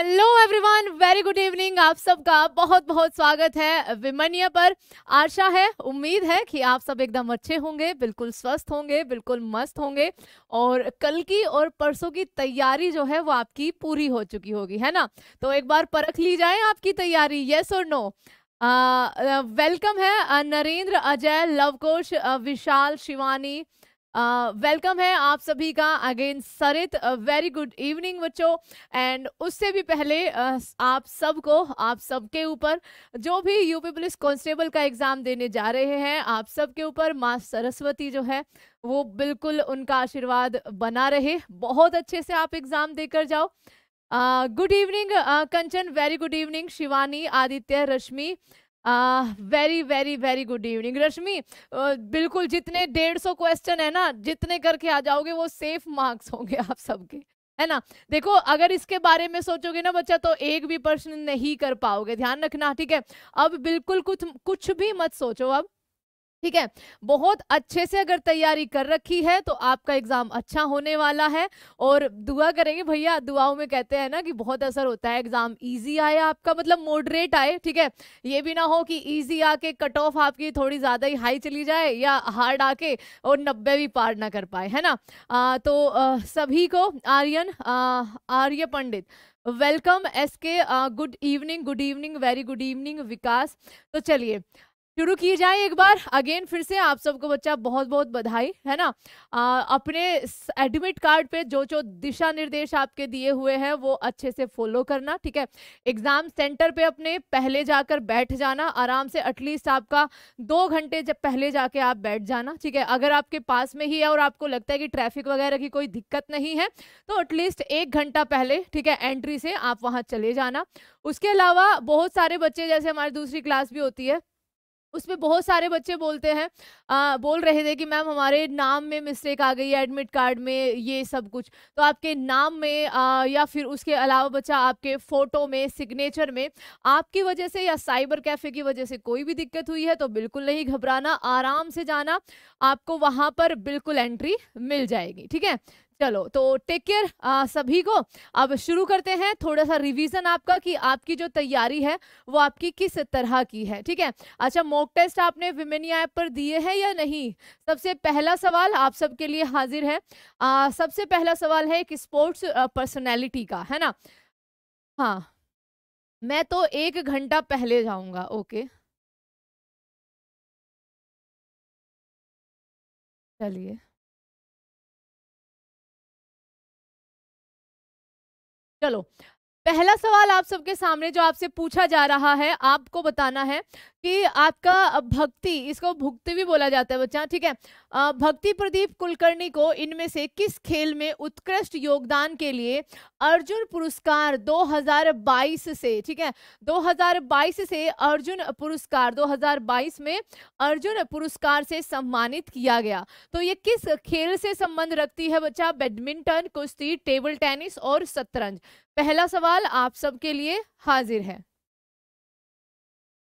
Hello everyone very good evening आप सबका बहुत बहुत स्वागत है विमनिया पर आशा है उम्मीद है कि आप सब एकदम अच्छे होंगे बिल्कुल स्वस्थ होंगे बिल्कुल मस्त होंगे और कल की और परसों की तैयारी जो है वो आपकी पूरी हो चुकी होगी है ना तो एक बार परख ली जाए आपकी तैयारी येस और नो वेलकम है नरेंद्र अजय लवकोश विशाल शिवानी वेलकम uh, है आप सभी का again Sarit very good evening बच्चों एंड उससे भी पहले uh, आप सबको आप सबके ऊपर जो भी यूपी पुलिस कांस्टेबल का एग्ज़ाम देने जा रहे हैं आप सबके ऊपर माँ सरस्वती जो है वो बिल्कुल उनका आशीर्वाद बना रहे बहुत अच्छे से आप एग्ज़ाम देकर जाओ good evening Kanchan very good evening Shivani Aditya Rashmi very very very good evening Rashmi बिल्कुल जितने डेढ़ सौ क्वेश्चन है ना जितने करके आ जाओगे वो सेफ मार्क्स होंगे आप सबके है ना देखो अगर इसके बारे में सोचोगे ना बच्चा तो एक भी प्रश्न नहीं कर पाओगे ध्यान रखना ठीक है अब बिल्कुल कुछ कुछ भी मत सोचो अब ठीक है बहुत अच्छे से अगर तैयारी कर रखी है तो आपका एग्जाम अच्छा होने वाला है और दुआ करेंगे भैया दुआओं में कहते हैं ना कि बहुत असर होता है एग्जाम इजी आए आपका मतलब मॉडरेट आए ठीक है ये भी ना हो कि इजी आके कट ऑफ आपकी थोड़ी ज्यादा ही हाई चली जाए या हार्ड आके और नब्बे भी पार ना कर पाए है ना आ, तो आ, सभी को Aryan Arya Pandit welcome S K good evening good evening very good evening Vikas तो चलिए शुरू की जाए एक बार अगेन फिर से आप सबको बच्चा बहुत बहुत बधाई है ना आ, अपने एडमिट कार्ड पे जो जो दिशा निर्देश आपके दिए हुए हैं वो अच्छे से फॉलो करना ठीक है एग्जाम सेंटर पे अपने पहले जाकर बैठ जाना आराम से एटलीस्ट आपका दो घंटे जब पहले जाके आप बैठ जाना ठीक है अगर आपके पास में ही है और आपको लगता है कि ट्रैफिक वगैरह की कोई दिक्कत नहीं है तो एटलीस्ट एक घंटा पहले ठीक है एंट्री से आप वहाँ चले जाना उसके अलावा बहुत सारे बच्चे जैसे हमारी दूसरी क्लास भी होती है उसमें बहुत सारे बच्चे बोलते हैं आ, बोल रहे थे कि मैम हमारे नाम में मिस्टेक आ गई है एडमिट कार्ड में ये सब कुछ तो आपके नाम में आ, या फिर उसके अलावा बच्चा आपके फ़ोटो में सिग्नेचर में आपकी वजह से या साइबर कैफ़े की वजह से कोई भी दिक्कत हुई है तो बिल्कुल नहीं घबराना आराम से जाना आपको वहाँ पर बिल्कुल एंट्री मिल जाएगी ठीक है चलो तो टेक केयर सभी को अब शुरू करते हैं थोड़ा सा रिवीजन आपका कि आपकी जो तैयारी है वो आपकी किस तरह की है ठीक है अच्छा मॉक टेस्ट आपने विमेनिया ऐप पर दिए हैं या नहीं सबसे पहला सवाल आप सबके लिए हाजिर है आ, सबसे पहला सवाल है एक स्पोर्ट्स पर्सनैलिटी का है ना हाँ मैं तो एक घंटा पहले जाऊंगा ओके चलिए चलो पहला सवाल आप सबके सामने जो आपसे पूछा जा रहा है आपको बताना है कि आपका भक्ति इसको भुक्ति भी बोला जाता है बच्चा ठीक है भक्ति प्रदीप कुलकर्णी को इनमें से किस खेल में उत्कृष्ट योगदान के लिए अर्जुन पुरस्कार 2022 से ठीक है 2022 से अर्जुन पुरस्कार 2022 में अर्जुन पुरस्कार से सम्मानित किया गया तो ये किस खेल से संबंध रखती है बच्चा बैडमिंटन कुश्ती टेबल टेनिस और शतरंज पहला सवाल आप सबके लिए हाजिर है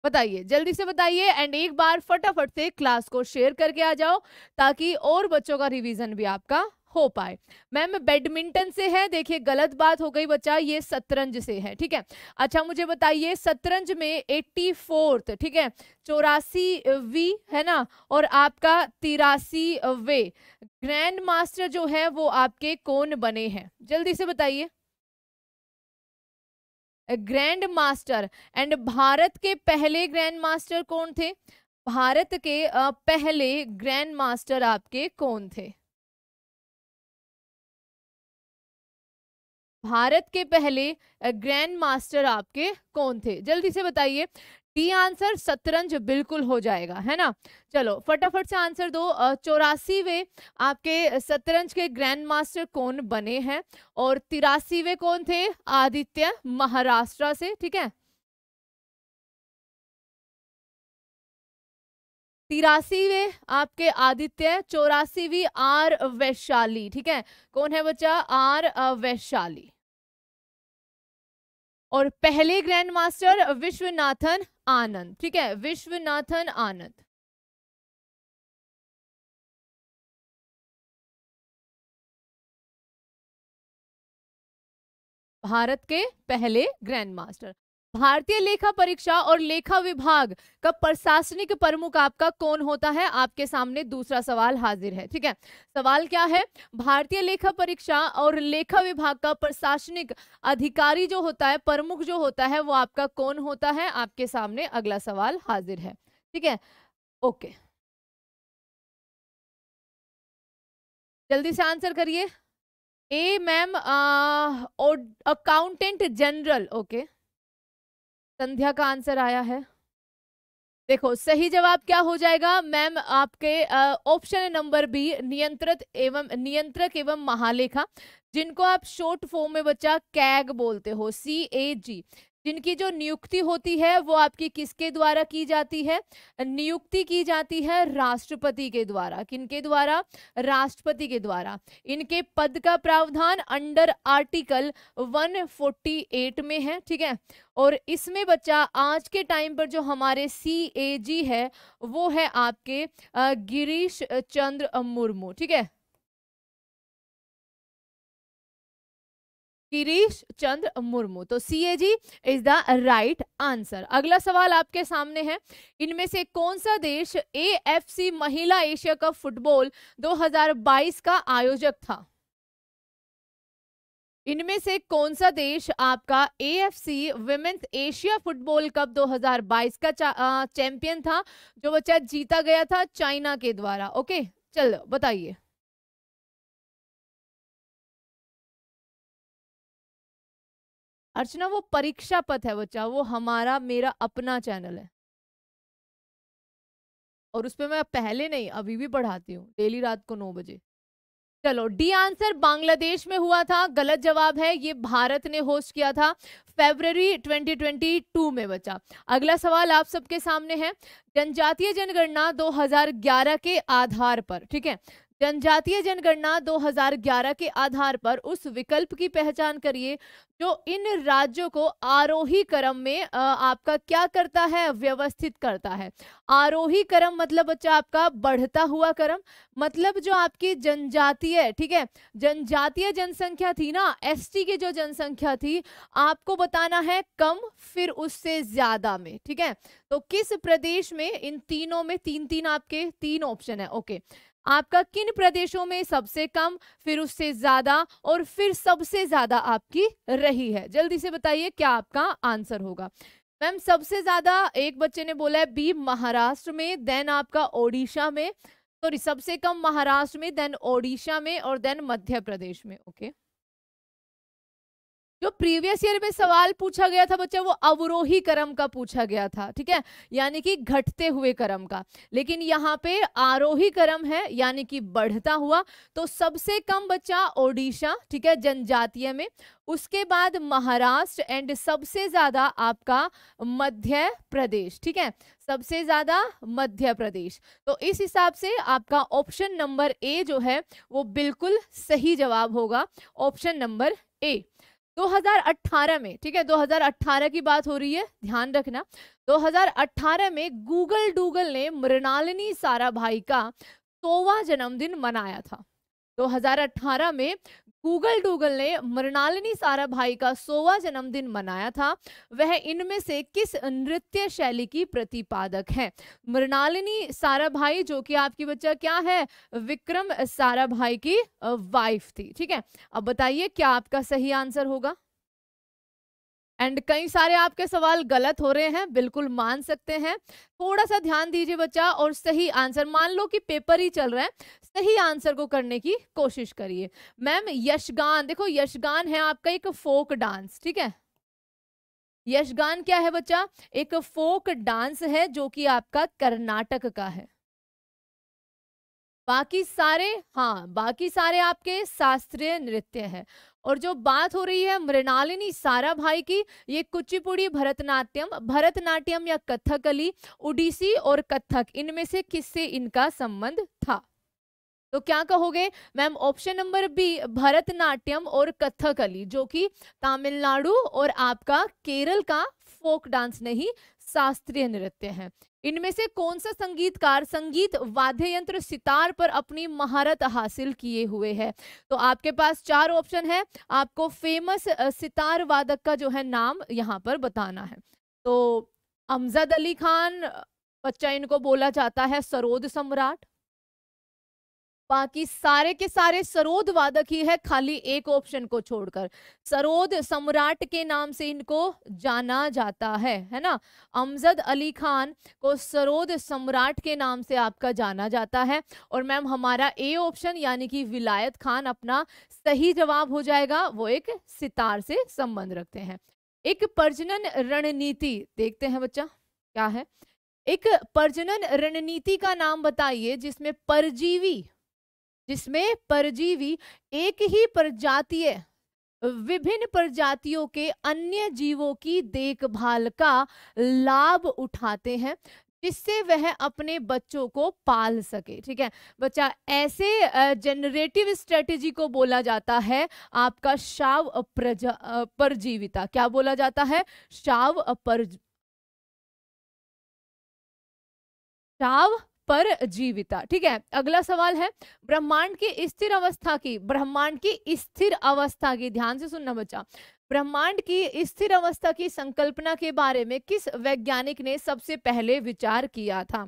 बताइए जल्दी से बताइए एंड एक बार फटाफट से क्लास को शेयर करके आ जाओ ताकि और बच्चों का रिवीजन भी आपका हो पाए मैम बैडमिंटन से है देखिए गलत बात हो गई बच्चा ये शतरंज से है ठीक है अच्छा मुझे बताइए शतरंज में एट्टी फोर्थ ठीक है चौरासी वी है ना और आपका तिरासी वे ग्रैंड मास्टर जो है वो आपके कौन बने हैं जल्दी से बताइए ग्रैंड मास्टर एंड भारत के पहले ग्रैंड मास्टर कौन थे भारत के पहले ग्रैंड मास्टर आपके कौन थे भारत के पहले ग्रैंड मास्टर आपके कौन थे जल्दी से बताइए डी आंसर शतरंज बिल्कुल हो जाएगा है ना चलो फटाफट से आंसर दो चौरासीवे आपके शतरंज के ग्रैंड मास्टर कौन बने हैं और तिरासीवे कौन थे आदित्य महाराष्ट्र से ठीक है तिरासीवे आपके आदित्य चौरासीवी आर वैशाली ठीक है कौन है बच्चा आर वैशाली और पहले ग्रैंड मास्टर विश्वनाथन आनंद ठीक है विश्वनाथन आनंद भारत के पहले ग्रैंड मास्टर भारतीय लेखा परीक्षा और लेखा विभाग का प्रशासनिक प्रमुख आपका कौन होता है आपके सामने दूसरा सवाल हाजिर है ठीक है सवाल क्या है भारतीय लेखा परीक्षा और लेखा विभाग का प्रशासनिक अधिकारी जो होता है प्रमुख जो होता है वो आपका कौन होता है आपके सामने अगला सवाल हाजिर है ठीक है ओके जल्दी से आंसर करिए A ma'am accountant general okay Sandhya का आंसर आया है देखो सही जवाब क्या हो जाएगा मैम आपके ऑप्शन नंबर बी नियंत्रित एवं नियंत्रक एवं महालेखा जिनको आप शॉर्ट फॉर्म में बच्चा कैग बोलते हो सी ए जी जिनकी जो नियुक्ति होती है वो आपकी किसके द्वारा की जाती है नियुक्ति की जाती है राष्ट्रपति के द्वारा किनके द्वारा राष्ट्रपति के द्वारा इनके पद का प्रावधान अंडर आर्टिकल 148 में है ठीक है और इसमें बच्चा आज के टाइम पर जो हमारे सी ए जी है वो है आपके गिरीश चंद्र मुर्मू ठीक है गिरीश चंद्र मुर्मू तो C A G is the right answer अगला सवाल आपके सामने है इनमें से कौन सा देश ए एफ सी महिला एशिया कप फुटबॉल 2022 का आयोजक था इनमें से कौन सा देश आपका A F C women's Asia football cup 2022 का चैंपियन था जो बच्चा जीता गया था चाइना के द्वारा ओके चलो बताइए अर्चना वो परीक्षा पथ है बच्चा वो हमारा मेरा अपना चैनल है और उस पर मैं पहले नहीं अभी भी पढ़ाती हूँ डेली रात को नौ बजे चलो डी आंसर बांग्लादेश में हुआ था गलत जवाब है ये भारत ने होस्ट किया था फेबररी 2022 में बचा अगला सवाल आप सबके सामने है जनजातीय जनगणना 2011 के आधार पर ठीक है जनजातीय जनगणना 2011 के आधार पर उस विकल्प की पहचान करिए जो इन राज्यों को आरोही क्रम में आपका क्या करता है व्यवस्थित करता है आरोही क्रम मतलब बच्चा आपका बढ़ता हुआ क्रम मतलब जो आपकी जनजातीय ठीक है जनजातीय जनसंख्या थी ना एसटी की जो जनसंख्या थी आपको बताना है कम फिर उससे ज्यादा में ठीक है तो किस प्रदेश में इन तीनों में तीन तीन आपके तीन ऑप्शन है ओके आपका किन प्रदेशों में सबसे कम फिर उससे ज्यादा और फिर सबसे ज्यादा आपकी रही है जल्दी से बताइए क्या आपका आंसर होगा मैम सबसे ज्यादा एक बच्चे ने बोला है बी महाराष्ट्र में देन आपका ओडिशा में सॉरी सबसे कम महाराष्ट्र में देन ओडिशा में और देन मध्य प्रदेश में ओके okay? जो प्रीवियस ईयर में सवाल पूछा गया था बच्चा वो अवरोही कर्म का पूछा गया था ठीक है यानी कि घटते हुए क्रम का लेकिन यहाँ पे आरोही क्रम है यानी कि बढ़ता हुआ तो सबसे कम बच्चा ओडिशा ठीक है जनजातीय में उसके बाद महाराष्ट्र एंड सबसे ज्यादा आपका मध्य प्रदेश ठीक है सबसे ज्यादा मध्य प्रदेश तो इस हिसाब से आपका ऑप्शन नंबर ए जो है वो बिल्कुल सही जवाब होगा ऑप्शन नंबर ए 2018 में ठीक है 2018 की बात हो रही है ध्यान रखना 2018 में गूगल डूगल ने मृणालिनी साराभाई का सोवा जन्मदिन मनाया था 2018 में गूगल डूगल ने मृणालिनी सारा भाई का सोवा जन्मदिन मनाया था वह इनमें से किस नृत्य शैली की प्रतिपादक है मृणालिनी सारा भाई जो कि आपकी बच्चा क्या है विक्रम सारा भाई की वाइफ थी ठीक है अब बताइए क्या आपका सही आंसर होगा एंड कई सारे आपके सवाल गलत हो रहे हैं बिल्कुल मान सकते हैं थोड़ा सा ध्यान दीजिए बच्चा और सही आंसर मान लो कि पेपर ही चल रहा है सही आंसर को करने की कोशिश करिए मैम यशगान देखो यशगान है आपका एक फोक डांस ठीक है यशगान क्या है बच्चा एक फोक डांस है जो कि आपका कर्नाटक का है बाकी सारे हाँ बाकी सारे आपके शास्त्रीय नृत्य है और जो बात हो रही है मृणालिनी सारा भाई की ये कुचिपुड़ी भरतनाट्यम भरतनाट्यम या कथकली उड़ीसी और कथक इनमें से किससे इनका संबंध था तो क्या कहोगे ma'am option number B Bharatanatyam और कथकली जो कि तमिलनाडु और आपका केरल का फोक डांस नहीं शास्त्रीय नृत्य है इनमें से कौन सा संगीतकार संगीत वाद्य यंत्र सितार पर अपनी महारत हासिल किए हुए है तो आपके पास चार ऑप्शन है आपको फेमस सितार वादक का जो है नाम यहाँ पर बताना है तो अमजद अली खान बच्चा इनको बोला जाता है सरोद सम्राट बाकी सारे के सारे सरोद वादक ही है खाली एक ऑप्शन को छोड़कर सरोद सम्राट के नाम से इनको जाना जाता है है ना अमजद अली खान को सरोद सम्राट के नाम से आपका जाना जाता है और मैम हमारा ए ऑप्शन यानी कि विलायत खान अपना सही जवाब हो जाएगा वो एक सितार से संबंध रखते हैं एक प्रजनन रणनीति देखते हैं बच्चा क्या है एक प्रजनन रणनीति का नाम बताइए जिसमें परजीवी जिसमें परजीवी एक ही प्रजातीय विभिन्न प्रजातियों के अन्य जीवों की देखभाल का लाभ उठाते हैं जिससे वह अपने बच्चों को पाल सके ठीक है बच्चा ऐसे जनरेटिव स्ट्रेटेजी को बोला जाता है आपका शाव प्रजा परजीविता क्या बोला जाता है शाव पर शाव पर जीविता ठीक है अगला सवाल है ब्रह्मांड की स्थिर अवस्था की ब्रह्मांड की स्थिर अवस्था की ध्यान से सुनना बच्चा ब्रह्मांड की स्थिर अवस्था की संकल्पना के बारे में किस वैज्ञानिक ने सबसे पहले विचार किया था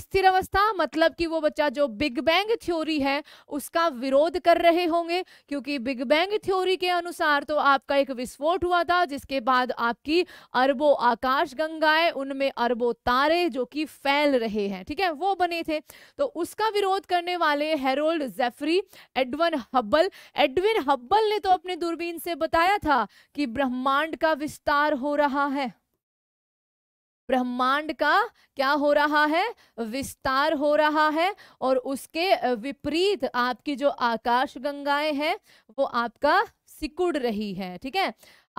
स्थिर अवस्था मतलब कि वो बच्चा जो बिग बैंग थ्योरी है उसका विरोध कर रहे होंगे क्योंकि बिग बैंग थ्योरी के अनुसार तो आपका एक विस्फोट हुआ था जिसके बाद आपकी अरबों आकाश गंगाएं उनमें अरबों तारे जो कि फैल रहे हैं ठीक है वो बने थे तो उसका विरोध करने वाले Harold Jeffrey Edwin Hubble Edwin Hubble ने तो अपने दूरबीन से बताया था कि ब्रह्मांड का विस्तार हो रहा है ब्रह्मांड का क्या हो रहा है विस्तार हो रहा है और उसके विपरीत आपकी जो आकाश गंगाएं हैं वो आपका सिकुड़ रही है ठीक है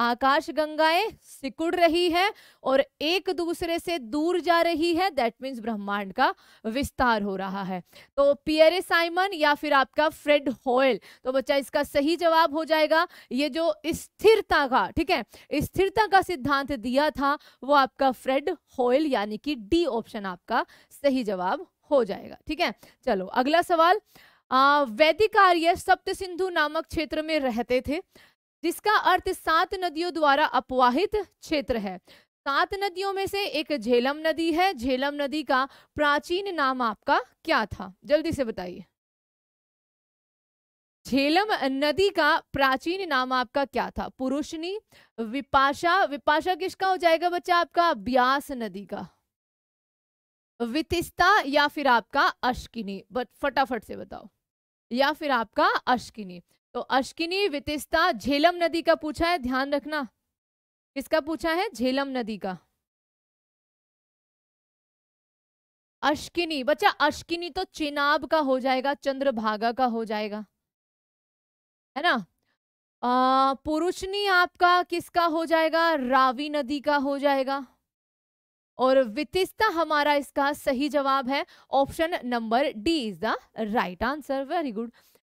आकाश गंगाएं सिकुड़ रही है और एक दूसरे से दूर जा रही है दैट मीन्स ब्रह्मांड का विस्तार हो रहा है तो पियरे साइमन या फिर आपका फ्रेड होयल तो बच्चा इसका सही जवाब हो जाएगा ये जो स्थिरता का ठीक है स्थिरता का सिद्धांत दिया था वो आपका फ्रेड होयल यानी कि डी ऑप्शन आपका सही जवाब हो जाएगा ठीक है चलो अगला सवाल वैदिक आर्य सप्त सिंधु नामक क्षेत्र में रहते थे जिसका अर्थ सात नदियों द्वारा अपवाहित क्षेत्र है सात नदियों में से एक झेलम नदी है झेलम नदी का प्राचीन नाम आपका क्या था जल्दी से बताइए झेलम नदी का प्राचीन नाम आपका क्या था पुरुषनी विपाशा विपाशा किसका हो जाएगा बच्चा आपका ब्यास नदी का वितिस्ता या फिर आपका अश्किनी बट फटाफट से बताओ या फिर आपका अश्किनी तो अश्किनी वितिस्ता झेलम नदी का पूछा है ध्यान रखना किसका पूछा है झेलम नदी का अश्किनी बच्चा अश्किनी तो चिनाब का हो जाएगा चंद्रभागा का हो जाएगा है ना पुरुषनी आपका किसका हो जाएगा रावी नदी का हो जाएगा और वितिस्ता हमारा इसका सही जवाब है option number D is the right answer very good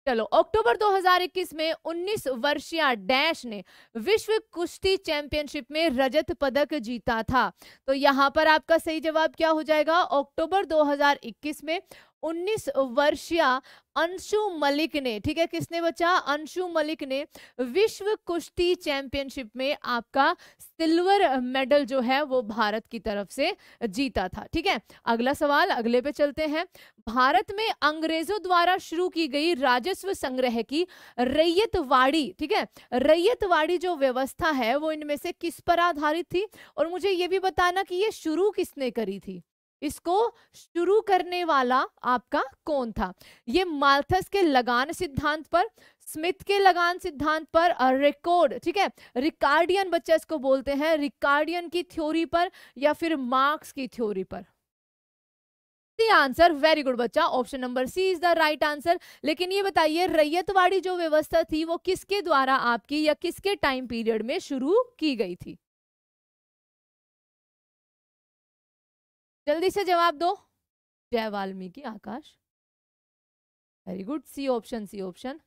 चलो अक्टूबर 2021 में 19 वर्षीय डैश ने विश्व कुश्ती चैंपियनशिप में रजत पदक जीता था तो यहां पर आपका सही जवाब क्या हो जाएगा अक्टूबर 2021 में 19 वर्षीय अंशु मलिक ने ठीक है किसने बचा अंशु मलिक ने विश्व कुश्ती चैंपियनशिप में आपका सिल्वर मेडल जो है वो भारत की तरफ से जीता था ठीक है अगला सवाल अगले पे चलते हैं भारत में अंग्रेजों द्वारा शुरू की गई राजस्व संग्रह की रैयतवाड़ी ठीक है रैयतवाड़ी जो व्यवस्था है वो इनमें से किस पर आधारित थी और मुझे ये भी बताना कि ये शुरू किसने करी थी इसको शुरू करने वाला आपका कौन था ये माल्थस के लगान सिद्धांत पर स्मिथ के लगान सिद्धांत पर रिकॉर्ड ठीक है रिकार्डियन बच्चे इसको बोलते हैं रिकार्डियन की थ्योरी पर या फिर मार्क्स की थ्योरी पर आंसर वेरी गुड बच्चा option number C is the right answer लेकिन ये बताइए रैयतवाड़ी जो व्यवस्था थी वो किसके द्वारा आपकी या किसके टाइम पीरियड में शुरू की गई थी जल्दी से जवाब दो Jai Valmiki Akash very good C option C option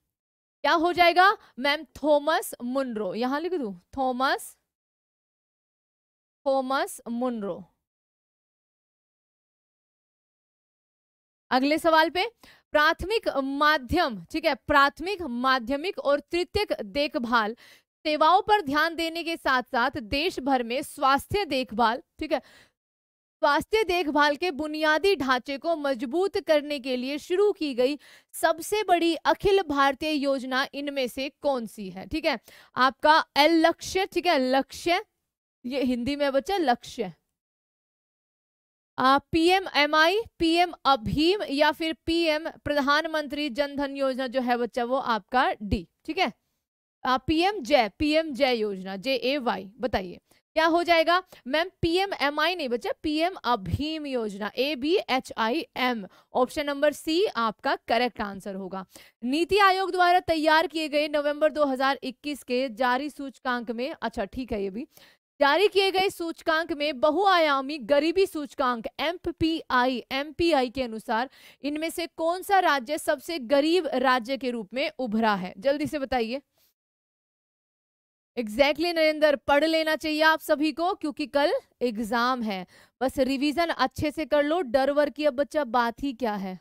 क्या हो जाएगा मैम थॉमस मुनरो यहां लिख दू थॉमस थॉमस मुनरो अगले सवाल पे प्राथमिक माध्यम ठीक है प्राथमिक माध्यमिक और तृतीयक देखभाल सेवाओं पर ध्यान देने के साथ साथ देश भर में स्वास्थ्य देखभाल ठीक है स्वास्थ्य देखभाल के बुनियादी ढांचे को मजबूत करने के लिए शुरू की गई सबसे बड़ी अखिल भारतीय योजना इनमें से कौन सी है ठीक है आपका एल लक्ष्य ठीक है लक्ष्य ये हिंदी में बच्चा लक्ष्य पीएम एम आई पीएम अभीम या फिर पीएम प्रधानमंत्री जनधन योजना जो है बच्चा वो आपका डी ठीक है पीएम जय पीएम जय योजना जे ए वाई बताइए क्या हो जाएगा मैम पी एम आई नहीं बच्चा पीएम अभीम योजना A B H I M option number C आपका करेक्ट आंसर होगा नीति आयोग द्वारा तैयार किए गए नवंबर 2021 के जारी सूचकांक में अच्छा ठीक है ये भी जारी किए गए सूचकांक में बहुआयामी गरीबी सूचकांक पी आई के अनुसार इनमें से कौन सा राज्य सबसे गरीब राज्य के रूप में उभरा है जल्दी से बताइए एग्जैक्टली exactly, नरेंद्र पढ़ लेना चाहिए आप सभी को क्योंकि कल एग्जाम है बस रिवीजन अच्छे से कर लो डर वर की अब बच्चा बात ही क्या है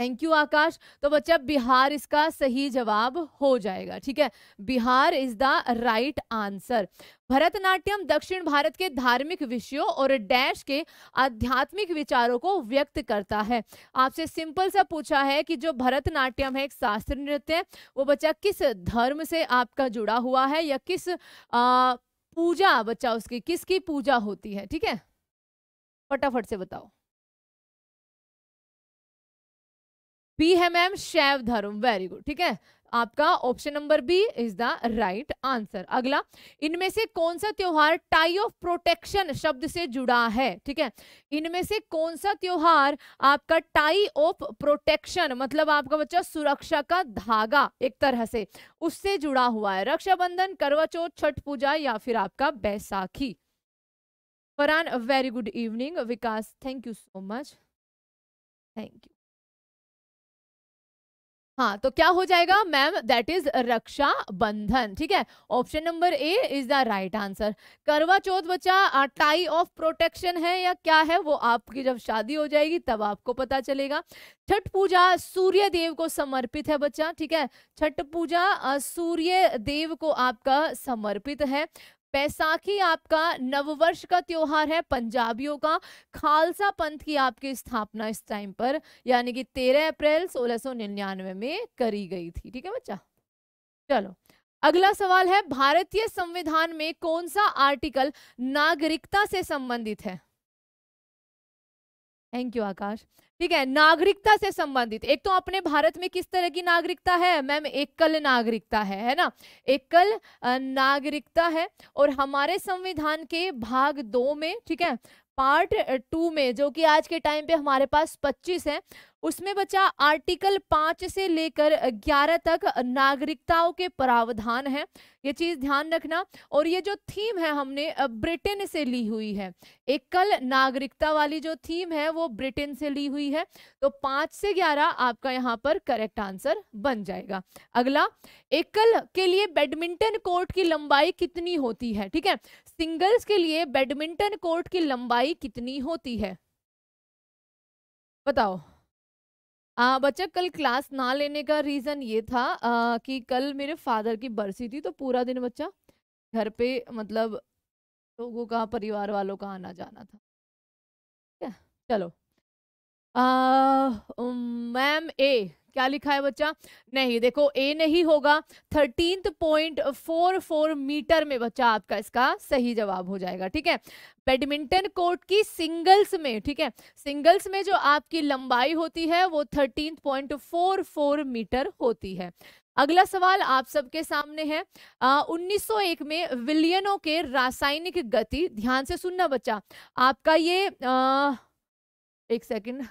थैंक यू आकाश तो बच्चा बिहार इसका सही जवाब हो जाएगा ठीक है Bihar is the right answer Bharatanatyam दक्षिण भारत के धार्मिक विषयों और डैश के आध्यात्मिक विचारों को व्यक्त करता है आपसे सिंपल सा पूछा है कि जो भरतनाट्यम है एक शास्त्रीय नृत्य है वो बच्चा किस धर्म से आपका जुड़ा हुआ है या किस आ, पूजा बच्चा उसकी किसकी पूजा होती है ठीक है फटाफट से बताओ पीएमएम शैव धर्म वेरी गुड ठीक है आपका option number B is the right answer अगला इनमें से कौन सा त्योहार टाई ऑफ प्रोटेक्शन शब्द से जुड़ा है ठीक है इनमें से कौन सा त्योहार आपका टाई ऑफ प्रोटेक्शन मतलब आपका बच्चा सुरक्षा का धागा एक तरह से उससे जुड़ा हुआ है रक्षाबंधन करवा छठ पूजा या फिर आपका Baisakhi Farhan very good evening Vikas thank you so much thank you हाँ तो क्या हो जाएगा मैम दैट इज रक्षा बंधन ठीक है option number A is the right answer Karva Chauth बच्चा टाई ऑफ प्रोटेक्शन है या क्या है वो आपकी जब शादी हो जाएगी तब आपको पता चलेगा छठ पूजा सूर्य देव को समर्पित है बच्चा ठीक है छठ पूजा सूर्य देव को आपका समर्पित है बैसाखी आपका नववर्ष का त्यौहार है पंजाबियों का खालसा पंथ की आपकी स्थापना इस टाइम पर यानी कि 13 अप्रैल 1699 में करी गई थी ठीक है बच्चा चलो अगला सवाल है भारतीय संविधान में कौन सा आर्टिकल नागरिकता से संबंधित है थैंक यू आकाश ठीक है नागरिकता से संबंधित एक तो अपने भारत में किस तरह की नागरिकता है मैम एकल नागरिकता है है ना एकल नागरिकता है और हमारे संविधान के भाग दो में ठीक है पार्ट टू में जो कि आज के टाइम पे हमारे पास 25 है उसमें बचा आर्टिकल पांच से लेकर ग्यारह तक नागरिकताओं के प्रावधान है ये चीज़ ध्यान रखना और ये जो थीम है हमने ब्रिटेन से ली हुई है एकल नागरिकता वाली जो थीम है वो ब्रिटेन से ली हुई है तो पांच से ग्यारह आपका यहाँ पर करेक्ट आंसर बन जाएगा अगला एकल के लिए बैडमिंटन कोर्ट की लंबाई कितनी होती है ठीक है सिंगल्स के लिए बैडमिंटन कोर्ट की लंबाई कितनी होती है बताओ आ, बच्चा कल क्लास ना लेने का रीज़न ये था आ, कि कल मेरे फादर की बरसी थी तो पूरा दिन बच्चा घर पे मतलब लोगों का परिवार वालों का आना जाना था ठीक है चलो मैम ए क्या लिखा है बच्चा नहीं देखो ए नहीं होगा thirteen point four four meter में बच्चा आपका इसका सही जवाब हो जाएगा ठीक है बैडमिंटन कोर्ट की सिंगल्स में ठीक है सिंगल्स में जो आपकी लंबाई होती है वो thirteen point four four meter होती है अगला सवाल आप सबके सामने है आ, 1901 में विलियनों के रासायनिक गति ध्यान से सुनना बच्चा आपका ये आ, एक सेकेंड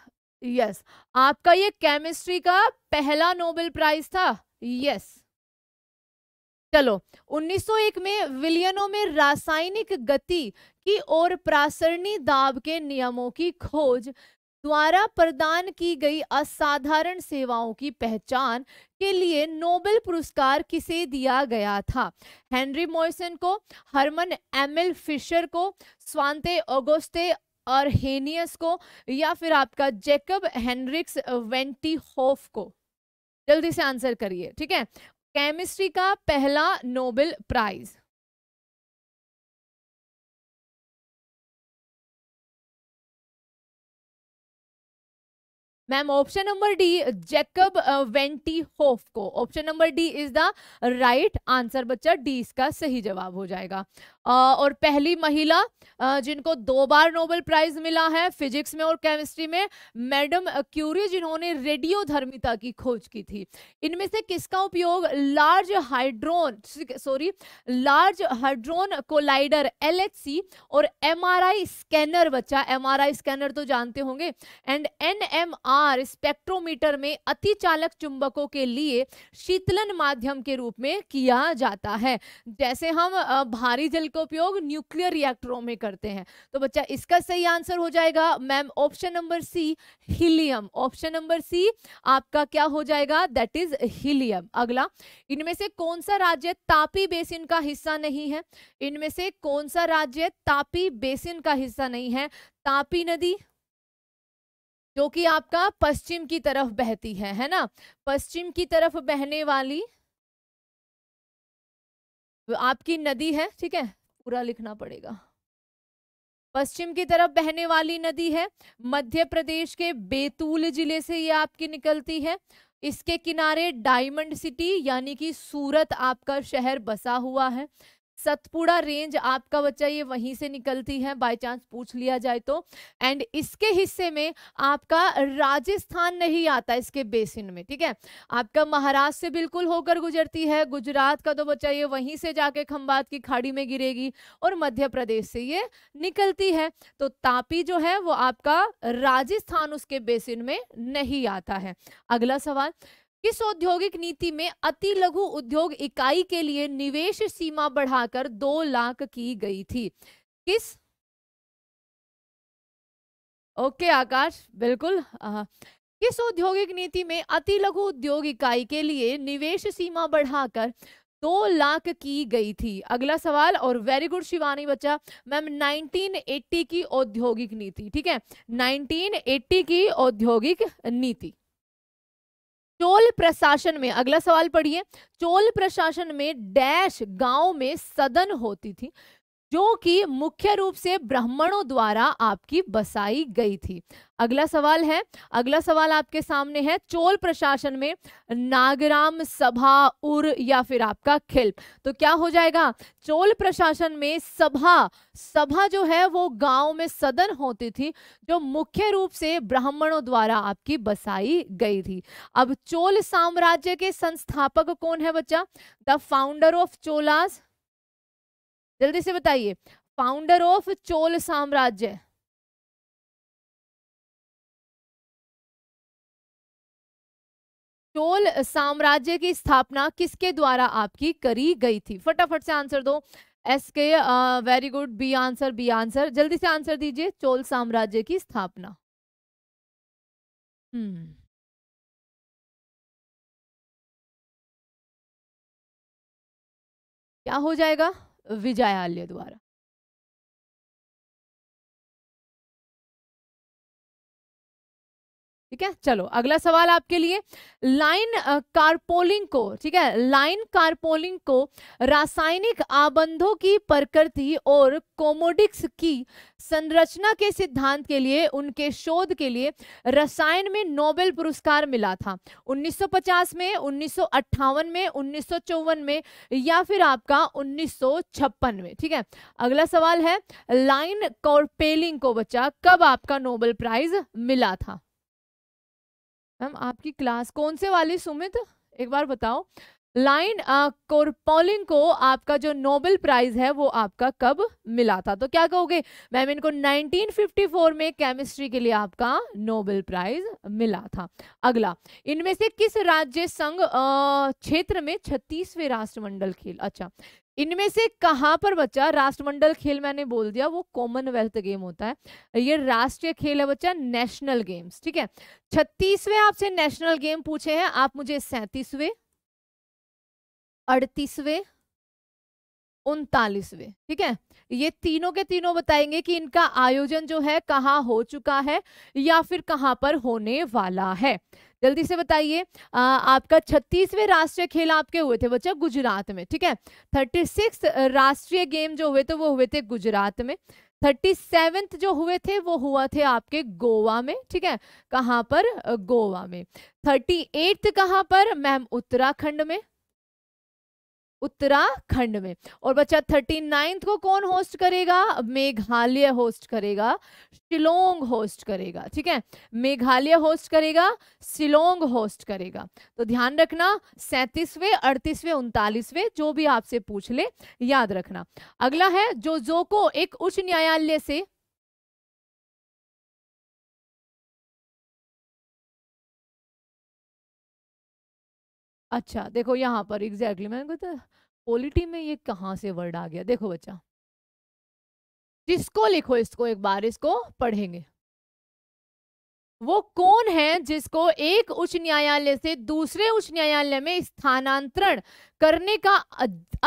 यस आपका ये केमिस्ट्री का पहला नोबेल प्राइज था यस चलो 1901 में विलियनों में रासायनिक गति की और प्रासरणी दाब के नियमों की खोज द्वारा प्रदान की गई असाधारण सेवाओं की पहचान के लिए नोबेल पुरस्कार किसे दिया गया था हेनरी मॉरिसन को हरमन एमिल फिशर को स्वांते ओगोस्ते और हेनियस को या फिर आपका जेकब हेनरिक्स वेंटी होफ को जल्दी से आंसर करिए ठीक है केमिस्ट्री का पहला Nobel prize ma'am option number D Jacob van't Hoff को option number D is the right answer बच्चा डी इसका सही जवाब हो जाएगा और पहली महिला जिनको दो बार नोबेल प्राइज मिला है फिजिक्स में और केमिस्ट्री में मैडम क्यूरी जिन्होंने रेडियोधर्मिता की खोज की थी इनमें से किसका उपयोग large hadron sorry large hadron collider L और एम स्कैनर बच्चा एम स्कैनर तो जानते होंगे एंड एन स्पेक्ट्रोमीटर में चालक चुंबकों के लिए शीतलन माध्यम के रूप में किया जाता है जैसे हम भारी जल का उपयोग न्यूक्लियर रिएक्टरों में करते हैं तो बच्चा इसका सही आंसर हो जाएगा ma'am option number C helium option number C आपका क्या हो जाएगा दैट इज हीलियम अगला इनमें से कौन सा राज्य तापी बेसिन का हिस्सा नहीं है इनमें से कौन सा राज्य तापी बेसिन का हिस्सा नहीं है तापी नदी जो कि आपका पश्चिम की तरफ बहती है है ना पश्चिम की तरफ बहने वाली आपकी नदी है ठीक है पूरा लिखना पड़ेगा पश्चिम की तरफ बहने वाली नदी है मध्य प्रदेश के बेतूल जिले से ये आपकी निकलती है इसके किनारे डायमंड सिटी यानी कि सूरत आपका शहर बसा हुआ है सतपुड़ा रेंज आपका बच्चा ये वहीं से निकलती है बाय चांस पूछ लिया जाए तो एंड इसके हिस्से में आपका राजस्थान नहीं आता इसके बेसिन में ठीक है आपका महाराष्ट्र से बिल्कुल होकर गुजरती है गुजरात का तो बच्चा ये वहीं से जाके खम्बात की खाड़ी में गिरेगी और मध्य प्रदेश से ये निकलती है तो तापी जो है वो आपका राजस्थान उसके बेसिन में नहीं आता है अगला सवाल किस औद्योगिक नीति में अति लघु उद्योग इकाई के लिए निवेश सीमा बढ़ाकर दो लाख की गई थी किस ओके आकाश बिल्कुल किस औद्योगिक नीति में अति लघु उद्योग इकाई के लिए निवेश सीमा बढ़ाकर दो लाख की गई थी अगला सवाल और वेरी गुड शिवानी बच्चा मैम 1980 की औद्योगिक नीति ठीक है 1980 की औद्योगिक नीति चोल प्रशासन में अगला सवाल पढ़िए चोल प्रशासन में डैश गांव में सदन होती थी जो कि मुख्य रूप से ब्राह्मणों द्वारा आपकी बसाई गई थी अगला सवाल है अगला सवाल आपके सामने है चोल प्रशासन में नागराम सभा उर या फिर आपका खिल्प तो क्या हो जाएगा चोल प्रशासन में सभा सभा जो है वो गांव में सदन होती थी जो मुख्य रूप से ब्राह्मणों द्वारा आपकी बसाई गई थी अब चोल साम्राज्य के संस्थापक कौन है बच्चा द फाउंडर ऑफ चोलास जल्दी से बताइए फाउंडर ऑफ चोल साम्राज्य चोल साम्राज्य की स्थापना किसके द्वारा आपकी करी गई थी फटाफट से आंसर दो S K very good B answer B answer जल्दी से आंसर दीजिए चोल साम्राज्य की स्थापना हम्म क्या हो जाएगा विजयालय द्वारा ठीक है चलो अगला सवाल आपके लिए लाइन कार्पोलिंग को ठीक है लाइन कार्पोलिंग को रासायनिक आबंधों की प्रकृति और कोमोडिक्स की संरचना के सिद्धांत के लिए उनके शोध के लिए रसायन में नोबेल पुरस्कार मिला था 1950 में उन्नीस में उन्नीस में या फिर आपका उन्नीस में ठीक है अगला सवाल है लाइन कॉर्पेलिंग को बच्चा कब आपका नोबेल प्राइज मिला था मैम आपकी क्लास कौन से वाली सुमित एक बार बताओ लाइन कोरपोलिंग को आपका जो नोबेल प्राइज है वो आपका कब मिला था तो क्या कहोगे मैम इनको 1954 में केमिस्ट्री के लिए आपका नोबेल प्राइज मिला था अगला इनमें से किस राज्य संघ क्षेत्र में छत्तीसवें राष्ट्रमंडल खेल अच्छा इनमें से कहाँ पर बच्चा राष्ट्रमंडल खेल मैंने बोल दिया वो कॉमनवेल्थ गेम होता है ये राष्ट्रीय खेल है बच्चा नेशनल गेम्स ठीक है छत्तीसवें आपसे नेशनल गेम पूछे हैं आप मुझे सैंतीसवें अड़तीसवें उनतालीसवें ठीक है ये तीनों के तीनों बताएंगे कि इनका आयोजन जो है कहाँ हो चुका है या फिर कहाँ पर होने वाला है जल्दी से बताइए आपका छत्तीसवें राष्ट्रीय खेल आपके हुए थे बच्चा गुजरात में ठीक है थर्टी सिक्स राष्ट्रीय गेम जो हुए थे वो हुए थे गुजरात में थर्टी सेवेंथ जो हुए थे वो हुआ थे आपके गोवा में ठीक है कहाँ पर गोवा में थर्टी एट्थ कहाँ पर मैम उत्तराखंड में उत्तराखंड में और बच्चा थर्टी नाइन्थ को कौन होस्ट करेगा मेघालय होस्ट करेगा शिलोंग होस्ट करेगा ठीक है मेघालय होस्ट करेगा शिलोंग होस्ट करेगा तो ध्यान रखना सैंतीसवें अड़तीसवें उनतालीसवें जो भी आपसे पूछ ले याद रखना अगला है जो जोको एक उच्च न्यायालय से अच्छा देखो यहाँ पर एग्जैक्टली exactly, मैंने कहा पॉलिटी में ये कहाँ से वर्ड आ गया देखो बच्चा जिसको लिखो इसको एक बार इसको पढ़ेंगे वो कौन है जिसको एक उच्च न्यायालय से दूसरे उच्च न्यायालय में स्थानांतरण करने का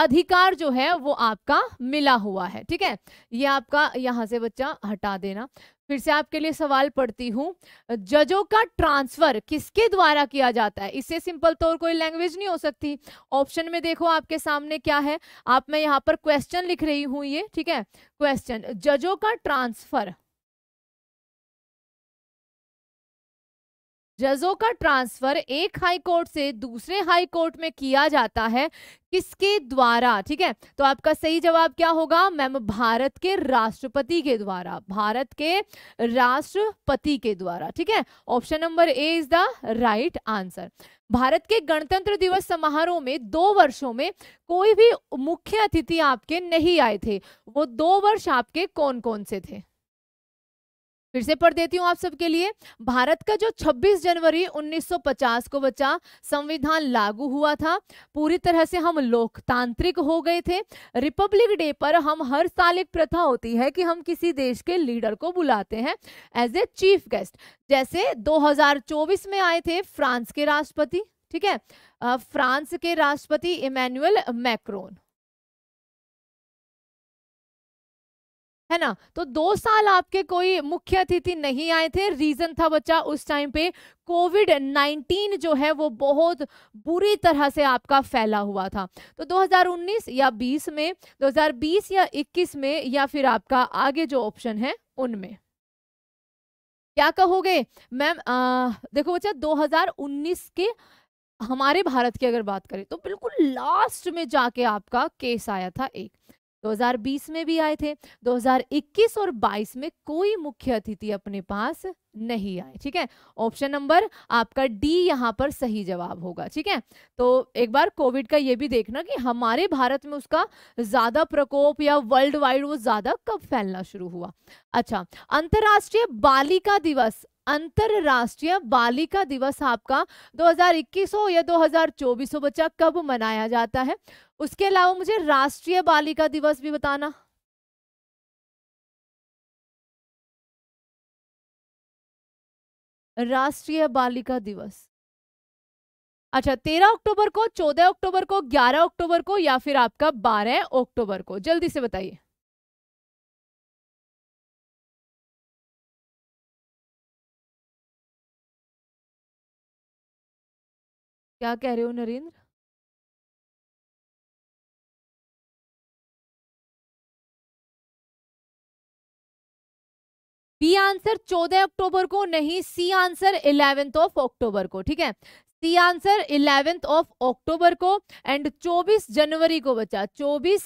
अधिकार जो है वो आपका मिला हुआ है ठीक है ये आपका यहां से बच्चा हटा देना फिर से आपके लिए सवाल पढ़ती हूँ जजों का ट्रांसफर किसके द्वारा किया जाता है इससे सिंपल तौर तो कोई लैंग्वेज नहीं हो सकती ऑप्शन में देखो आपके सामने क्या है आप मैं यहाँ पर क्वेश्चन लिख रही हूँ ये ठीक है क्वेश्चन जजों का ट्रांसफर जजों का ट्रांसफर एक हाई कोर्ट से दूसरे हाई कोर्ट में किया जाता है किसके द्वारा ठीक है तो आपका सही जवाब क्या होगा मैम भारत के राष्ट्रपति के द्वारा भारत के राष्ट्रपति के द्वारा ठीक है option number A is the right answer Bharat के गणतंत्र दिवस समारोह में दो वर्षों में कोई भी मुख्य अतिथि आपके नहीं आए थे वो दो वर्ष आपके कौन कौन से थे फिर से पढ़ देती हूँ आप सबके लिए भारत का जो 26 जनवरी 1950 को बचा संविधान लागू हुआ था पूरी तरह से हम लोकतांत्रिक हो गए थे रिपब्लिक डे पर हम हर साल एक प्रथा होती है कि हम किसी देश के लीडर को बुलाते हैं एज ए चीफ गेस्ट जैसे 2024 में आए थे फ्रांस के राष्ट्रपति ठीक है फ्रांस के राष्ट्रपति इमैनुअल मैक्रोन है ना तो दो साल आपके कोई मुख्य अतिथि नहीं आए थे रीजन था बच्चा उस टाइम पे कोविड 19 जो है वो बहुत बुरी तरह से आपका फैला हुआ था तो 2019 या 20 में 2020 या 21 में या फिर आपका आगे जो ऑप्शन है उनमें क्या कहोगे मैम देखो बच्चा 2019 के हमारे भारत की अगर बात करें तो बिल्कुल लास्ट में जाके आपका केस आया था एक 2020 में भी आए थे 2021 और 22 में कोई मुख्य अतिथि अपने पास नहीं आए ठीक है ऑप्शन नंबर आपका डी यहाँ पर सही जवाब होगा ठीक है तो एक बार कोविड का ये भी देखना कि हमारे भारत में उसका ज्यादा प्रकोप या वर्ल्ड वाइड वो ज्यादा कब फैलना शुरू हुआ अच्छा अंतर्राष्ट्रीय बालिका दिवस अंतरराष्ट्रीय बालिका दिवस आपका 2021 हो या 2024 हो बच्चा कब मनाया जाता है उसके अलावा मुझे राष्ट्रीय बालिका दिवस भी बताना राष्ट्रीय बालिका दिवस अच्छा तेरह अक्टूबर को चौदह अक्टूबर को ग्यारह अक्टूबर को या फिर आपका बारह अक्टूबर को जल्दी से बताइए क्या कह रहे हो नरेंद्र बी आंसर 14 अक्टूबर को नहीं C answer eleventh of October को ठीक है C answer eleventh of October को एंड 24 जनवरी को बचा 24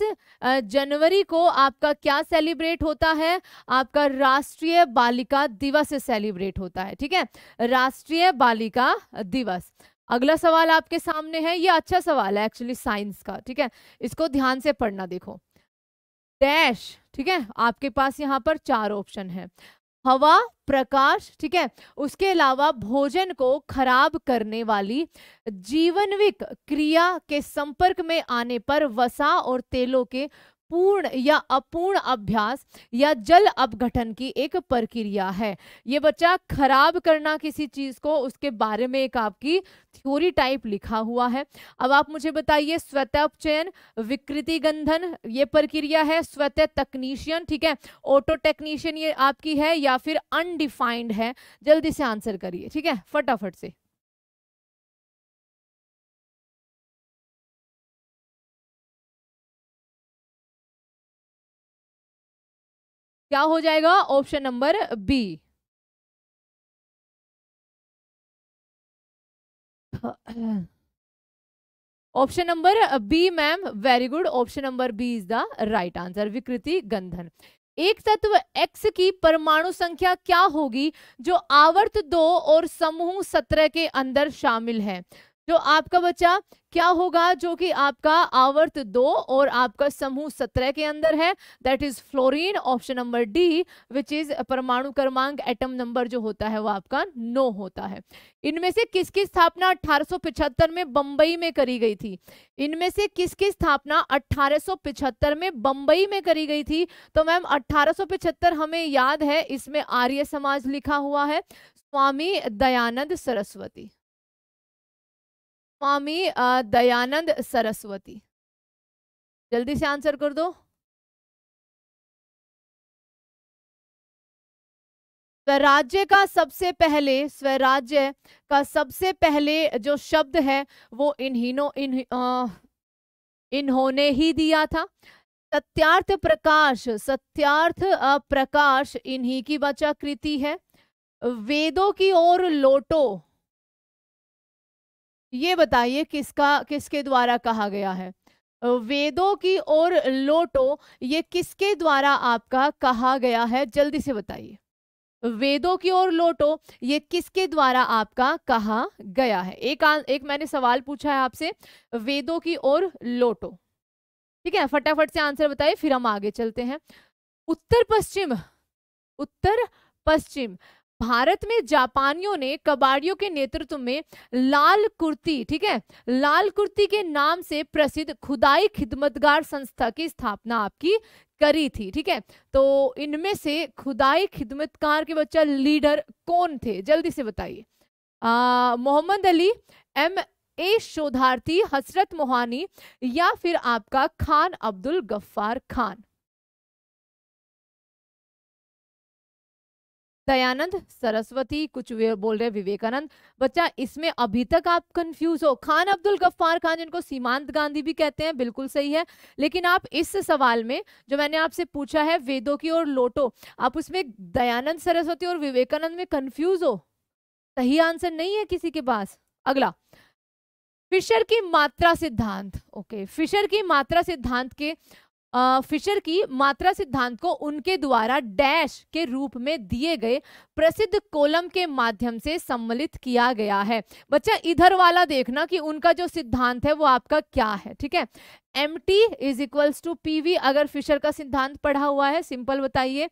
जनवरी को आपका क्या सेलिब्रेट होता है आपका राष्ट्रीय बालिका दिवस सेलिब्रेट होता है ठीक है राष्ट्रीय बालिका दिवस अगला सवाल आपके सामने है ये अच्छा सवाल है एक्चुअली साइंस का ठीक है इसको ध्यान से पढ़ना देखो डैश ठीक है आपके पास यहाँ पर चार ऑप्शन है हवा प्रकाश ठीक है उसके अलावा भोजन को खराब करने वाली जीवनविक क्रिया के संपर्क में आने पर वसा और तेलों के पूर्ण या अपूर्ण अभ्यास या जल अपघटन की एक प्रक्रिया है ये बच्चा खराब करना किसी चीज को उसके बारे में एक आपकी थ्योरी टाइप लिखा हुआ है अब आप मुझे बताइए स्वतः उपचयन विकृति गंधन ये प्रक्रिया है स्वतः तकनीशियन ठीक है ऑटो टेक्नीशियन ये आपकी है या फिर अनडिफाइंड है जल्दी से आंसर करिए ठीक है फटाफट से क्या हो जाएगा option number B option number B ma'am very good option number B is the right answer विकृति गंधन एक तत्व x की परमाणु संख्या क्या होगी जो आवर्त दो और समूह सत्रह के अंदर शामिल है तो आपका बच्चा क्या होगा जो कि आपका आवर्त दो और आपका समूह सत्रह के अंदर है that is fluorine option number D which is परमाणु क्रमांक एटम नंबर जो होता है वो आपका नो होता है इनमें से किसकी स्थापना 1875 में बंबई में करी गई थी इनमें से किसकी स्थापना 1875 में बंबई में करी गई थी तो मैम 1875 हमें याद है इसमें आर्य समाज लिखा हुआ है स्वामी दयानंद सरस्वती स्वामी दयानंद सरस्वती जल्दी से आंसर कर दो स्वराज्य का सबसे पहले स्वराज्य का सबसे पहले जो शब्द है वो इन्हीनो इन इन्होंने ही दिया था सत्यार्थ प्रकाश सत्यार्थ प्रकाश इन्हीं की बचा कृति है वेदों की ओर लोटो ये बताइए किसका किसके द्वारा कहा गया है वेदों की ओर लोटो ये किसके द्वारा आपका कहा गया है जल्दी से बताइए वेदों की ओर लोटो ये किसके द्वारा आपका कहा गया है एक आ, एक मैंने सवाल पूछा है आपसे वेदों की ओर लोटो ठीक है फटाफट से आंसर बताइए फिर हम आगे चलते हैं उत्तर पश्चिम उत्तर पश्चिम भारत में जापानियों ने कबाड़ियों के नेतृत्व में लाल कुर्ती ठीक है लाल कुर्ती के नाम से प्रसिद्ध खुदाई खिदमतगार संस्था की स्थापना आपकी करी थी ठीक है तो इनमें से खुदाई खिदमतकार के बच्चा लीडर कौन थे जल्दी से बताइए मोहम्मद अली एम ए शोधार्थी हसरत मोहानी या फिर आपका खान अब्दुल गफ्फार खान दयानंद सरस्वती कुछ बोल रहे विवेकानंद बच्चा इसमें अभी तक आप कंफ्यूज हो खान अब्दुल गफ्फार खान जिनको सीमांत गांधी भी कहते हैं बिल्कुल सही है लेकिन आप इस सवाल में जो मैंने आपसे पूछा है वेदों की ओर लोटो आप उसमें दयानंद सरस्वती और विवेकानंद में कंफ्यूज हो सही आंसर नहीं है किसी के पास अगला फिशर की मात्रा सिद्धांत ओके फिशर की मात्रा सिद्धांत के फिशर की मात्रा सिद्धांत को उनके द्वारा डैश के रूप में दिए गए प्रसिद्ध कोलम के माध्यम से सम्मिलित किया गया है बच्चा इधर वाला देखना कि उनका जो सिद्धांत है वो आपका क्या है ठीक है M T is equals to P V अगर फिशर का सिद्धांत पढ़ा हुआ है सिंपल बताइए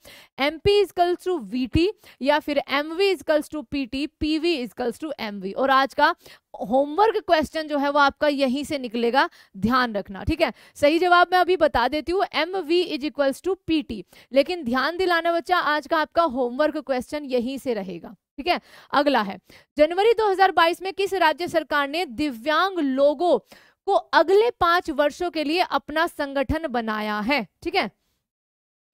M P equals to V T या फिर M V equals to P T P V equals to M V और आज का होमवर्क क्वेश्चन जो है वो आपका यहीं से निकलेगा ध्यान रखना ठीक है सही जवाब मैं अभी बता देती हूँ M V is equals to P T लेकिन ध्यान दिलाना बच्चा आज का आपका होमवर्क क्वेश्चन यहीं से रहेगा ठीक है अगला है जनवरी 2022 में किस राज्य सरकार ने दिव्यांग लोगों को अगले पांच वर्षों के लिए अपना संगठन बनाया है ठीक है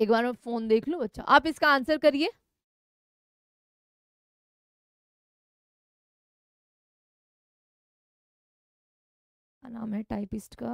एक बार मैं फोन देख लू अच्छा आप इसका आंसर करिए नाम है टाइपिस्ट का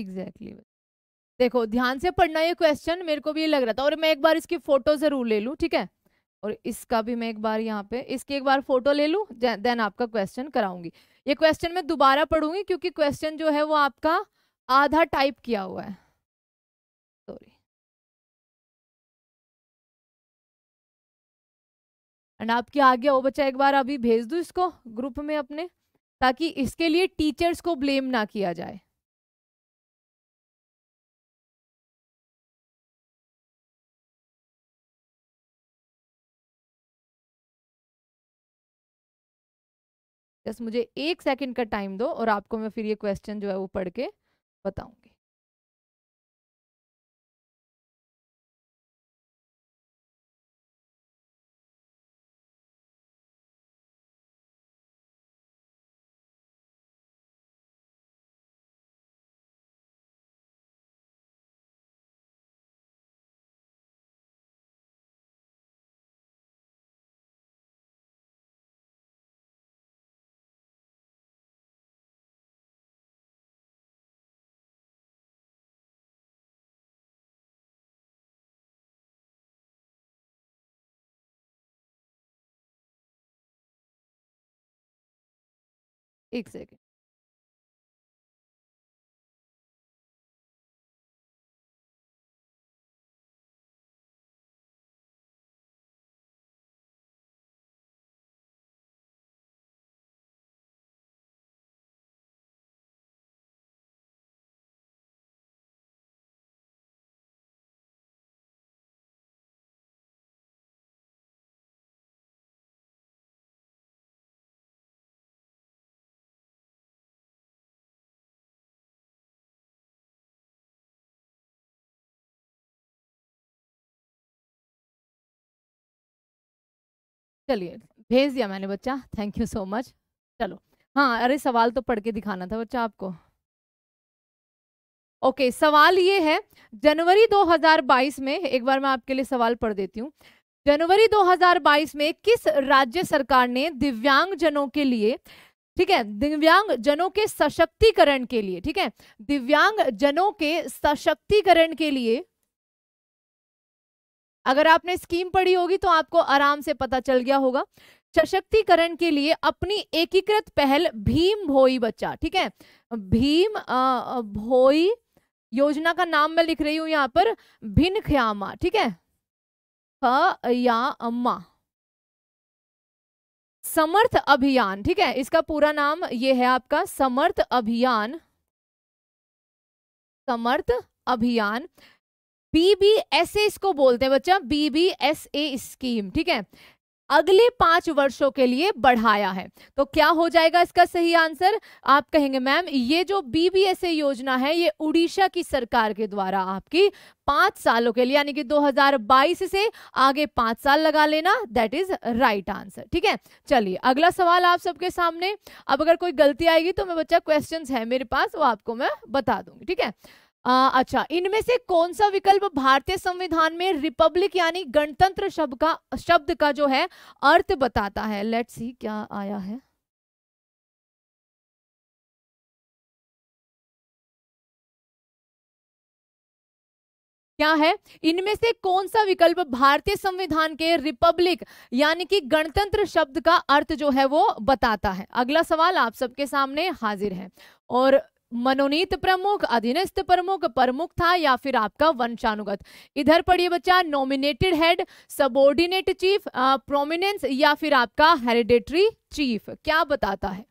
एग्जैक्टली exactly. देखो ध्यान से पढ़ना ये क्वेश्चन मेरे को भी ये लग रहा था और मैं एक बार इसकी फोटो जरूर ले लूँ ठीक है और इसका भी मैं एक बार यहाँ पे इसकी एक बार फोटो ले लूँ देन आपका क्वेश्चन कराऊंगी ये क्वेश्चन मैं दोबारा पढ़ूंगी क्योंकि क्वेश्चन जो है वो आपका आधा टाइप किया हुआ है सॉरी एंड आपके आगे हो बच्चा एक बार अभी भेज दू इसको ग्रुप में अपने ताकि इसके लिए टीचर्स को ब्लेम ना किया जाए बस मुझे एक सेकंड का टाइम दो और आपको मैं फिर ये क्वेश्चन जो है वो पढ़ के बताऊंगी एक सेकेंड चलिए भेज दिया मैंने बच्चा थैंक यू सो मच चलो हाँ अरे सवाल तो पढ़ के दिखाना था बच्चा आपको ओके okay, सवाल ये है जनवरी 2022 में एक बार मैं आपके लिए सवाल पढ़ देती हूँ जनवरी 2022 में किस राज्य सरकार ने दिव्यांग जनों के लिए ठीक है दिव्यांग जनों के सशक्तिकरण के लिए ठीक है दिव्यांग जनों के सशक्तिकरण के लिए अगर आपने स्कीम पढ़ी होगी तो आपको आराम से पता चल गया होगा सशक्तिकरण के लिए अपनी एकीकृत पहल भीम भोई बच्चा ठीक है भीम भोई योजना का नाम मैं लिख रही हूं यहाँ पर भिन ख्यामा ठीक है ख या अम्मा समर्थ अभियान ठीक है इसका पूरा नाम ये है आपका समर्थ अभियान समर्थ अभियान बीबीएसए इसको बोलते हैं बच्चा बीबीएसए स्कीम ठीक है अगले पांच वर्षों के लिए बढ़ाया है तो क्या हो जाएगा इसका सही आंसर आप कहेंगे मैम ये जो बीबीएसए योजना है ये उड़ीसा की सरकार के द्वारा आपकी पांच सालों के लिए यानी कि 2022 से आगे पांच साल लगा लेना दैट इज राइट आंसर ठीक है चलिए अगला सवाल आप सबके सामने अब अगर कोई गलती आएगी तो मैं बच्चा क्वेश्चन है मेरे पास वो आपको मैं बता दूंगी ठीक है आ, अच्छा इनमें से कौन सा विकल्प भारतीय संविधान में रिपब्लिक यानी गणतंत्र शब्द का शब्द का जो है अर्थ बताता है लेट्स सी क्या आया है क्या है इनमें से कौन सा विकल्प भारतीय संविधान के रिपब्लिक यानी कि गणतंत्र शब्द का अर्थ जो है वो बताता है अगला सवाल आप सबके सामने हाजिर है और मनोनीत प्रमुख अधीनस्थ प्रमुख प्रमुख था या फिर आपका वंशानुगत इधर पढ़िए बच्चा nominated head subordinate chief prominence या फिर आपका हेरिडेटरी चीफ क्या बताता है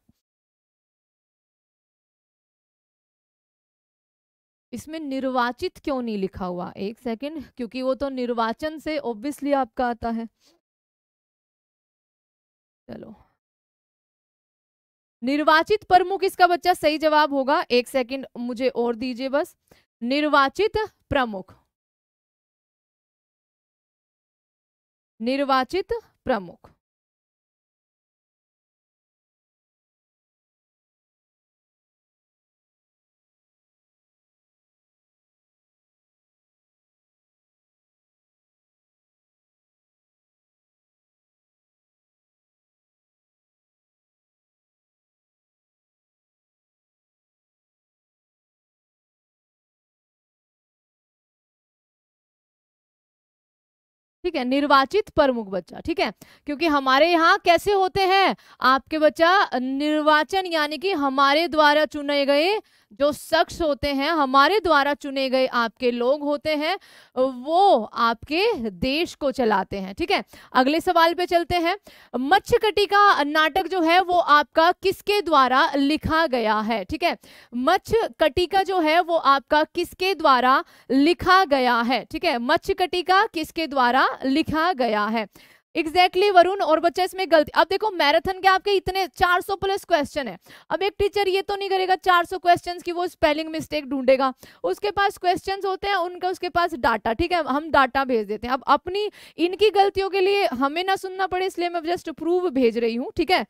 इसमें निर्वाचित क्यों नहीं लिखा हुआ एक सेकंड क्योंकि वो तो निर्वाचन से ऑब्वियसली आपका आता है चलो निर्वाचित प्रमुख इसका बच्चा सही जवाब होगा एक सेकंड मुझे और दीजिए बस निर्वाचित प्रमुख निर्वाचित प्रमुख ठीक है निर्वाचित प्रमुख बच्चा ठीक है क्योंकि हमारे यहाँ कैसे होते हैं आपके बच्चा निर्वाचन यानी कि हमारे द्वारा चुने गए जो शख्स होते हैं हमारे द्वारा चुने गए आपके लोग होते हैं वो आपके देश को चलाते हैं ठीक है अगले सवाल पे चलते हैं मच्छकटी का नाटक जो है वो आपका किसके द्वारा लिखा गया है ठीक है मच्छकटी का जो है वो आपका किसके द्वारा लिखा गया है ठीक है मच्छकटी का किसके द्वारा लिखा गया है एग्जैक्टली exactly, वरुण और बच्चा इसमें गलती अब देखो मैराथन के आपके इतने 400 प्लस क्वेश्चन है अब एक टीचर ये तो नहीं करेगा 400 क्वेश्चंस की वो स्पेलिंग मिस्टेक ढूंढेगा उसके पास क्वेश्चंस होते हैं उनका उसके पास डाटा ठीक है हम डाटा भेज देते हैं अब अपनी इनकी गलतियों के लिए हमें ना सुनना पड़े इसलिए मैं जस्ट प्रूव भेज रही हूँ ठीक है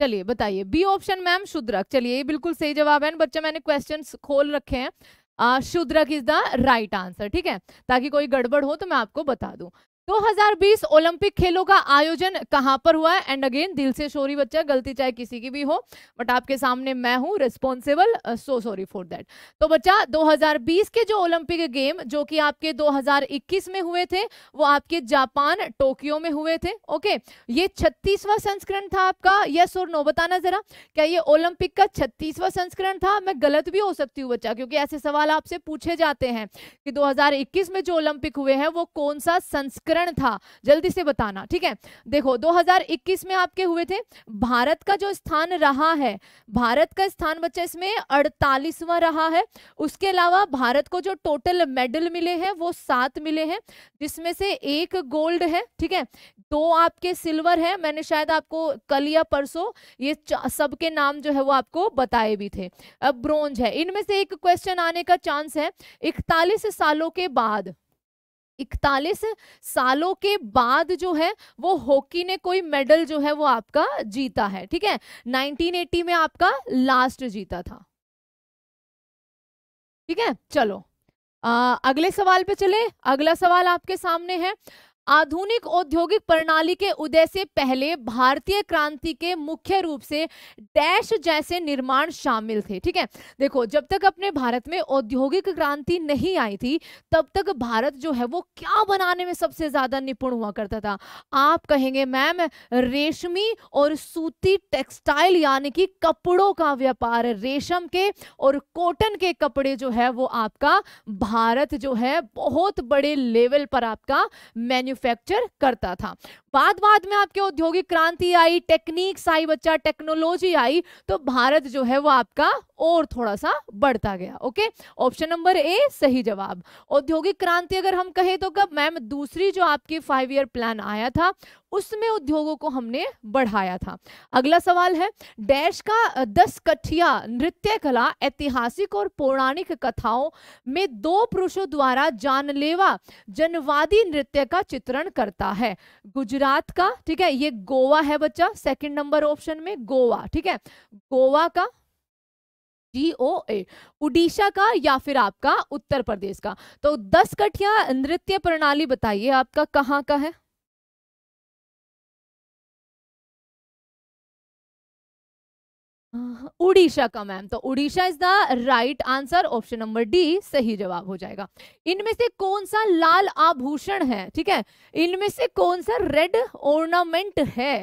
चलिए बताइए बी ऑप्शन मैम शुद्रक चलिए ये बिल्कुल सही जवाब है बच्चे मैंने क्वेश्चन खोल रखे हैं Shudrak is the right answer ठीक है ताकि कोई गड़बड़ हो तो मैं आपको बता दूं 2020 ओलंपिक खेलों का आयोजन कहां पर हुआ है एंड अगेन दिल से सॉरी बच्चा गलती चाहे किसी की भी हो बट आपके सामने मैं हूं responsible so sorry for that तो बच्चा 2020 के जो ओलंपिक गेम जो कि आपके 2021 में हुए थे वो आपके जापान टोक्यो में हुए थे ओके ये छत्तीसवा संस्करण था आपका यस और नो बताना जरा क्या ये ओलंपिक का छत्तीसवा संस्करण था मैं गलत भी हो सकती हूँ बच्चा क्योंकि ऐसे सवाल आपसे पूछे जाते हैं कि दो में जो ओलंपिक हुए हैं वो कौन सा संस्करण चरण था जल्दी से बताना ठीक है देखो 2021 में आपके हुए थे भारत का जो स्थान रहा है भारत का स्थान बच्चे इसमें अड़तालीसवां रहा है उसके अलावा भारत को जो टोटल मेडल मिले हैं वो सात मिले हैं जिसमें से एक गोल्ड है ठीक है दो आपके सिल्वर है मैंने शायद आपको कल या परसों ये सबके नाम जो है वो आपको बताए भी थे अब ब्रोंज है इनमें से एक क्वेश्चन आने का चांस है इकतालीस सालों के बाद इकतालीस सालों के बाद जो है वो हॉकी ने कोई मेडल जो है वो आपका जीता है ठीक है 1980 में आपका लास्ट जीता था ठीक है चलो आ, अगले सवाल पे चले अगला सवाल आपके सामने है आधुनिक औद्योगिक प्रणाली के उदय से पहले भारतीय क्रांति के मुख्य रूप से डैश जैसे निर्माण शामिल थे ठीक है देखो जब तक अपने भारत में औद्योगिक क्रांति नहीं आई थी तब तक भारत जो है वो क्या बनाने में सबसे ज्यादा निपुण हुआ करता था आप कहेंगे मैम रेशमी और सूती टेक्सटाइल यानी कि कपड़ों का व्यापार रेशम के और कॉटन के कपड़े जो है वो आपका भारत जो है बहुत बड़े लेवल पर आपका मैन्यू मैन्युफैक्चर करता था बाद बाद में आपके औद्योगिक क्रांति आई टेक्निक्स आई बच्चा टेक्नोलॉजी आई तो भारत जो है वो आपका और थोड़ा सा बढ़ता गया ओके ऑप्शन नंबर ए सही जवाब औद्योगिक क्रांति अगर हम कहें तो कब मैम दूसरी जो आपकी फाइव ईयर प्लान आया था उसमें उद्योगों को हमने बढ़ाया था अगला सवाल है डैश का दस कठिया नृत्य कला ऐतिहासिक और पौराणिक कथाओं में दो पुरुषों द्वारा जानलेवा जनवादी नृत्य का चित्रण करता है गुजरात का ठीक है ये गोवा है बच्चा सेकंड नंबर ऑप्शन में गोवा ठीक है गोवा का उड़ीसा का या फिर आपका उत्तर प्रदेश का तो दस कठिया नृत्य प्रणाली बताइए आपका कहाँ का है उड़ीसा का मैम तो Orissa is the right answer option number D सही जवाब हो जाएगा इनमें से कौन सा लाल आभूषण है ठीक है इनमें से कौन सा रेड ऑर्नामेंट है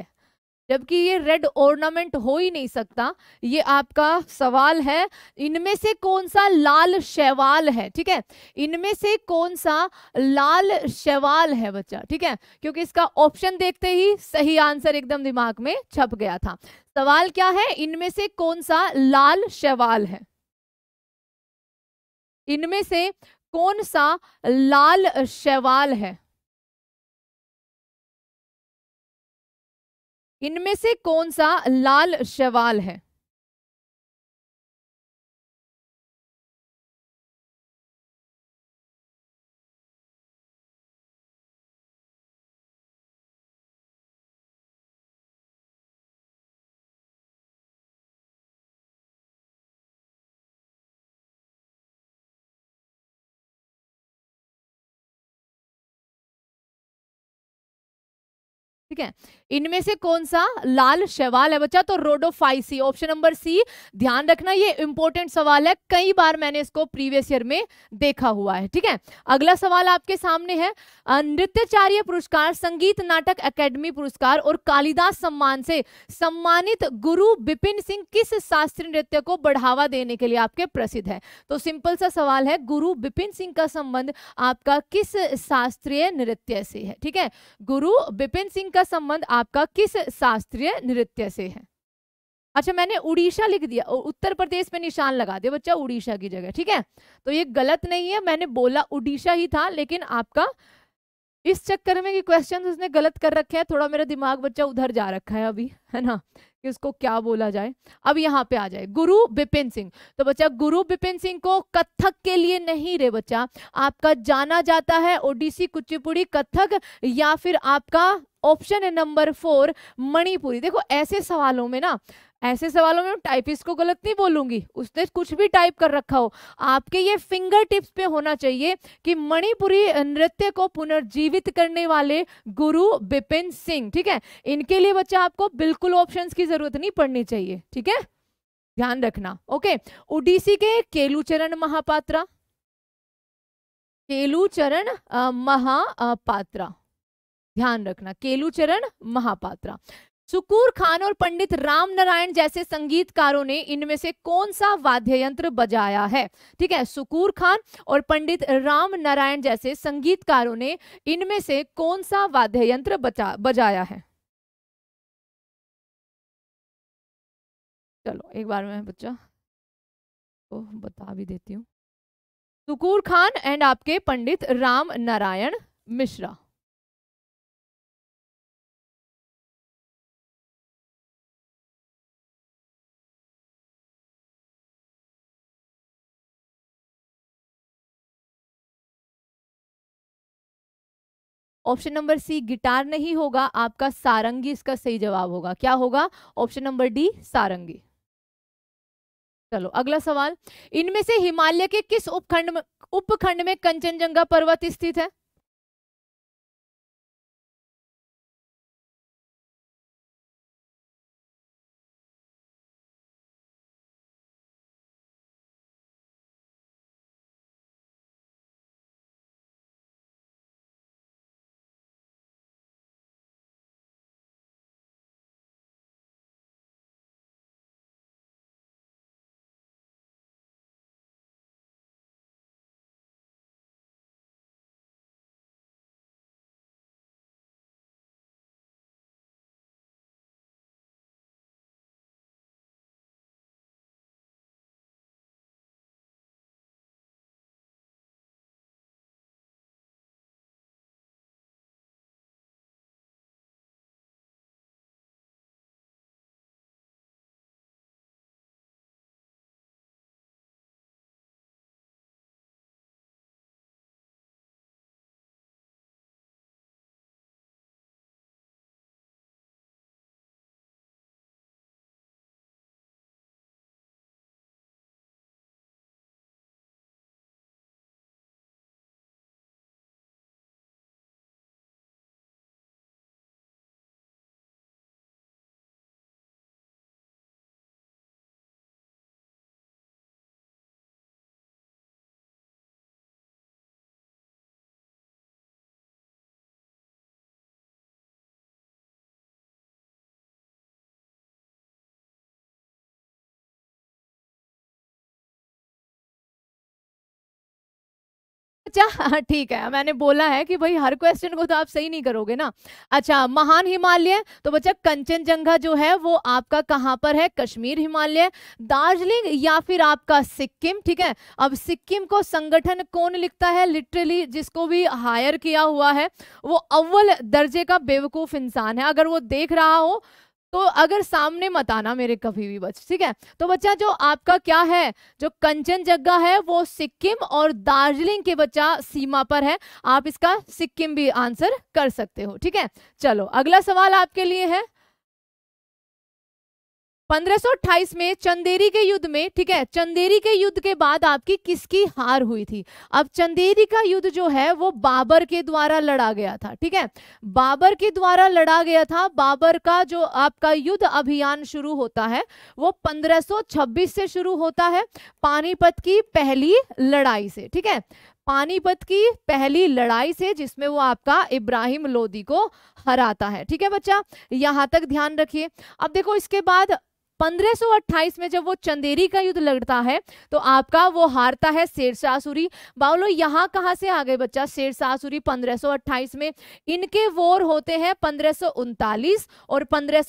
जबकि ये रेड ऑर्नामेंट हो ही नहीं सकता ये आपका सवाल है इनमें से कौन सा लाल शैवाल है ठीक है इनमें से कौन सा लाल शैवाल है बच्चा ठीक है क्योंकि इसका ऑप्शन देखते ही सही आंसर एकदम दिमाग में छप गया था सवाल क्या है इनमें से कौन सा लाल शैवाल है इनमें से कौन सा लाल शैवाल है इनमें से कौन सा लाल शवाल है ठीक है इनमें से कौन सा लाल शैवाल है बच्चा तो रोडोफाइसी ऑप्शन नंबर सी ध्यान रखना ये इंपॉर्टेंट सवाल है कई बार मैंने इसको प्रीवियस ईयर में देखा हुआ है ठीक है अगला सवाल आपके सामने है नृत्यचार्य पुरस्कार संगीत नाटक अकेडमी पुरस्कार और कालिदास सम्मान से सम्मानित गुरु बिपिन सिंह किस शास्त्रीय नृत्य को बढ़ावा देने के लिए आपके प्रसिद्ध है तो सिंपल सा सवाल है गुरु बिपिन सिंह का संबंध आपका किस शास्त्रीय नृत्य से है ठीक है गुरु बिपिन सिंह का संबंध आप आपका किस शास्त्रीय नृत्य से है अच्छा मैंने उड़ीसा लिख दिया उत्तर प्रदेश में निशान लगा दिया बच्चा उड़ीसा की जगह ठीक है तो ये गलत नहीं है मैंने बोला उड़ीसा ही था लेकिन आपका इस चक्कर में कि क्वेश्चन उसने गलत कर रखे हैं थोड़ा मेरा दिमाग बच्चा उधर जा रखा है अभी है ना कि उसको क्या बोला जाए अब यहाँ पे आ जाए गुरु बिपिन सिंह तो बच्चा गुरु बिपिन सिंह को कथक के लिए नहीं रे बच्चा आपका जाना जाता है ओडिसी कुचिपुड़ी कथक या फिर आपका ऑप्शन है नंबर फोर मणिपुरी देखो ऐसे सवालों में ना ऐसे सवालों में टाइपिस्ट को गलत नहीं बोलूंगी उसने कुछ भी टाइप कर रखा हो आपके ये फिंगर टिप्स पे होना चाहिए कि मणिपुरी नृत्य को पुनर्जीवित करने वाले गुरु बिपिन सिंह ठीक है इनके लिए बच्चा आपको बिल्कुल ऑप्शन की जरूरत नहीं पड़नी चाहिए ठीक है ध्यान रखना ओके उडीसी के केलुचरण महापात्रा केलुचरण महापात्रा ध्यान रखना केलुचरण महापात्रा सुकूर खान और पंडित राम नारायण जैसे संगीतकारों ने इनमें से कौन सा वाद्य यंत्र बजाया है ठीक है सुकूर खान और पंडित राम नारायण जैसे संगीतकारों ने इनमें से कौन सा वाद्य यंत्र बजाया है चलो एक बार मैं बच्चा को बता भी देती हूँ सुकूर खान एंड आपके Pandit Ram Narayan Mishra option number C guitar नहीं होगा आपका सारंगी इसका सही जवाब होगा क्या होगा ऑप्शन नंबर डी सारंगी चलो अगला सवाल इनमें से हिमालय के किस उपखंड में उपखंड में कंचनजंगा पर्वत स्थित है अच्छा हाँ ठीक है मैंने बोला है कि भाई हर क्वेश्चन को तो आप सही नहीं करोगे ना अच्छा महान हिमालय तो बच्चा कंचनजंगा जो है वो आपका कहाँ पर है कश्मीर हिमालय दार्जिलिंग या फिर आपका सिक्किम ठीक है अब सिक्किम को संगठन कौन लिखता है लिटरली जिसको भी हायर किया हुआ है वो अव्वल दर्जे का बेवकूफ इंसान है अगर वो देख रहा हो तो अगर सामने मत आना मेरे कभी भी बच्चे ठीक है तो बच्चा जो आपका क्या है जो कंचन जग्गा है वो सिक्किम और दार्जिलिंग के बच्चा सीमा पर है आप इसका सिक्किम भी आंसर कर सकते हो ठीक है चलो अगला सवाल आपके लिए है 1528 में चंदेरी के युद्ध में ठीक है चंदेरी के युद्ध के बाद आपकी किसकी हार हुई थी अब चंदेरी का युद्ध जो है वो बाबर के द्वारा लड़ा गया था ठीक है बाबर के द्वारा लड़ा गया था बाबर का जो आपका युद्ध अभियान शुरू होता है वो 1526 से शुरू होता है पानीपत की पहली लड़ाई से ठीक है पानीपत की पहली लड़ाई से जिसमें वो आपका इब्राहिम लोदी को हराता है ठीक है बच्चा यहां तक ध्यान रखिए अब देखो इसके बाद 1528 में जब वो चंदेरी का युद्ध लड़ता है तो आपका वो हारता है शेरशाहसूरी बाउलो यहाँ कहाँ से आ गए बच्चा शेरशाहसूरी 1528 में इनके वोर होते हैं पंद्रह और पंद्रह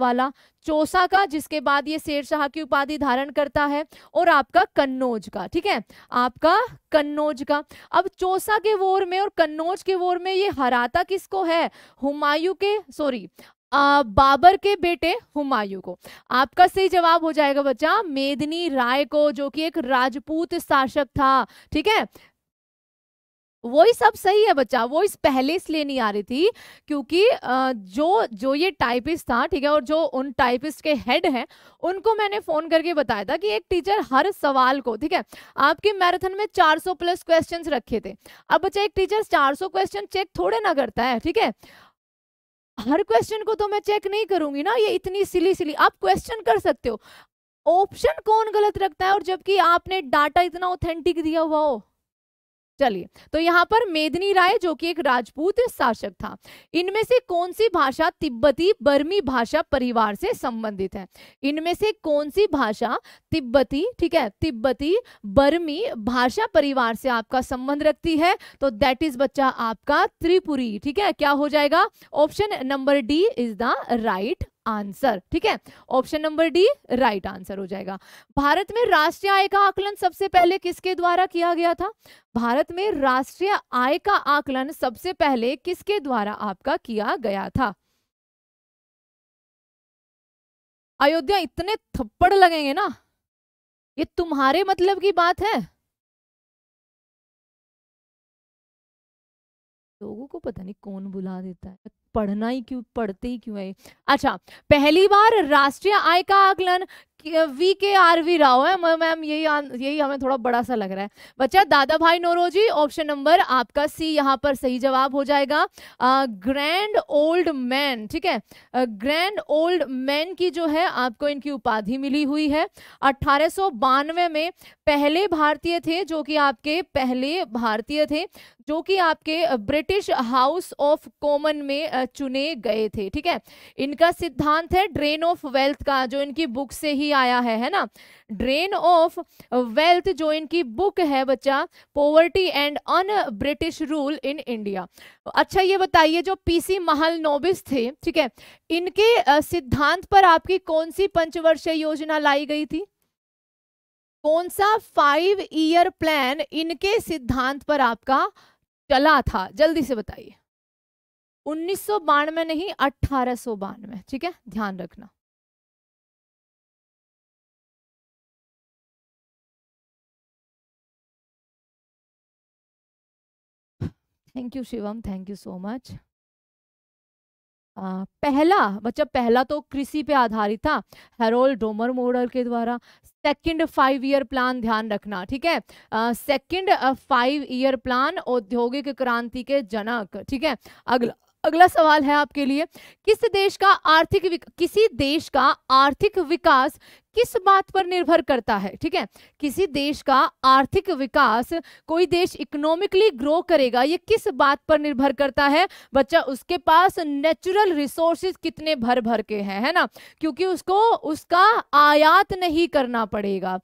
वाला चौसा का जिसके बाद ये शेरशाह की उपाधि धारण करता है और आपका कन्नौज का ठीक है आपका कन्नौज का अब चौसा के वोर में और कन्नौज के वोर में ये हराता किसको है हुमायूं के सॉरी आ, बाबर के बेटे हुमायूं को आपका सही जवाब हो जाएगा बच्चा मेदनी राय को जो कि एक राजपूत शासक था ठीक है वही सब सही है बच्चा वो इस पहले इसलिए नहीं आ रही थी क्योंकि जो जो ये टाइपिस्ट था ठीक है और जो उन टाइपिस्ट के हेड हैं उनको मैंने फोन करके बताया था कि एक टीचर हर सवाल को ठीक है आपके मैराथन में 400 प्लस क्वेश्चंस रखे थे अब बच्चा एक टीचर 400 क्वेश्चन चेक थोड़े ना करता है ठीक है हर क्वेश्चन को तो मैं चेक नहीं करूंगी ना ये इतनी सिली सिली आप क्वेश्चन कर सकते हो ऑप्शन कौन गलत रखता है और जबकि आपने डाटा इतना ऑथेंटिक दिया हुआ हो चलिए तो यहाँ पर मेदनी राय जो कि एक राजपूत शासक था इनमें से कौन सी भाषा तिब्बती बर्मी भाषा परिवार से संबंधित है इनमें से कौन सी भाषा तिब्बती ठीक है तिब्बती बर्मी भाषा परिवार से आपका संबंध रखती है तो दैट इज बच्चा आपका त्रिपुरी ठीक है क्या हो जाएगा option number D is the right answer ठीक है option number D right answer हो जाएगा भारत में राष्ट्रीय आय का आकलन सबसे पहले किसके द्वारा किया गया था भारत में राष्ट्रीय आय का आकलन सबसे पहले किसके द्वारा आपका किया गया था अयोध्या इतने थप्पड़ लगेंगे ना ये तुम्हारे मतलब की बात है लोगों को पता नहीं कौन बुला देता है पढ़ना ही क्यों पढ़ते ही क्यों है अच्छा पहली बार राष्ट्रीय आय का आकलन वी के आर वी राव है मैम यही यही हमें थोड़ा बड़ा सा लग रहा है बच्चा दादा भाई नोरोजी ऑप्शन नंबर आपका सी यहाँ पर सही जवाब हो जाएगा ग्रैंड ओल्ड मैन ठीक है ग्रैंड ओल्ड मैन की जो है आपको इनकी उपाधि मिली हुई है अट्ठारह में पहले भारतीय थे जो कि आपके पहले भारतीय थे जो कि आपके ब्रिटिश हाउस ऑफ कॉमन में चुने गए थे ठीक है इनका सिद्धांत है ड्रेन ऑफ वेल्थ का जो इनकी बुक से ही भी आया है है ना ड्रेन ऑफ वेल्थ जो इनकी बुक है बच्चा poverty and un British rule in India अच्छा ये बताइए जो पीसी महल नोबिस थे ठीक है इनके सिद्धांत पर आपकी कौन सी पंचवर्षीय योजना लाई गई थी कौन सा फाइव ईयर प्लान इनके सिद्धांत पर आपका चला था जल्दी से बताइए उन्नीस में नहीं अट्ठारह ठीक है ध्यान रखना thank you Shivam thank you so much पहला बच्चा पहला तो कृषि पे आधारित था हेरोल डोमर मॉडल के द्वारा सेकंड फाइव ईयर प्लान ध्यान रखना ठीक है सेकंड फाइव ईयर प्लान औद्योगिक क्रांति के जनक ठीक है अगला अगला सवाल है आपके लिए किस देश का आर्थिक किसी देश का आर्थिक विकास किस बात पर निर्भर करता है ठीक है किसी देश का आर्थिक विकास कोई देश इकोनॉमिकली ग्रो करेगा ये किस बात पर निर्भर करता है बच्चा उसके पास नेचुरल रिसोर्सेज कितने भर भर के हैं है ना क्योंकि उसको उसका आयात नहीं करना पड़ेगा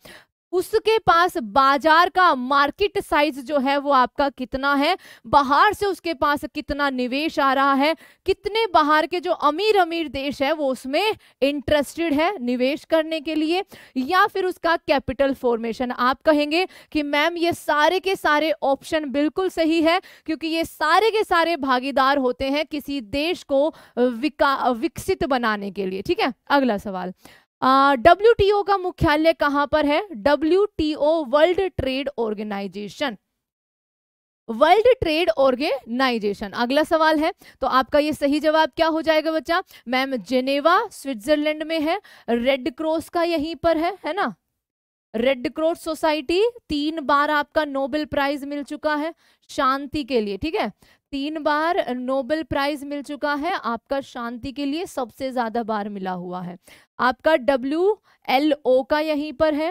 उसके पास बाजार का मार्केट साइज जो है वो आपका कितना है बाहर से उसके पास कितना निवेश आ रहा है कितने बाहर के जो अमीर अमीर देश है वो उसमें इंटरेस्टेड है निवेश करने के लिए या फिर उसका कैपिटल फॉर्मेशन आप कहेंगे कि मैम ये सारे के सारे ऑप्शन बिल्कुल सही है क्योंकि ये सारे के सारे भागीदार होते हैं किसी देश को विकसित बनाने के लिए ठीक है अगला सवाल डब्ल्यू टी ओ का मुख्यालय कहां पर है W T O world trade organization world trade organization अगला सवाल है तो आपका ये सही जवाब क्या हो जाएगा बच्चा मैम जेनेवा स्विट्जरलैंड में है रेड क्रॉस का यहीं पर है है ना रेड क्रॉस सोसाइटी तीन बार आपका नोबेल प्राइज मिल चुका है शांति के लिए ठीक है तीन बार नोबेल प्राइज मिल चुका है आपका शांति के लिए सबसे ज्यादा बार मिला हुआ है आपका डब्ल्यू एल ओ का यहीं पर है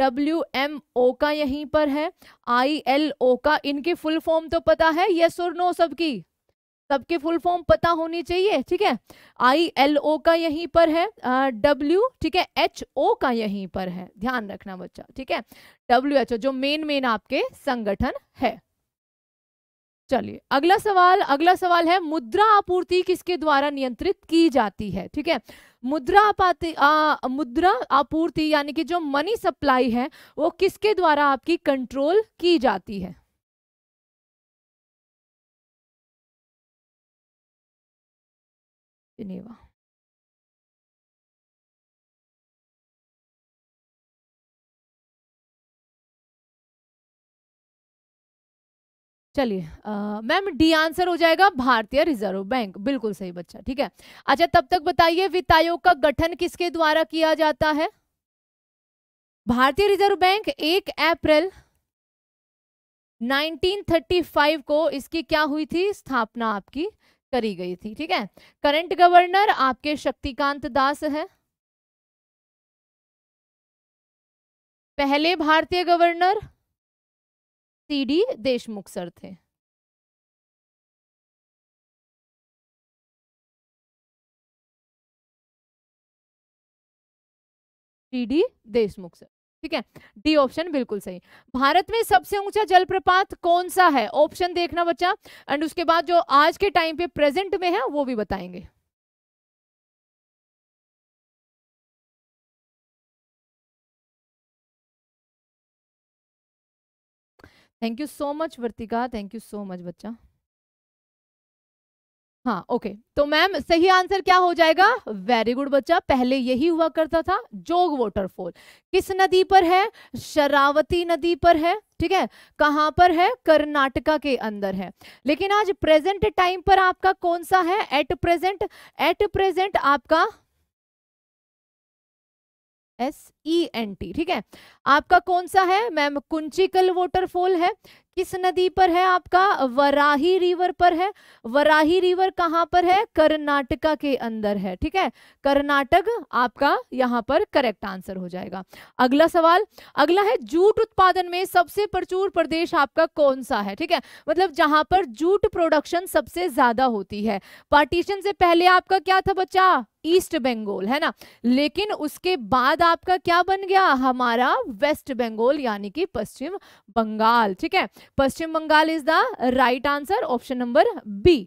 डब्ल्यू एम ओ का यहीं पर है आई एल ओ का इनकी फुल फॉर्म तो पता है ये सुर नो सबकी सबके फुल फॉर्म पता होनी चाहिए ठीक है आई एल ओ का यहीं पर है डब्ल्यू ठीक है एच ओ का यहीं पर है ध्यान रखना बच्चा ठीक है डब्ल्यू एच ओ जो मेन मेन आपके संगठन है चलिए अगला सवाल अगला सवाल है मुद्रा आपूर्ति किसके द्वारा नियंत्रित की जाती है ठीक है मुद्रा आपाति मुद्रा आपूर्ति यानी कि जो मनी सप्लाई है वो किसके द्वारा आपकी कंट्रोल की जाती है जिनेवा चलिए मैम डी आंसर हो जाएगा भारतीय रिजर्व बैंक बिल्कुल सही बच्चा ठीक है अच्छा तब तक बताइए वित्त आयोग का गठन किसके द्वारा किया जाता है भारतीय रिजर्व बैंक एक अप्रैल 1935 को इसकी क्या हुई थी स्थापना आपकी करी गई थी ठीक है करंट गवर्नर आपके शक्तिकांत दास है पहले भारतीय governor C D Deshmukh sir थे सी डी देशमुख सर ठीक है डी ऑप्शन बिल्कुल सही भारत में सबसे ऊंचा जलप्रपात कौन सा है ऑप्शन देखना बच्चा एंड उसके बाद जो आज के टाइम पे प्रेजेंट में है वो भी बताएंगे thank you so much Vartika thank you so much बच्चा हाँ ओके तो मैम सही आंसर क्या हो जाएगा वेरी गुड बच्चा पहले यही हुआ करता था जोग वॉटरफॉल किस नदी पर है शरावती नदी पर है ठीक है कहां पर है कर्नाटका के अंदर है लेकिन आज प्रेजेंट टाइम पर आपका कौन सा है एट प्रेजेंट एट प्रेजेंट आपका एस ई एन टी ठीक है आपका कौन सा है मैम कुंचिकल वॉटरफॉल है किस नदी पर है आपका वराही रिवर पर है वराही रिवर कहाँ पर है कर्नाटका के अंदर है ठीक है कर्नाटक आपका यहाँ पर करेक्ट आंसर हो जाएगा अगला सवाल अगला है जूट उत्पादन में सबसे प्रचुर प्रदेश आपका कौन सा है ठीक है मतलब जहां पर जूट प्रोडक्शन सबसे ज्यादा होती है पार्टीशन से पहले आपका क्या था बच्चा ईस्ट बंगाल है ना लेकिन उसके बाद आपका क्या बन गया हमारा वेस्ट बंगाल यानी कि पश्चिम बंगाल ठीक है Paschim Bangal is the right answer option number B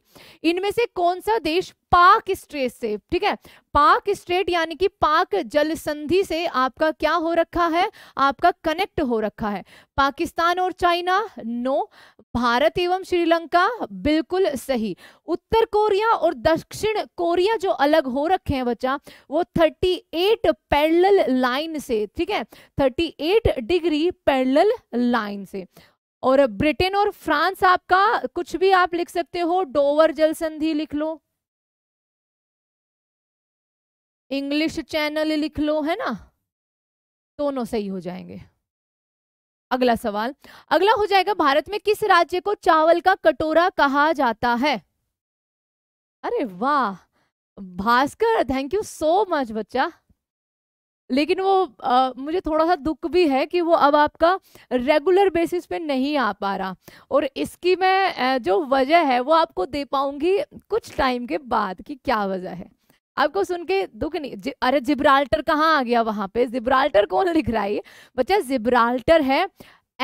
इनमें से कौन सा देश पाक स्ट्रेट से ठीक है पाक स्ट्रेट यानी कि पाक जल संधि से आपका क्या हो रखा है आपका कनेक्ट हो रखा है पाकिस्तान और चाइना नो भारत एवं श्रीलंका बिल्कुल सही उत्तर कोरिया और दक्षिण कोरिया जो अलग हो रखे हैं बच्चा वो 38 एट पैरल लाइन से ठीक है 38 डिग्री पैरल लाइन से और ब्रिटेन और फ्रांस आपका कुछ भी आप लिख सकते हो डोवर जल संधि लिख लो इंग्लिश चैनल लिख लो है ना दोनों सही हो जाएंगे अगला सवाल अगला हो जाएगा भारत में किस राज्य को चावल का कटोरा कहा जाता है अरे वाह Bhaskar thank you so much बच्चा लेकिन वो आ, मुझे थोड़ा सा दुख भी है कि वो अब आपका रेगुलर बेसिस पे नहीं आ पा रहा और इसकी मैं जो वजह है वो आपको दे पाऊंगी कुछ टाइम के बाद कि क्या वजह है आपको सुन के दुख नहीं जि, अरे जिब्राल्टर कहाँ आ गया वहाँ पे जिब्राल्टर कौन लिख रहा है बच्चा जिब्राल्टर है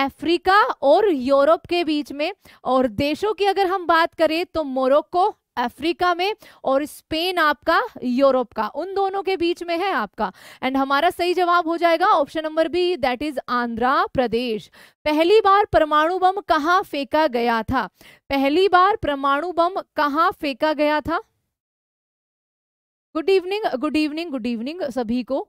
अफ्रीका और यूरोप के बीच में और देशों की अगर हम बात करें तो मोरक्को अफ्रीका में और स्पेन आपका यूरोप का उन दोनों के बीच में है आपका एंड हमारा सही जवाब हो जाएगा option number B that is Andhra Pradesh पहली बार परमाणु बम कहाँ फेंका गया था पहली बार परमाणु बम कहाँ फेंका गया था good evening good evening good evening सभी को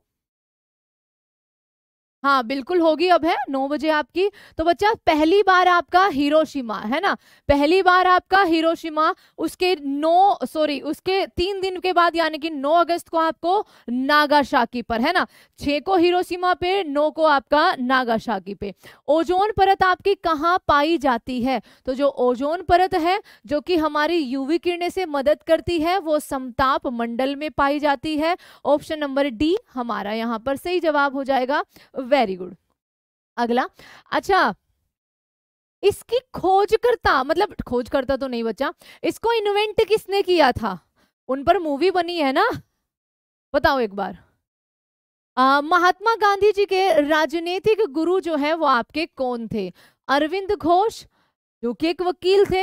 हाँ बिल्कुल होगी अब है नौ बजे आपकी तो बच्चा पहली बार आपका हिरोशिमा है ना पहली बार आपका हिरोशिमा उसके नौ सॉरी उसके तीन दिन के बाद यानी कि नौ अगस्त को आपको नागाशाकी पर है ना छः को हिरोशिमा पे नौ को आपका नागाशाकी पे ओजोन परत आपकी कहाँ पाई जाती है तो जो ओजोन परत है जो कि हमारी यूवी किरणें से मदद करती है वो समताप मंडल में पाई जाती है ऑप्शन नंबर डी हमारा यहाँ पर सही जवाब हो जाएगा वेरी गुड अगला अच्छा इसकी खोजकर्ता मतलब खोजकर्ता तो नहीं बच्चा इसको इन्वेंट किसने किया था उन पर मूवी बनी है ना बताओ एक बार आ, महात्मा गांधी जी के राजनीतिक गुरु जो है वो आपके कौन थे अरविंद घोष जो कि एक वकील थे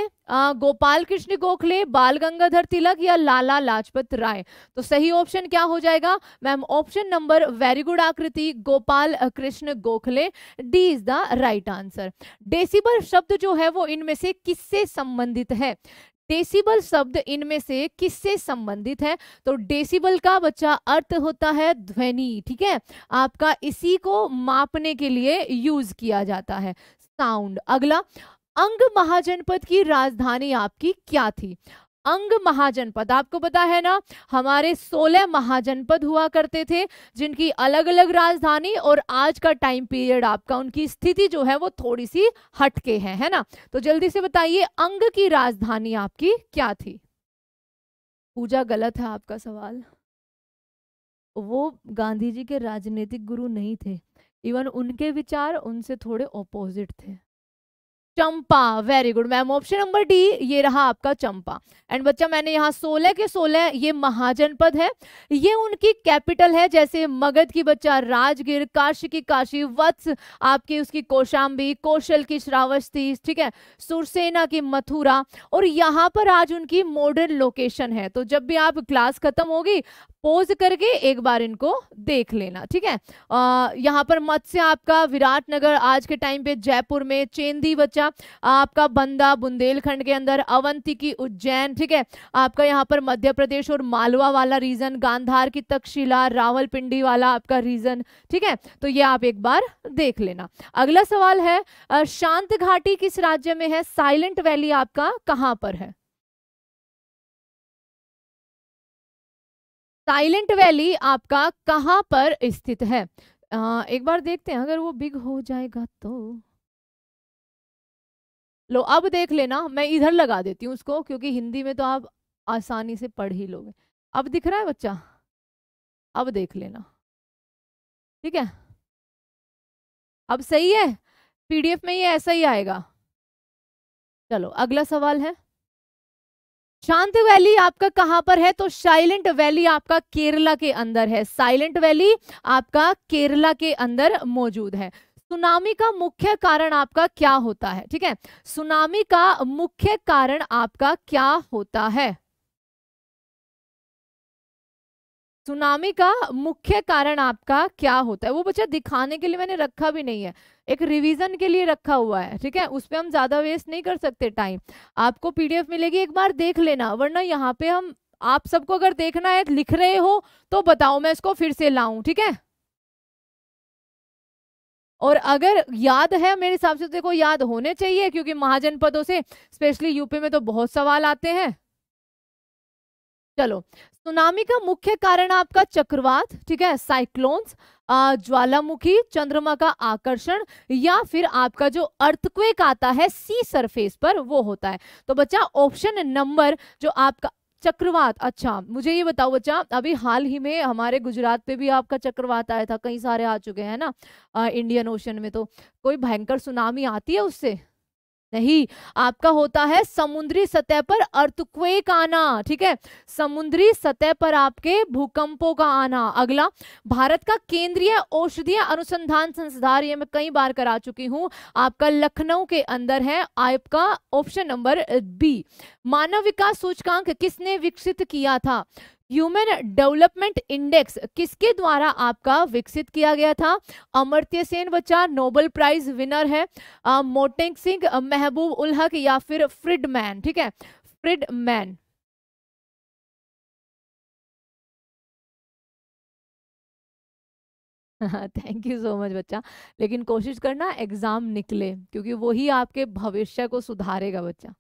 गोपाल कृष्ण गोखले बाल गंगाधर तिलक या लाला लाजपत राय तो सही ऑप्शन क्या हो जाएगा ma'am option number very good Akriti Gopal Krishna Gokhale D is the right answer decibel शब्द जो है वो इनमें से किससे संबंधित है डेसिबल शब्द इनमें से किससे संबंधित है तो डेसिबल का बच्चा अर्थ होता है ध्वनि ठीक है आपका इसी को मापने के लिए यूज किया जाता है साउंड अगला अंग महाजनपद की राजधानी आपकी क्या थी अंग महाजनपद आपको पता है ना हमारे 16 महाजनपद हुआ करते थे जिनकी अलग अलग राजधानी और आज का टाइम पीरियड आपका उनकी स्थिति जो है वो थोड़ी सी हटके है है ना तो जल्दी से बताइए अंग की राजधानी आपकी क्या थी पूजा गलत है आपका सवाल वो गांधी जी के राजनीतिक गुरु नहीं थे इवन उनके विचार उनसे थोड़े ऑपोजिट थे Champa very good ma'am option number D ये रहा आपका चंपा एंड बच्चा मैंने यहाँ सोलह के सोलह ये महाजनपद है ये उनकी कैपिटल है जैसे मगध की बच्चा राजगीर काशी की काशी वत्स आपकी उसकी कोशाम्बी कौशल की श्रावस्ती ठीक है सुरसेना की मथुरा और यहाँ पर आज उनकी मॉडर्न लोकेशन है तो जब भी आप क्लास खत्म होगी पोज करके एक बार इनको देख लेना ठीक है यहाँ पर मत्स्य आपका विराट नगर आज के टाइम पे जयपुर में चेंदी बच्चा आपका बंदा बुंदेलखंड के अंदर अवंती की उज्जैन ठीक है आपका यहाँ पर मध्य प्रदेश और मालवा वाला रीजन गांधार की तक्षशिला रावलपिंडी वाला आपका रीजन ठीक है तो ये आप एक बार देख लेना अगला सवाल है शांत घाटी किस राज्य में है साइलेंट वैली आपका कहाँ पर है साइलेंट वैली आपका कहाँ पर स्थित है आ, एक बार देखते हैं अगर वो बिग हो जाएगा तो लो अब देख लेना मैं इधर लगा देती हूँ उसको क्योंकि हिंदी में तो आप आसानी से पढ़ ही लोगे अब दिख रहा है बच्चा अब देख लेना ठीक है अब सही है पीडीएफ में ये ऐसा ही आएगा चलो अगला सवाल है शांत वैली आपका कहां पर है तो साइलेंट वैली आपका केरला के अंदर है साइलेंट वैली आपका केरला के अंदर मौजूद है सुनामी का मुख्य कारण आपका क्या होता है ठीक है सुनामी का मुख्य कारण आपका क्या होता है सुनामी का मुख्य कारण आपका क्या होता है वो बच्चा दिखाने के लिए मैंने रखा भी नहीं है एक रिवीजन के लिए रखा हुआ है ठीक है उस पर हम ज़्यादा वेस्ट नहीं कर सकते टाइम आपको पीडीएफ मिलेगी एक बार देख लेना वरना यहाँ पे हम आप सबको अगर देखना है लिख रहे हो तो बताओ मैं इसको फिर से लाऊं ठीक है और अगर याद है मेरे हिसाब से तो देखो याद होने चाहिए क्योंकि महाजनपदों से स्पेशली यूपी में तो बहुत सवाल आते हैं चलो सुनामी का मुख्य कारण आपका चक्रवात ठीक है साइक्लोन्स ज्वालामुखी चंद्रमा का आकर्षण या फिर आपका जो अर्थक्वेक आता है सी सरफेस पर वो होता है तो बच्चा ऑप्शन नंबर जो आपका चक्रवात अच्छा मुझे ये बताओ बच्चा अभी हाल ही में हमारे गुजरात पे भी आपका चक्रवात आया था कई सारे आ चुके हैं ना इंडियन ओशन में तो कोई भयंकर सुनामी आती है उससे नहीं आपका होता है समुद्री सतह पर अर्थक्वेक आना ठीक है समुद्री सतह पर आपके भूकंपों का आना अगला भारत का केंद्रीय औषधीय अनुसंधान संस्थान ये मैं कई बार करा चुकी हूं आपका लखनऊ के अंदर है आपका ऑप्शन नंबर बी मानव विकास सूचकांक किसने विकसित किया था ह्यूमन डेवलपमेंट इंडेक्स किसके द्वारा आपका विकसित किया गया था अमर्त्य सेन बच्चा नोबल प्राइज विनर है मोटेंग सिंह महबूब उल हक या फिर फ्रिडमैन ठीक है Friedman thank you so much बच्चा लेकिन कोशिश करना एग्ज़ाम निकले क्योंकि वही आपके भविष्य को सुधारेगा बच्चा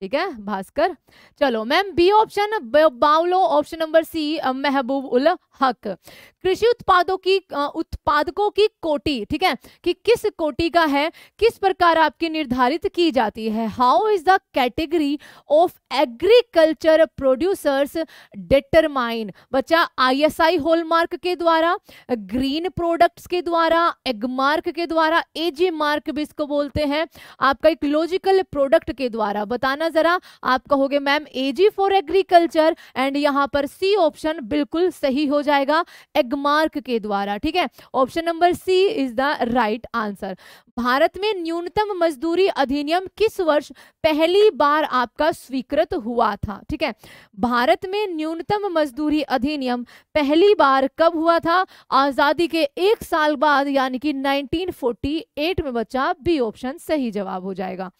ठीक है भास्कर चलो मैम बी ऑप्शन बावलो option number C Mahbub ul हक कृषि उत्पादों की उत्पादकों की कोटि ठीक है कि किस कोटि का है किस प्रकार आपकी निर्धारित की जाती है how is the category of agriculture producers determine बच्चा आईएसआई होलमार्क के द्वारा ग्रीन प्रोडक्ट्स के द्वारा एगमार्क के द्वारा एजी मार्क भी इसको बोलते हैं आपका एक लॉजिकल प्रोडक्ट के द्वारा बताना जरा आप कहोगे ma'am AG for agriculture and यहाँ पर सी ऑप्शन बिल्कुल सही हो जाएगा एगमार्क के द्वारा ठीक है option number C is the right answer भारत में न्यूनतम मजदूरी अधिनियम किस वर्ष पहली बार आपका स्वीकृत हुआ था ठीक है भारत में न्यूनतम मजदूरी अधिनियम पहली बार कब हुआ था आजादी के एक साल बाद यानी कि 1948 में बच्चा बी ऑप्शन सही जवाब हो जाएगा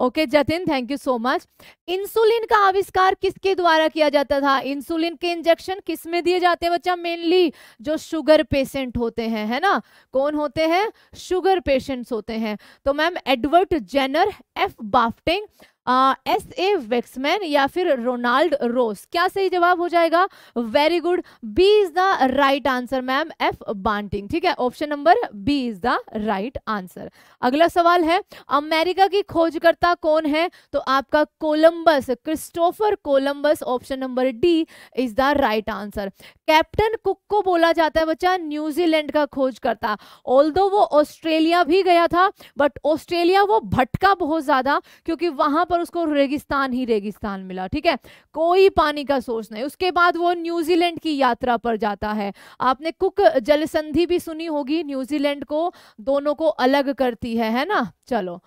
okay Jatin thank you so much insulin का आविष्कार किसके द्वारा किया जाता था इंसुलिन के इंजेक्शन किस में दिए जाते हैं बच्चा मेनली जो शुगर पेशेंट होते हैं है ना कौन होते हैं शुगर पेशेंट्स होते हैं तो ma'am Edward Jenner F Banting S A Waksman या फिर रोनाल्ड रोस क्या सही जवाब हो जाएगा very good B is the right answer ma'am F Banting ठीक है option number B is the right answer अगला सवाल है अमेरिका की खोजकर्ता कौन है तो आपका Columbus Christopher Columbus option number D is the right answer captain Cook को बोला जाता है बच्चा न्यूजीलैंड का खोज करता ऑल दो वो ऑस्ट्रेलिया भी गया था बट ऑस्ट्रेलिया वो भटका बहुत ज़्यादा क्योंकि वहां पर उसको रेगिस्तान ही रेगिस्तान मिला ठीक है कोई पानी का सोर्स नहीं उसके बाद वो न्यूजीलैंड की यात्रा पर जाता है आपने कुक जलसंधि भी सुनी होगी न्यूजीलैंड को दोनों को अलग करती है है ना चलो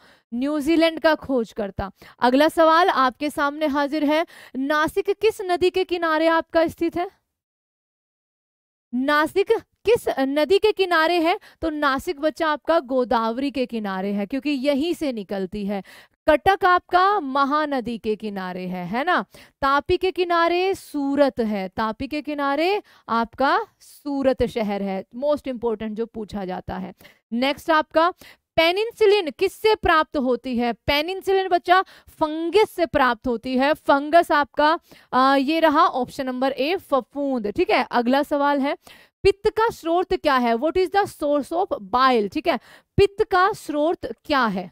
न्यूजीलैंड का खोज करता अगला सवाल आपके सामने हाजिर है नासिक किस नदी के किनारे आपका स्थित है नासिक किस नदी के किनारे है तो नासिक बच्चा आपका गोदावरी के किनारे है क्योंकि यहीं से निकलती है कटक आपका महानदी के किनारे है है ना तापी के किनारे सूरत है तापी के किनारे आपका सूरत शहर है मोस्ट इंपॉर्टेंट जो पूछा जाता है नेक्स्ट आपका पेनिसिलिन किससे प्राप्त होती है पेनिसिलिन बच्चा फंगस से प्राप्त होती है फंगस आपका आ, ये रहा ऑप्शन नंबर ए फफूंद ठीक है अगला सवाल है पित्त का स्रोत क्या है what is the source of bile ठीक है पित्त का स्रोत क्या है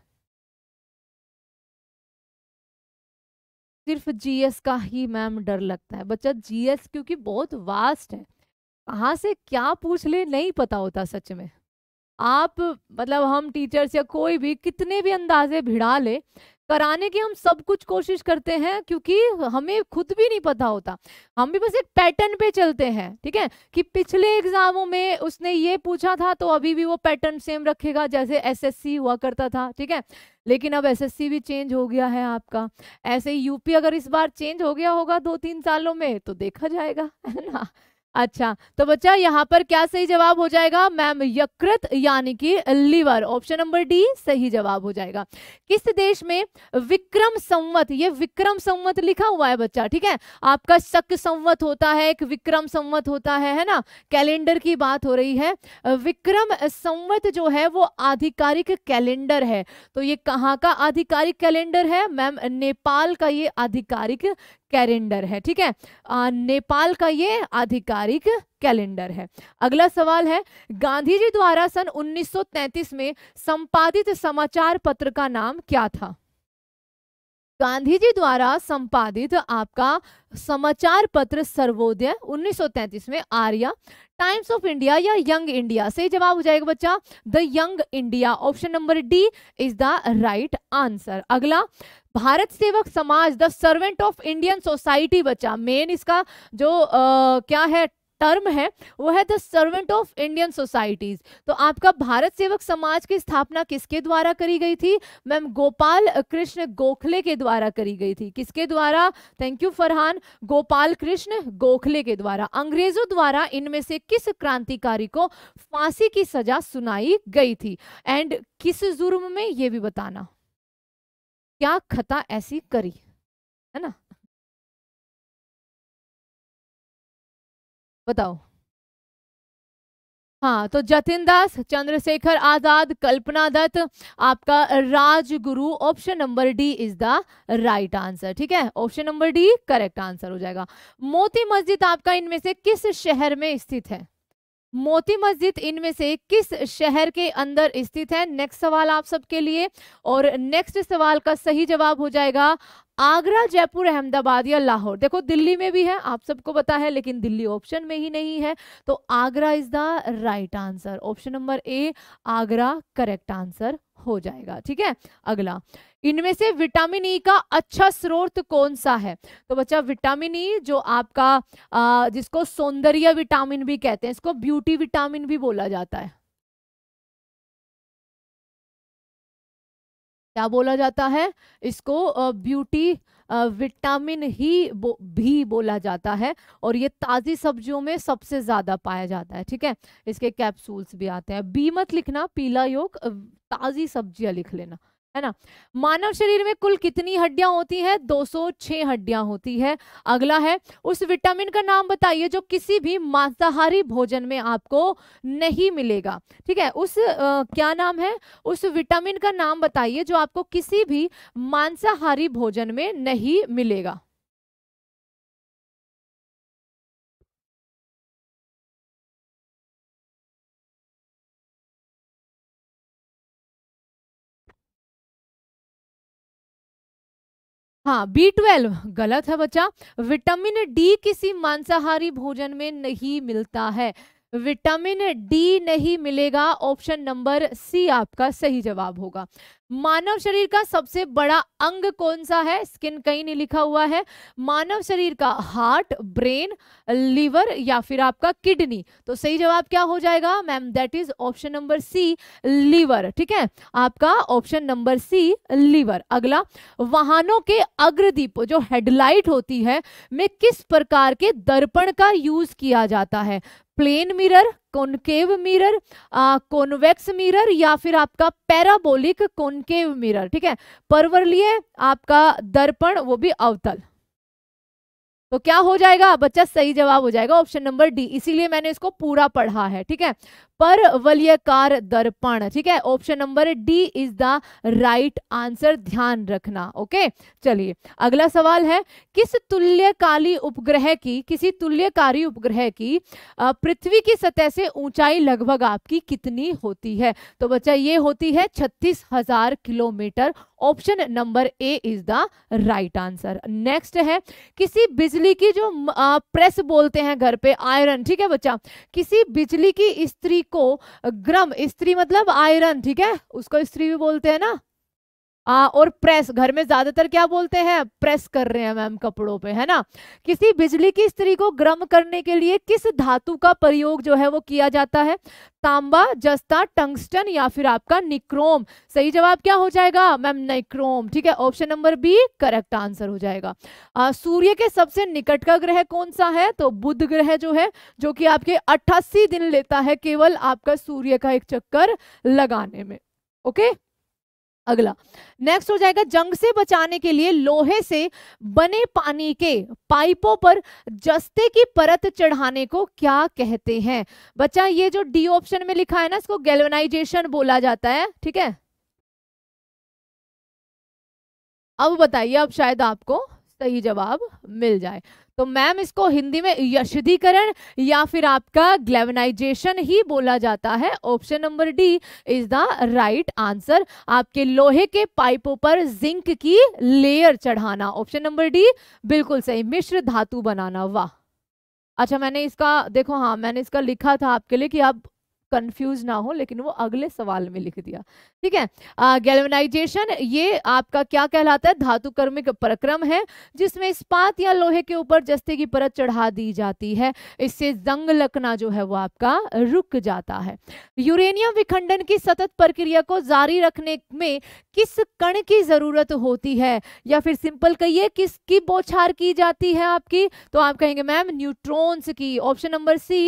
सिर्फ जीएस का ही मैम डर लगता है बच्चा जीएस क्योंकि बहुत वास्ट है कहा से क्या पूछ ले नहीं पता होता सच में आप मतलब हम टीचर्स या कोई भी कितने भी अंदाजे भिड़ा ले कराने की हम सब कुछ कोशिश करते हैं क्योंकि हमें खुद भी नहीं पता होता हम भी बस एक पैटर्न पे चलते हैं ठीक है कि पिछले एग्जामों में उसने ये पूछा था तो अभी भी वो पैटर्न सेम रखेगा जैसे एसएससी हुआ करता था ठीक है लेकिन अब एसएससी भी चेंज हो गया है आपका ऐसे ही यूपी अगर इस बार चेंज हो गया होगा दो तीन सालों में तो देखा जाएगा है ना अच्छा तो बच्चा यहाँ पर क्या सही जवाब हो जाएगा मैम यकृत यानी कि लीवर ऑप्शन नंबर डी सही जवाब हो जाएगा किस देश में विक्रम संवत ये विक्रम संवत लिखा हुआ है बच्चा ठीक है आपका शक संवत होता है एक विक्रम संवत होता है है ना कैलेंडर की बात हो रही है विक्रम संवत जो है वो आधिकारिक कैलेंडर है तो ये कहाँ का आधिकारिक कैलेंडर है मैम नेपाल का ये आधिकारिक कैलेंडर है ठीक है आ, नेपाल का ये आधिकारिक कैलेंडर है अगला सवाल है गांधी जी द्वारा सन 1933 में संपादित समाचार पत्र का नाम क्या था गांधी जी द्वारा संपादित आपका समाचार पत्र सर्वोदय 1933 में आर्या टाइम्स ऑफ इंडिया या यंग इंडिया सही जवाब हो जाएगा बच्चा the Young India option number D is the right answer अगला Bharat Sevak Samaj the servant of Indian society बच्चा मेन इसका जो आ, क्या है टर्म है वो है the servant of Indian societies तो आपका भारत सेवक समाज की स्थापना किसके द्वारा करी गई थी मैम गोपाल कृष्ण गोखले के द्वारा करी गई थी किसके द्वारा थैंक यू फरहान गोपाल कृष्ण गोखले के द्वारा अंग्रेजों द्वारा इनमें से किस क्रांतिकारी को फांसी की सजा सुनाई गई थी एंड किस जुर्म में ये भी बताना क्या खता ऐसी करी है ना बताओ हाँ तो जतिन दास चंद्रशेखर आजाद कल्पना दत्त आपका Rajguru option number D is the right answer ठीक है option number D correct answer हो जाएगा मोती मस्जिद आपका इनमें से किस शहर में स्थित है मोती मस्जिद इनमें से किस शहर के अंदर स्थित है नेक्स्ट सवाल आप सबके लिए और नेक्स्ट सवाल का सही जवाब हो जाएगा आगरा जयपुर अहमदाबाद या लाहौर देखो दिल्ली में भी है आप सबको पता है लेकिन दिल्ली ऑप्शन में ही नहीं है तो Agra is the right answer option number A Agra correct answer हो जाएगा ठीक है अगला इनमें से विटामिन ई e का अच्छा स्रोत कौन सा है तो बच्चा विटामिन ई e जो आपका जिसको सौंदर्य विटामिन भी कहते हैं इसको ब्यूटी विटामिन भी बोला जाता है क्या बोला जाता है इसको ब्यूटी विटामिन ही बो, भी बोला जाता है और ये ताज़ी सब्जियों में सबसे ज़्यादा पाया जाता है ठीक है इसके कैप्सूल्स भी आते हैं बीमत लिखना पीला योग ताज़ी सब्जियां लिख लेना है ना मानव शरीर में कुल कितनी हड्डियां होती हैं 206 हड्डियां होती है अगला है उस विटामिन का नाम बताइए जो किसी भी मांसाहारी भोजन में आपको नहीं मिलेगा ठीक है उस आ, क्या नाम है उस विटामिन का नाम बताइए जो आपको किसी भी मांसाहारी भोजन में नहीं मिलेगा हाँ बी ट्वेल्व गलत है बच्चा विटामिन डी किसी मांसाहारी भोजन में नहीं मिलता है विटामिन डी नहीं मिलेगा ऑप्शन नंबर सी आपका सही जवाब होगा मानव शरीर का सबसे बड़ा अंग कौन सा है स्किन कहीं नहीं लिखा हुआ है मानव शरीर का हार्ट ब्रेन लीवर या फिर आपका किडनी तो सही जवाब क्या हो जाएगा ma'am that is option number C liver ठीक है आपका ऑप्शन नंबर सी लीवर अगला वाहनों के अग्रदीप जो हेडलाइट होती है में किस प्रकार के दर्पण का यूज किया जाता है plane mirror concave mirror convex mirror या फिर आपका पैराबोलिक कॉन्केव मिरर ठीक है परवर लिए आपका दर्पण वो भी अवतल तो क्या हो जाएगा बच्चा सही जवाब हो जाएगा ऑप्शन नंबर डी इसीलिए मैंने इसको पूरा पढ़ा है ठीक है पर वलयकार दर्पण ठीक है option number D is the right answer ध्यान रखना ओके चलिए अगला सवाल है किस तुल्यकाली उपग्रह की किसी तुल्यकारी उपग्रह की पृथ्वी की सतह से ऊंचाई लगभग आपकी कितनी होती है तो बच्चा ये होती है छत्तीस हजार kilometre option number A is the right answer next है किसी बिजली की जो प्रेस बोलते हैं घर पे आयरन ठीक है बच्चा किसी बिजली की स्त्री को ग्रम स्त्री मतलब आयरन ठीक है उसको स्त्री भी बोलते हैं ना आ, और प्रेस घर में ज्यादातर क्या बोलते हैं प्रेस कर रहे हैं मैम कपड़ों पे है ना किसी बिजली की स्त्री को गर्म करने के लिए किस धातु का प्रयोग जो है वो किया जाता है तांबा जस्ता टंगस्टन या फिर आपका निक्रोम सही जवाब क्या हो जाएगा मैम निक्रोम ठीक है option number B correct answer हो जाएगा आ, सूर्य के सबसे निकट का ग्रह कौन सा है तो बुध ग्रह जो है जो कि आपके अट्ठासी दिन लेता है केवल आपका सूर्य का एक चक्कर लगाने में ओके okay? अगला नेक्स्ट हो जाएगा जंग से बचाने के लिए लोहे से बने पानी के पाइपों पर जस्ते की परत चढ़ाने को क्या कहते हैं बच्चा ये जो डी ऑप्शन में लिखा है ना इसको गैल्वेनाइजेशन बोला जाता है ठीक है अब बताइए अब शायद आपको सही जवाब मिल जाए तो मैम इसको हिंदी में यशदीकरण या फिर आपका ग्लेवनाइजेशन ही बोला जाता है option number D is the right answer आपके लोहे के पाइपों पर जिंक की लेयर चढ़ाना ऑप्शन नंबर डी बिल्कुल सही मिश्र धातु बनाना वाह अच्छा मैंने इसका देखो हाँ मैंने इसका लिखा था आपके लिए कि आप कंफ्यूज ना हो लेकिन वो अगले सवाल में लिख दिया ठीक है गैल्वेनाइजेशन ये आपका क्या कहलाता है धातु कर्मिक परक्रम है जिसमें इस्पात या लोहे के ऊपर जस्ते की परत चढ़ा दी जाती है इससे जंग लकना जो है वो आपका रुक जाता है यूरेनियम विखंडन की सतत प्रक्रिया को जारी रखने में किस कण की जरूरत होती है या फिर सिंपल कहिए किसकी बोछार की जाती है आपकी तो आप कहेंगे मैम न्यूट्रॉन्स की option number C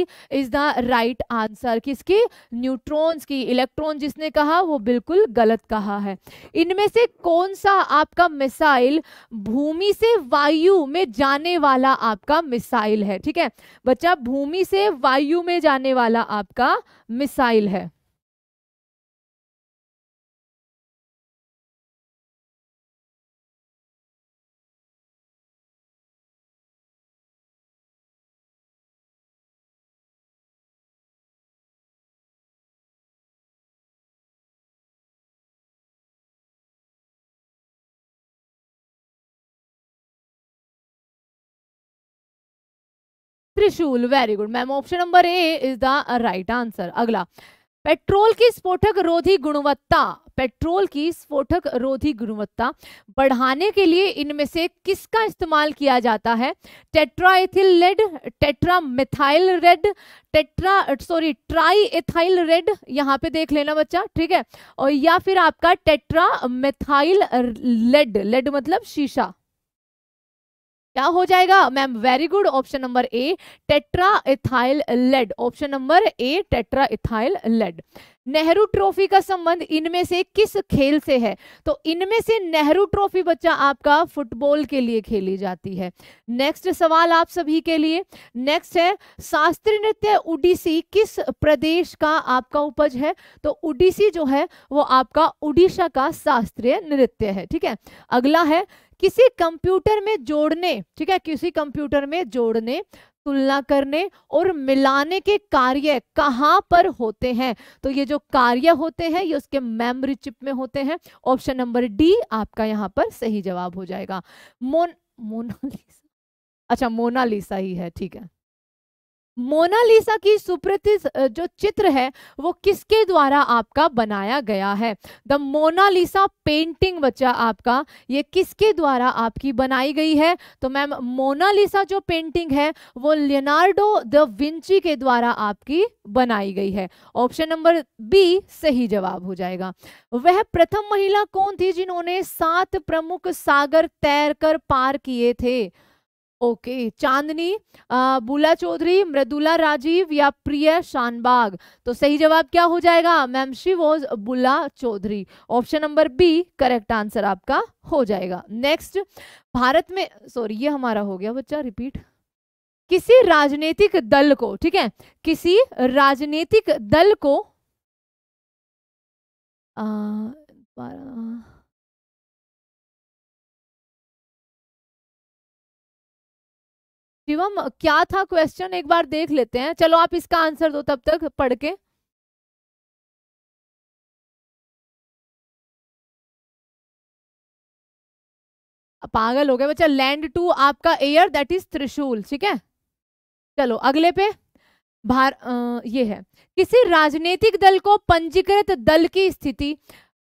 is the right answer किसकी की न्यूट्रॉन्स की इलेक्ट्रॉन जिसने कहा वो बिल्कुल गलत कहा है इनमें से कौन सा आपका मिसाइल भूमि से वायु में जाने वाला आपका मिसाइल है ठीक है बच्चा भूमि से वायु में जाने वाला आपका मिसाइल है Trishul very good ma'am option number A is the right answer अगला पेट्रोल की स्फोटक रोधी गुणवत्ता पेट्रोल की स्फोटक रोधी गुणवत्ता बढ़ाने के लिए इनमें से किसका इस्तेमाल किया जाता है tetraethyl lead tetra methyl lead tetra sorry tri ethyl lead यहाँ पे देख लेना बच्चा ठीक है और या फिर आपका टेट्रा मिथाइल लेड लेड मतलब शीशा क्या हो जाएगा ma'am very good option number A tetra ethyl lead option number A tetra ethyl lead Nehru trophy का संबंध इनमें से किस खेल से है तो इनमें से नेहरू ट्रॉफी बच्चा आपका फुटबॉल के लिए खेली जाती है नेक्स्ट सवाल आप सभी के लिए नेक्स्ट है शास्त्रीय नृत्य उडीसी किस प्रदेश का आपका उपज है तो उडीसी जो है वो आपका उड़ीसा का शास्त्रीय नृत्य है ठीक है अगला है किसी कंप्यूटर में जोड़ने ठीक है किसी कंप्यूटर में जोड़ने तुलना करने और मिलाने के कार्य कहाँ पर होते हैं तो ये जो कार्य होते हैं ये उसके मेमोरी चिप में होते हैं ऑप्शन नंबर डी आपका यहाँ पर सही जवाब हो जाएगा मोन मोनालिसा अच्छा मोनालिसा ही है ठीक है मोनालिसा की सुप्रसिद्ध जो चित्र है वो किसके द्वारा आपका बनाया गया है द मोनालिसा पेंटिंग बच्चा आपका ये किसके द्वारा आपकी बनाई गई है तो मैम मोनालिसा जो पेंटिंग है वो लियोनार्डो द विंची के द्वारा आपकी बनाई गई है ऑप्शन नंबर बी सही जवाब हो जाएगा वह प्रथम महिला कौन थी जिन्होंने सात प्रमुख सागर तैरकर पार किए थे ओके चांदनी बुला चौधरी मृदुला राजीव या प्रिया शानबाग तो सही जवाब क्या हो जाएगा ma'am she was Bula Chowdhury option number B correct answer आपका हो जाएगा नेक्स्ट भारत में सॉरी ये हमारा हो गया बच्चा रिपीट किसी राजनीतिक दल को ठीक है किसी राजनीतिक दल को आ, शिवम क्या था क्वेश्चन एक बार देख लेते हैं चलो आप इसका आंसर दो तब तक पढ़ के पागल हो गया बच्चा लैंड टू आपका एयर दैट इज त्रिशूल ठीक है चलो अगले पे भार आ, ये है किसी राजनीतिक दल को पंजीकृत दल की स्थिति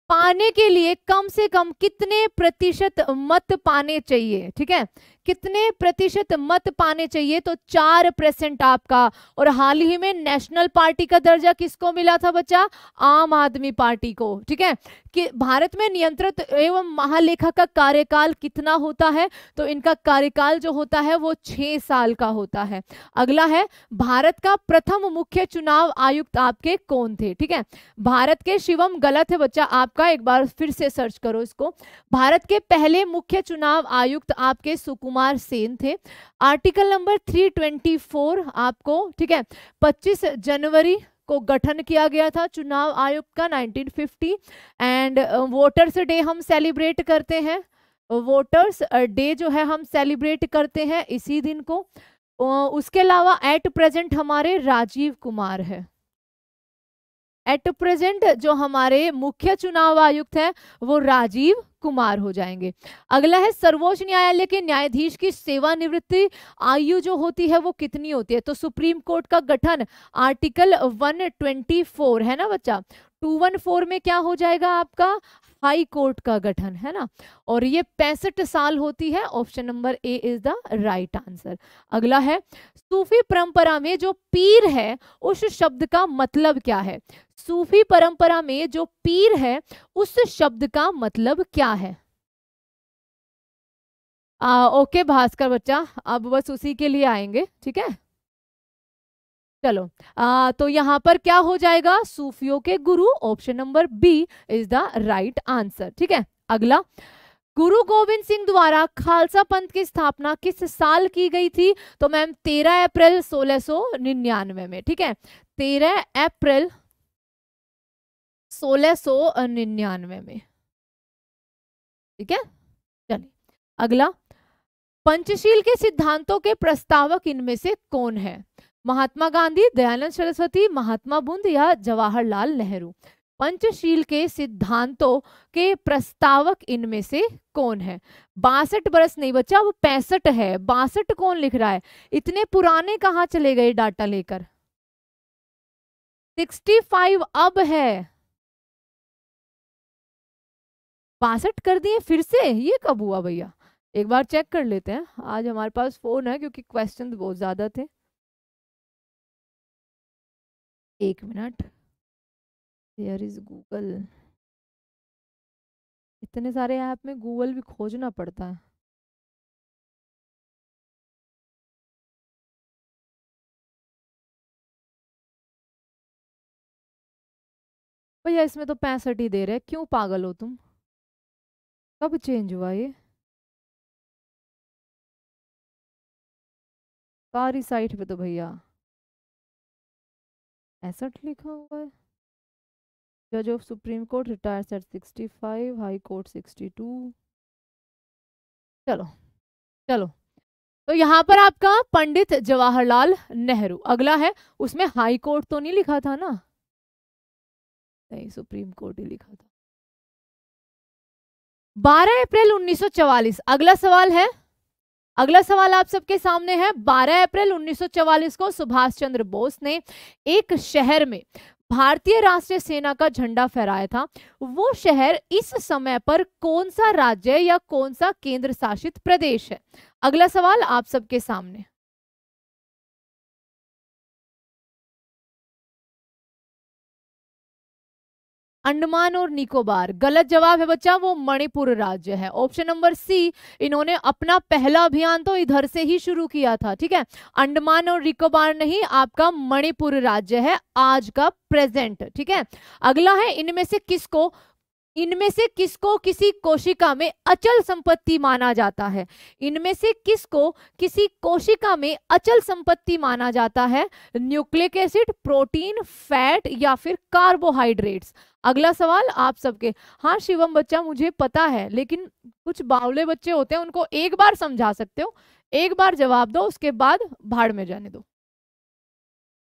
पाने के लिए कम से कम कितने प्रतिशत मत पाने चाहिए ठीक है कितने प्रतिशत मत पाने चाहिए तो चार परसेंट आपका और हाल ही में नेशनल पार्टी का दर्जा किसको मिला था बच्चा आम आदमी पार्टी को ठीक है कि भारत में नियंत्रित एवं महालेखा का कार्यकाल कितना होता है तो इनका कार्यकाल जो होता है वो छह साल का होता है अगला है भारत का प्रथम मुख्य चुनाव आयुक्त आपके कौन थे ठीक है भारत के शिवम गलत है बच्चा आपका एक बार फिर से सर्च करो इसको भारत के पहले मुख्य चुनाव आयुक्त आपके सुकुमार कुमार सेन थे आर्टिकल नंबर 324 आपको ठीक है 25 जनवरी को गठन किया गया था चुनाव आयोग का 1950 एंड वोटर्स डे हम सेलिब्रेट करते हैं वोटर्स डे uh, जो है हम सेलिब्रेट करते हैं इसी दिन को उसके अलावा एट प्रेजेंट हमारे राजीव कुमार है एट प्रेजेंट जो हमारे मुख्य चुनाव आयुक्त हैं वो राजीव कुमार हो जाएंगे अगला है सर्वोच्च न्यायालय के न्यायाधीश की सेवानिवृत्ति आयु जो होती है वो कितनी होती है तो सुप्रीम कोर्ट का गठन आर्टिकल 124 है ना बच्चा 214 में क्या हो जाएगा आपका हाई कोर्ट का गठन है ना और ये पैंसठ साल होती है option number A is the right answer अगला है सूफी परंपरा में जो पीर है उस शब्द का मतलब क्या है सूफी परंपरा में जो पीर है उस शब्द का मतलब क्या है आ, ओके भास्कर बच्चा अब बस उसी के लिए आएंगे ठीक है चलो आ, तो यहाँ पर क्या हो जाएगा सूफियों के गुरु option number B is the right answer ठीक है अगला गुरु गोविंद सिंह द्वारा खालसा पंथ की स्थापना किस साल की गई थी तो मैम 13 अप्रैल 1699 में ठीक है 13 अप्रैल सोलह निन्यानवे में ठीक है चलिए अगला पंचशील के सिद्धांतों के प्रस्तावक इनमें से कौन है महात्मा गांधी दयानंद सरस्वती महात्मा बुंद या जवाहरलाल नेहरू पंचशील के सिद्धांतों के प्रस्तावक इनमें से कौन है बासठ बरस नहीं बच्चा वो पैंसठ है बासठ कौन लिख रहा है इतने पुराने कहाँ चले गए डाटा लेकर 65 अब है पासठ कर दिए फिर से ये कब हुआ भैया एक बार चेक कर लेते हैं आज हमारे पास फोन है क्योंकि क्वेश्चन बहुत ज्यादा थे एक मिनट देयर इज गूगल इतने सारे ऐप में गूगल भी खोजना पड़ता है भैया इसमें तो पैंसठ ही दे रहे क्यों पागल हो तुम कब चेंज हुआ ये सारी साइट पे तो भैया पैंसठ तो लिखा हुआ है जज of supreme court retire set sixty five high court sixty two चलो चलो तो यहाँ पर आपका पंडित जवाहरलाल नेहरू अगला है उसमें हाई कोर्ट तो नहीं लिखा था ना नहीं सुप्रीम कोर्ट ही लिखा था 12 अप्रैल 1944 अगला सवाल है अगला सवाल आप सबके सामने है 12 अप्रैल 1944 को सुभाष चंद्र बोस ने एक शहर में भारतीय राष्ट्रीय सेना का झंडा फहराया था वो शहर इस समय पर कौन सा राज्य या कौन सा केंद्र शासित प्रदेश है अगला सवाल आप सबके सामने अंडमान और निकोबार गलत जवाब है बच्चा वो मणिपुर राज्य है ऑप्शन नंबर सी इन्होंने अपना पहला अभियान तो इधर से ही शुरू किया था ठीक है अंडमान और निकोबार नहीं आपका मणिपुर राज्य है आज का प्रेजेंट ठीक है अगला है इनमें से किसको इनमें से किसको किसी कोशिका में अचल संपत्ति माना जाता है इनमें से किसको किसी कोशिका में अचल संपत्ति माना जाता है न्यूक्लिक एसिड प्रोटीन फैट या फिर कार्बोहाइड्रेट्स अगला सवाल आप सबके हाँ शिवम बच्चा मुझे पता है लेकिन कुछ बावले बच्चे होते हैं उनको एक बार समझा सकते हो एक बार जवाब दो उसके बाद भाड़ में जाने दो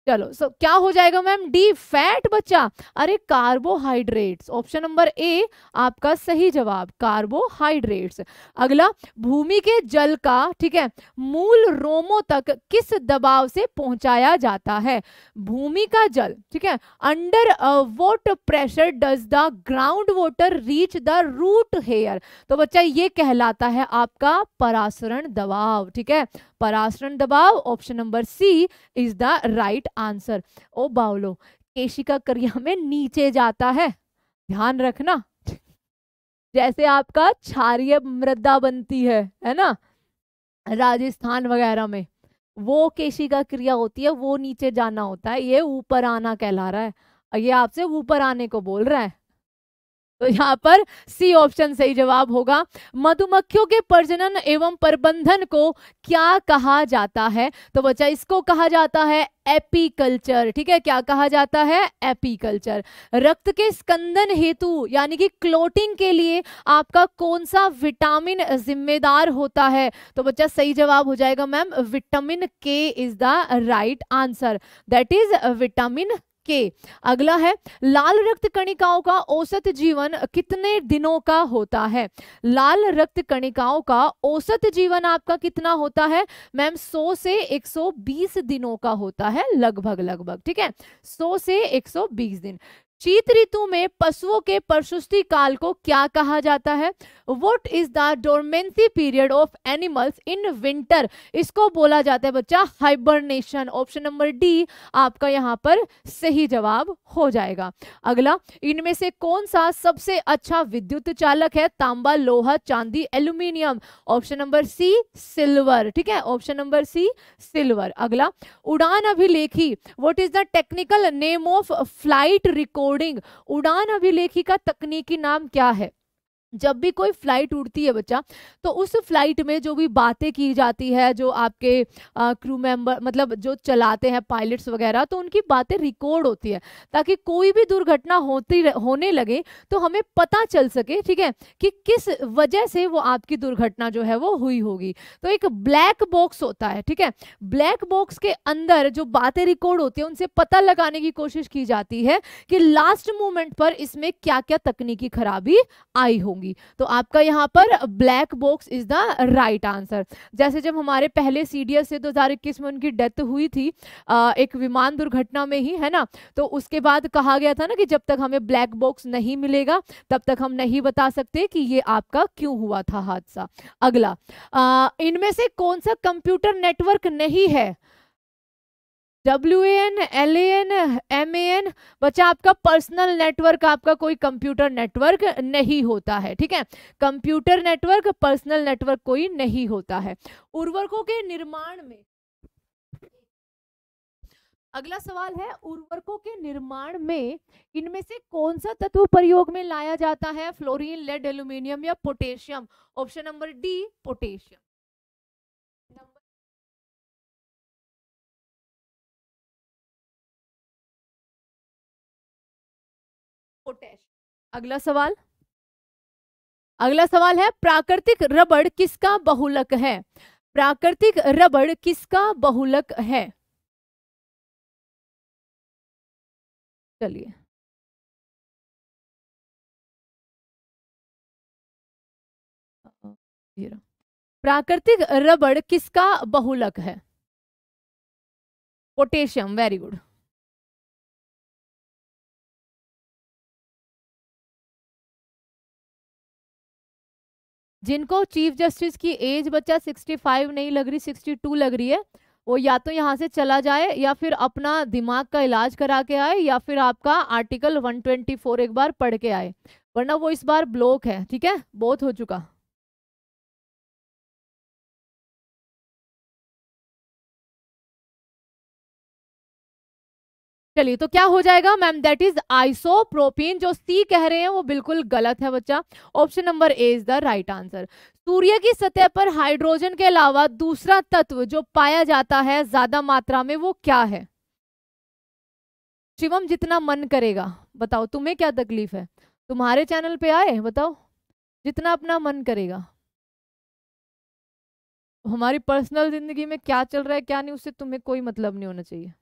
चलो सो क्या हो जाएगा मैम डी फैट बच्चा अरे कार्बोहाइड्रेट्स ऑप्शन नंबर ए आपका सही जवाब कार्बोहाइड्रेट्स अगला भूमि के जल का ठीक है मूल रोमो तक किस दबाव से पहुंचाया जाता है भूमि का जल ठीक है under water pressure does the ground water reach the root hair तो बच्चा ये कहलाता है आपका परासरण दबाव ठीक है परासरण दबाव option number C is the right answer ओ बाउलो केशिका क्रिया में नीचे जाता है ध्यान रखना जैसे आपका क्षारिय मृदा बनती है है ना राजस्थान वगैरह में वो केशिका क्रिया होती है वो नीचे जाना होता है ये ऊपर आना कहला रहा है ये आपसे ऊपर आने को बोल रहा है तो यहाँ पर सी ऑप्शन सही जवाब होगा मधुमक्खियों के प्रजनन एवं प्रबंधन को क्या कहा जाता है तो बच्चा इसको कहा जाता है एपीकल्चर ठीक है क्या कहा जाता है एपीकल्चर रक्त के स्कंदन हेतु यानी कि क्लोटिंग के लिए आपका कौन सा विटामिन जिम्मेदार होता है तो बच्चा सही जवाब हो जाएगा ma'am vitamin K is the right answer that is vitamin K अगला है लाल रक्त कणिकाओं का औसत जीवन कितने दिनों का होता है लाल रक्त कणिकाओं का औसत जीवन आपका कितना होता है मैम 100 से 120 दिनों का होता है लगभग लगभग ठीक है 100 से 120 दिन शीत ऋतु में पशुओं के प्रसुष्टि काल को क्या कहा जाता है what is the dormancy period of animals in winter इसको बोला जाता है बच्चा हाइबरनेशन ऑप्शन नंबर डी आपका यहाँ पर सही जवाब हो जाएगा अगला इनमें से कौन सा सबसे अच्छा विद्युत चालक है तांबा लोहा चांदी aluminium option number C silver ठीक है ऑप्शन नंबर सी सिल्वर अगला उड़ान अभिलेखी what is the technical name of flight record coding उड़ान अभिलेखी का तकनीकी नाम क्या है जब भी कोई फ्लाइट उड़ती है बच्चा तो उस फ्लाइट में जो भी बातें की जाती है जो आपके क्रू मेंबर मतलब जो चलाते हैं पायलट्स वगैरह तो उनकी बातें रिकॉर्ड होती है ताकि कोई भी दुर्घटना होती होने लगे तो हमें पता चल सके ठीक है कि किस वजह से वो आपकी दुर्घटना जो है वो हुई होगी तो एक ब्लैक बॉक्स होता है ठीक है ब्लैक बॉक्स के अंदर जो बातें रिकॉर्ड होती है उनसे पता लगाने की कोशिश की जाती है कि लास्ट मोमेंट पर इसमें क्या क्या तकनीकी खराबी आई होगी करूंगी तो आपका यहाँ पर black box is the right answer जैसे जब हमारे पहले सी डी एस से दो हज़ार इक्कीस में उनकी डेथ हुई थी आ, एक विमान दुर्घटना में ही है ना तो उसके बाद कहा गया था ना कि जब तक हमें ब्लैक बॉक्स नहीं मिलेगा तब तक हम नहीं बता सकते कि ये आपका क्यों हुआ था हादसा अगला इनमें से कौन सा कंप्यूटर नेटवर्क नहीं है W N L N M N बच्चा आपका पर्सनल नेटवर्क आपका कोई कंप्यूटर नेटवर्क नहीं होता है ठीक है कंप्यूटर नेटवर्क पर्सनल नेटवर्क कोई नहीं होता है उर्वरकों के निर्माण में अगला सवाल है उर्वरकों के निर्माण में इनमें से कौन सा तत्व प्रयोग में लाया जाता है फ्लोरीन लेड एल्यूमिनियम या potassium option number D potassium अगला सवाल अगला सवाल है प्राकृतिक रबड़ किसका बहुलक है प्राकृतिक रबड़ किसका बहुलक है चलिए प्राकृतिक रबड़ किसका बहुलक है पोटेशियम वेरी गुड जिनको चीफ जस्टिस की एज बच्चा 65 नहीं लग रही 62 लग रही है वो या तो यहाँ से चला जाए या फिर अपना दिमाग का इलाज करा के आए या फिर आपका आर्टिकल 124 एक बार पढ़ के आए वरना वो इस बार ब्लॉक है ठीक है बहुत हो चुका चलिए तो क्या हो जाएगा मैम दैट इज आइसोप्रोपीन जो सी कह रहे हैं वो बिल्कुल गलत है बच्चा option number A is the right answer सूर्य की सतह पर हाइड्रोजन के अलावा दूसरा तत्व जो पाया जाता है ज्यादा मात्रा में वो क्या है शिवम जितना मन करेगा बताओ तुम्हें क्या तकलीफ है तुम्हारे चैनल पे आए बताओ जितना अपना मन करेगा हमारी पर्सनल जिंदगी में क्या चल रहा है क्या नहीं उससे तुम्हें कोई मतलब नहीं होना चाहिए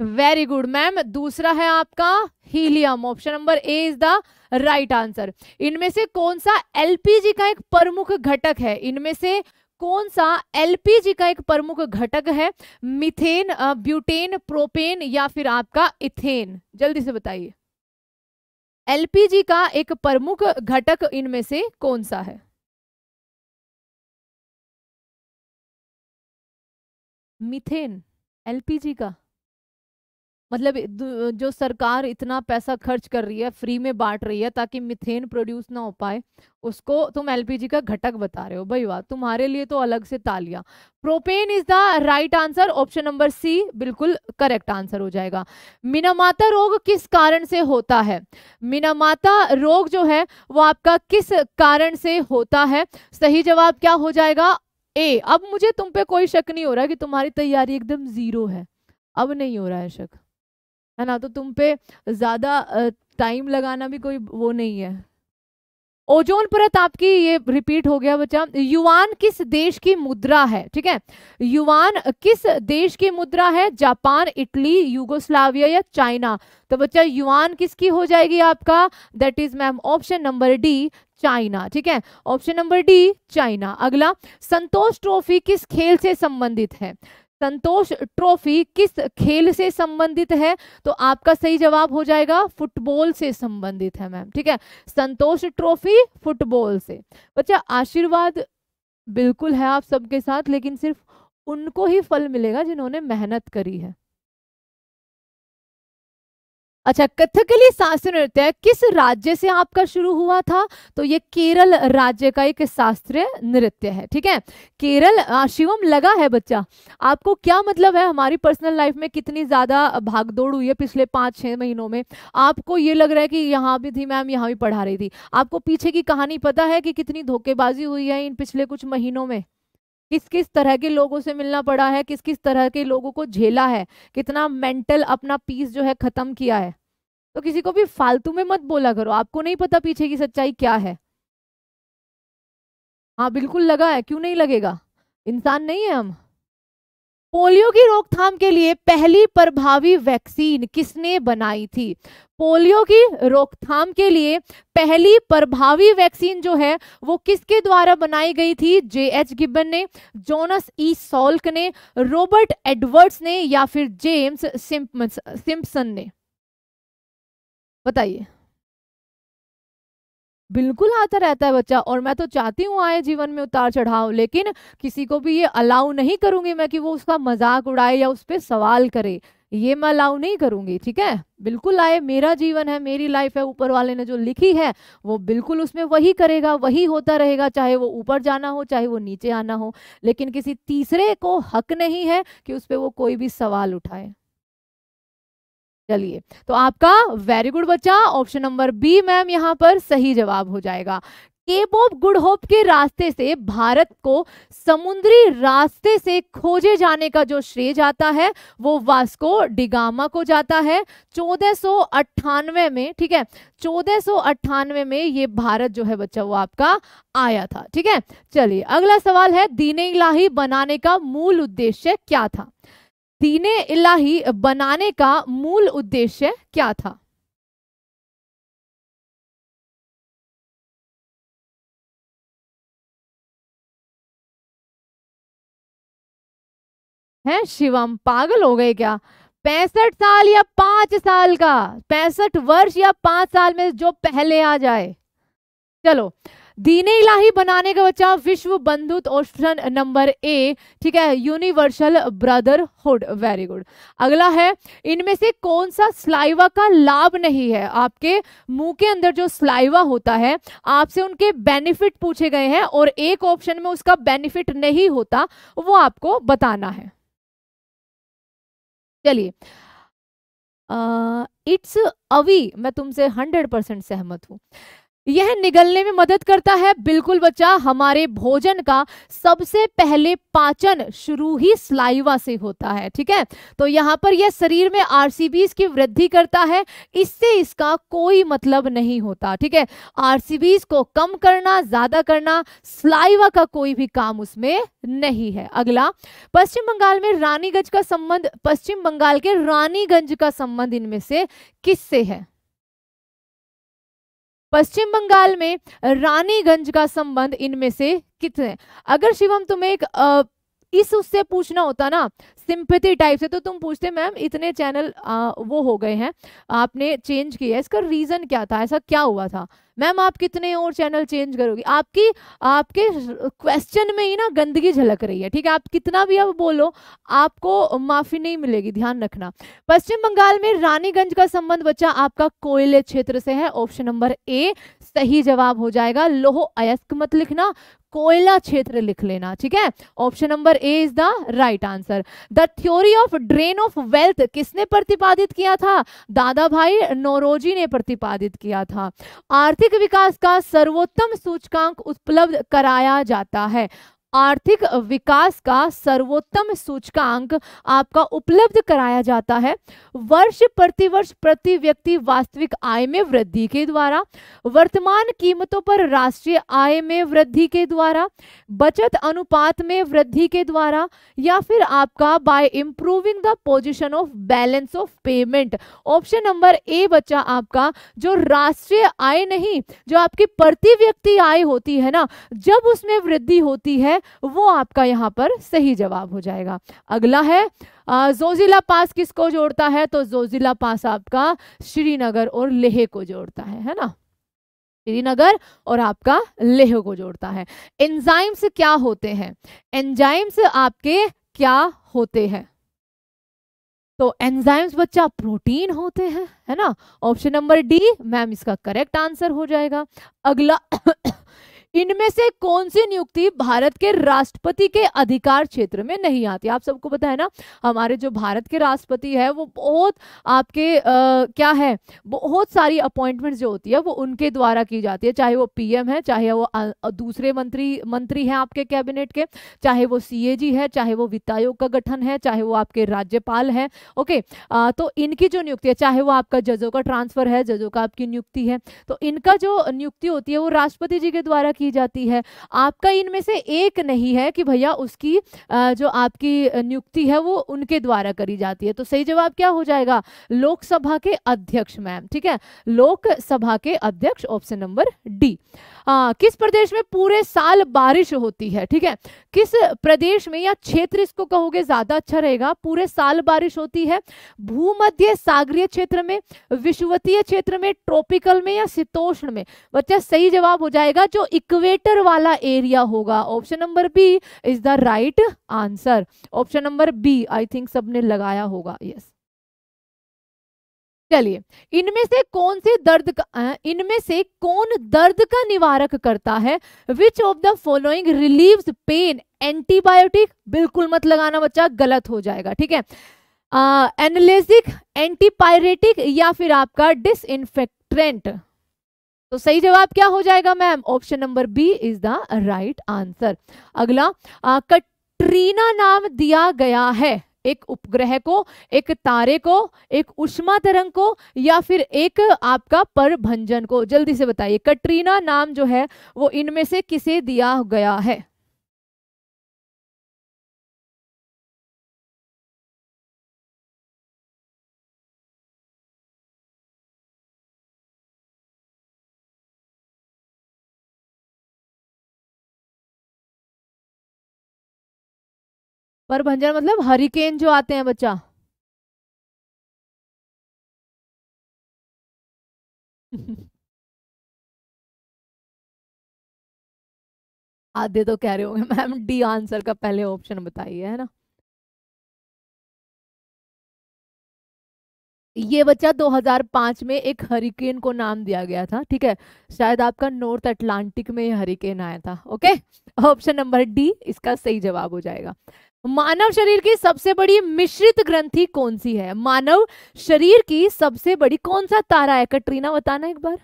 वेरी गुड मैम दूसरा है आपका helium option number A is the right answer इनमें से कौन सा एलपीजी का एक प्रमुख घटक है इनमें से कौन सा एलपीजी का एक प्रमुख घटक है मिथेन ब्यूटेन प्रोपेन या फिर आपका इथेन जल्दी से बताइए एलपीजी का एक प्रमुख घटक इनमें से कौन सा है मिथेन एलपीजी का मतलब जो सरकार इतना पैसा खर्च कर रही है फ्री में बांट रही है ताकि मिथेन प्रोड्यूस ना हो पाए उसको तुम एलपीजी का घटक बता रहे हो भाई वाह तुम्हारे लिए तो अलग से तालियां propane is the right answer option number C बिल्कुल करेक्ट आंसर हो जाएगा मिनामाता रोग किस कारण से होता है मिनामाता रोग जो है वो आपका किस कारण से होता है सही जवाब क्या हो जाएगा ए अब मुझे तुम पे कोई शक नहीं हो रहा कि तुम्हारी तैयारी एकदम जीरो है अब नहीं हो रहा है शक है ना तो तुम पे ज़्यादा टाइम लगाना भी कोई वो नहीं है ओजोन परत आपकी ये रिपीट हो गया बच्चा युवान किस देश की मुद्रा है ठीक है युवान किस देश की मुद्रा है जापान इटली यूगोस्लाविया या चाइना तो बच्चा युवान किसकी हो जाएगी आपका that is ma'am option number D China ठीक है ऑप्शन नंबर डी चाइना अगला संतोष ट्रॉफी किस खेल से संबंधित है संतोष ट्रॉफी किस खेल से संबंधित है तो आपका सही जवाब हो जाएगा फुटबॉल से संबंधित है मैम ठीक है संतोष ट्रॉफी फुटबॉल से बच्चा आशीर्वाद बिल्कुल है आप सबके साथ लेकिन सिर्फ उनको ही फल मिलेगा जिन्होंने मेहनत करी है अच्छा कथकली शास्त्रीय नृत्य किस राज्य से आपका शुरू हुआ था तो ये केरल राज्य का एक शास्त्रीय नृत्य है ठीक है केरल शिवम लगा है बच्चा आपको क्या मतलब है हमारी पर्सनल लाइफ में कितनी ज़्यादा भागदौड़ हुई है पिछले पाँच छः महीनों में आपको ये लग रहा है कि यहाँ भी थी मैम यहाँ भी पढ़ा रही थी आपको पीछे की कहानी पता है कि कितनी धोखेबाजी हुई है इन पिछले कुछ महीनों में किस किस तरह के लोगों से मिलना पड़ा है किस किस तरह के लोगों को झेला है कितना मेंटल अपना पीस जो है खत्म किया है तो किसी को भी फालतू में मत बोला करो आपको नहीं पता पीछे की सच्चाई क्या है हाँ बिल्कुल लगा है क्यों नहीं लगेगा इंसान नहीं है हम पोलियो की रोकथाम के लिए पहली प्रभावी वैक्सीन किसने बनाई थी पोलियो की रोकथाम के लिए पहली प्रभावी वैक्सीन जो है वो किसके द्वारा बनाई गई थी जे एच गिबन ने जोनस ई सॉल्क ने रॉबर्ट एडवर्ड्स ने या फिर जेम्स सिंपसन ने बताइए बिल्कुल आता रहता है बच्चा और मैं तो चाहती हूँ आए जीवन में उतार चढ़ाव लेकिन किसी को भी ये अलाउ नहीं करूंगी मैं कि वो उसका मजाक उड़ाए या उस पर सवाल करे ये मैं अलाउ नहीं करूंगी ठीक है बिल्कुल आए मेरा जीवन है मेरी लाइफ है ऊपर वाले ने जो लिखी है वो बिल्कुल उसमें वही करेगा वही होता रहेगा चाहे वो ऊपर जाना हो चाहे वो नीचे आना हो लेकिन किसी तीसरे को हक नहीं है कि उस पर वो कोई भी सवाल उठाए चलिए तो आपका वेरी गुड बच्चा ऑप्शन नंबर बी मैम यहाँ पर सही जवाब हो जाएगा केप ऑफ गुड होप के रास्ते से भारत को समुद्री रास्ते से खोजे जाने का जो श्रेय जाता है वो वास्को डिगामा को जाता है चौदह में ठीक है चौदह में ये भारत जो है बच्चा वो आपका आया था ठीक है चलिए अगला सवाल है दीने लाही बनाने का मूल उद्देश्य क्या था दीन इलाही बनाने का मूल उद्देश्य क्या था है शिवम पागल हो गए क्या पैंसठ साल या पांच साल का पैंसठ वर्ष या पांच साल में जो पहले आ जाए चलो दीन इलाही बनाने का बच्चा विश्व बंधुत ऑप्शन नंबर ए ठीक है यूनिवर्सल ब्रदरहुड वेरी गुड अगला है इनमें से कौन सा स्लाइवा का लाभ नहीं है आपके मुंह के अंदर जो स्लाइवा होता है आपसे उनके बेनिफिट पूछे गए हैं और एक ऑप्शन में उसका बेनिफिट नहीं होता वो आपको बताना है चलिए इट्स अवी मैं तुमसे हंड्रेड परसेंट सहमत हूं यह निगलने में मदद करता है बिल्कुल बच्चा हमारे भोजन का सबसे पहले पाचन शुरू ही स्लाइवा से होता है ठीक है तो यहाँ पर यह शरीर में आरसीबीज की वृद्धि करता है इससे इसका कोई मतलब नहीं होता ठीक है आरसीबीज को कम करना ज्यादा करना स्लाइवा का कोई भी काम उसमें नहीं है अगला पश्चिम बंगाल में रानीगंज का संबंध पश्चिम बंगाल के रानीगंज का संबंध इनमें से किससे है पश्चिम बंगाल में रानीगंज का संबंध इनमें से कितने अगर शिवम तुम्हें एक आ, इस उससे पूछना होता ना सिंपथी टाइप से तो तुम पूछते मैम इतने चैनल आ, वो हो गए हैं आपने चेंज किया इसका रीज़न क्या था ऐसा क्या हुआ था मैम आप कितने और चैनल चेंज करोगी आपकी आपके क्वेश्चन में ही ना गंदगी झलक रही है ठीक है आप कितना भी अब बोलो आपको माफी नहीं मिलेगी ध्यान रखना पश्चिम बंगाल में रानीगंज का संबंध बच्चा आपका कोयले क्षेत्र से है ऑप्शन नंबर ए सही जवाब हो जाएगा लोहो अयस्क मत लिखना कोयला क्षेत्र लिख लेना ठीक है option number A is the right answer the theory of drain of wealth किसने प्रतिपादित किया था दादा भाई नोरोजी ने प्रतिपादित किया था आर्थिक आर्थिक विकास का सर्वोत्तम सूचकांक उपलब्ध कराया जाता है आर्थिक विकास का सर्वोत्तम सूचकांक आपका उपलब्ध कराया जाता है वर्ष प्रतिवर्ष प्रति व्यक्ति वास्तविक आय में वृद्धि के द्वारा वर्तमान कीमतों पर राष्ट्रीय आय में वृद्धि के द्वारा बचत अनुपात में वृद्धि के द्वारा या फिर आपका by improving the position of balance of payment option number A बच्चा आपका जो राष्ट्रीय आय नहीं जो आपकी प्रति व्यक्ति आय होती है ना जब उसमें वृद्धि होती है वो आपका यहाँ पर सही जवाब हो जाएगा अगला है जोजिला पास किसको जोड़ता है तो जोजिला पास आपका श्रीनगर और लेह को जोड़ता है है ना श्रीनगर और आपका लेह को जोड़ता है एंजाइम्स क्या होते हैं एंजाइम्स आपके क्या होते हैं तो एंजाइम्स बच्चा प्रोटीन होते हैं है ना ऑप्शन नंबर डी मैम इसका करेक्ट आंसर हो जाएगा अगला इनमें से कौन सी नियुक्ति भारत के राष्ट्रपति के अधिकार क्षेत्र में नहीं आती आप सबको पता है ना हमारे जो भारत के राष्ट्रपति है वो बहुत आपके आ, क्या है बहुत सारी अपॉइंटमेंट जो होती है वो उनके द्वारा की जाती है चाहे वो पीएम है चाहे वो दूसरे मंत्री मंत्री हैं आपके कैबिनेट के चाहे वो सी है चाहे वो वित्त आयोग का गठन है चाहे वो आपके राज्यपाल है ओके आ, तो इनकी जो नियुक्ति है चाहे वो आपका जजों का ट्रांसफर है जजों का आपकी नियुक्ति है तो इनका जो नियुक्ति होती है वो राष्ट्रपति जी के द्वारा की जाती है आपका इनमें से एक नहीं है कि भैया उसकी जो आपकी नियुक्ति है वो उनके द्वारा करी जाती है तो सही जवाब क्या हो जाएगा लोकसभा के अध्यक्ष मैम ठीक है लोकसभा के अध्यक्ष ऑप्शन नंबर डी आ, किस प्रदेश में पूरे साल बारिश होती है ठीक है किस प्रदेश में या क्षेत्र इसको कहोगे ज्यादा अच्छा रहेगा पूरे साल बारिश होती है भूमध्य सागरीय क्षेत्र में विश्वतीय क्षेत्र में ट्रॉपिकल में या शीतोष्ण में बच्चा सही जवाब हो जाएगा जो इक्वेटर वाला एरिया होगा option number B is the right answer option number B I think सबने लगाया होगा यस yes. चलिए इनमें से कौन से दर्द का इनमें से कौन दर्द का निवारक करता है which of the following relieves pain antibiotic बिल्कुल मत लगाना बच्चा गलत हो जाएगा ठीक है एनलेसिक एंटीपायरेटिक या फिर आपका डिस तो सही जवाब क्या हो जाएगा ma'am option number B is the right answer अगला आ, कटरीना नाम दिया गया है एक उपग्रह को एक तारे को एक उष्मा तरंग को या फिर एक आपका परभंजन को जल्दी से बताइए कटरीना नाम जो है वो इनमें से किसे दिया गया है पर भंजन मतलब हरिकेन जो आते हैं बच्चा आधे तो कह रहे होंगे मैम डी आंसर का पहले ऑप्शन बताइए है ना ये बच्चा 2005 में एक हरिकेन को नाम दिया गया था ठीक है शायद आपका नॉर्थ अटलांटिक में ये हरिकेन आया था ओके ऑप्शन नंबर डी इसका सही जवाब हो जाएगा मानव शरीर की सबसे बड़ी मिश्रित ग्रंथि कौन सी है मानव शरीर की सबसे बड़ी कौन सा तारा है कटरीना बताना एक बार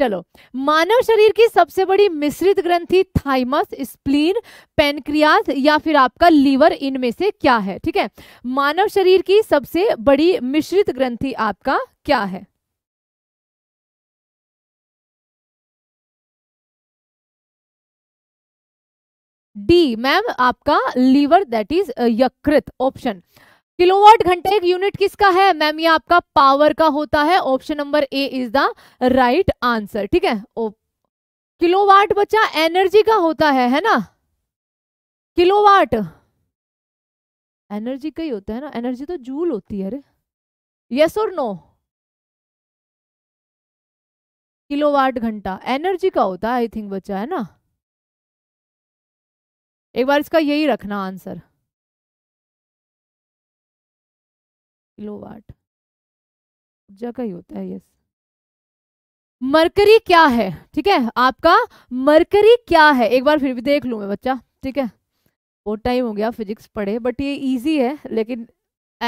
चलो मानव शरीर की सबसे बड़ी मिश्रित ग्रंथि थाइमस स्प्लीन पेनक्रियाज या फिर आपका लीवर इनमें से क्या है ठीक है मानव शरीर की सबसे बड़ी मिश्रित ग्रंथि आपका क्या है डी मैम आपका लीवर दैट इज यकृत ऑप्शन किलोवाट घंटे एक यूनिट किसका है मैम ये आपका पावर का होता है option number A is the right answer ठीक है किलोवाट बच्चा एनर्जी का होता है है ना किलोवाट एनर्जी का ही होता है ना एनर्जी तो जूल होती है अरे यस और नो किलोवाट घंटा एनर्जी का होता है आई थिंक बच्चा है ना एक बार इसका यही रखना आंसर किलोवाट ऊर्जा का ही होता है यस मरकरी क्या है ठीक है आपका मरकरी क्या है एक बार फिर भी देख लू मैं बच्चा ठीक है बहुत टाइम हो गया फिजिक्स पढ़े बट ये इजी है लेकिन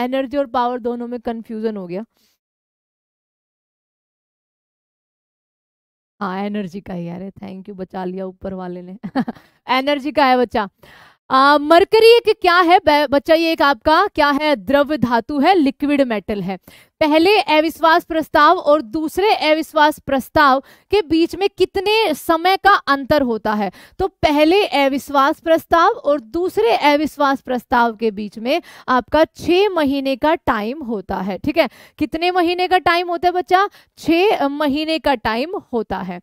एनर्जी और पावर दोनों में कंफ्यूजन हो गया हाँ एनर्जी का ही यार थैंक यू बचा लिया ऊपर वाले ने एनर्जी का है बच्चा आ, मरकरी एक क्या है बच्चा ये एक आपका क्या है द्रव धातु है लिक्विड मेटल है पहले अविश्वास प्रस्ताव और दूसरे अविश्वास प्रस्ताव के बीच में कितने समय का अंतर होता है तो पहले अविश्वास प्रस्ताव और दूसरे अविश्वास प्रस्ताव के बीच में आपका छः महीने का टाइम होता है ठीक है कितने महीने का टाइम होता है बच्चा छः महीने का टाइम होता है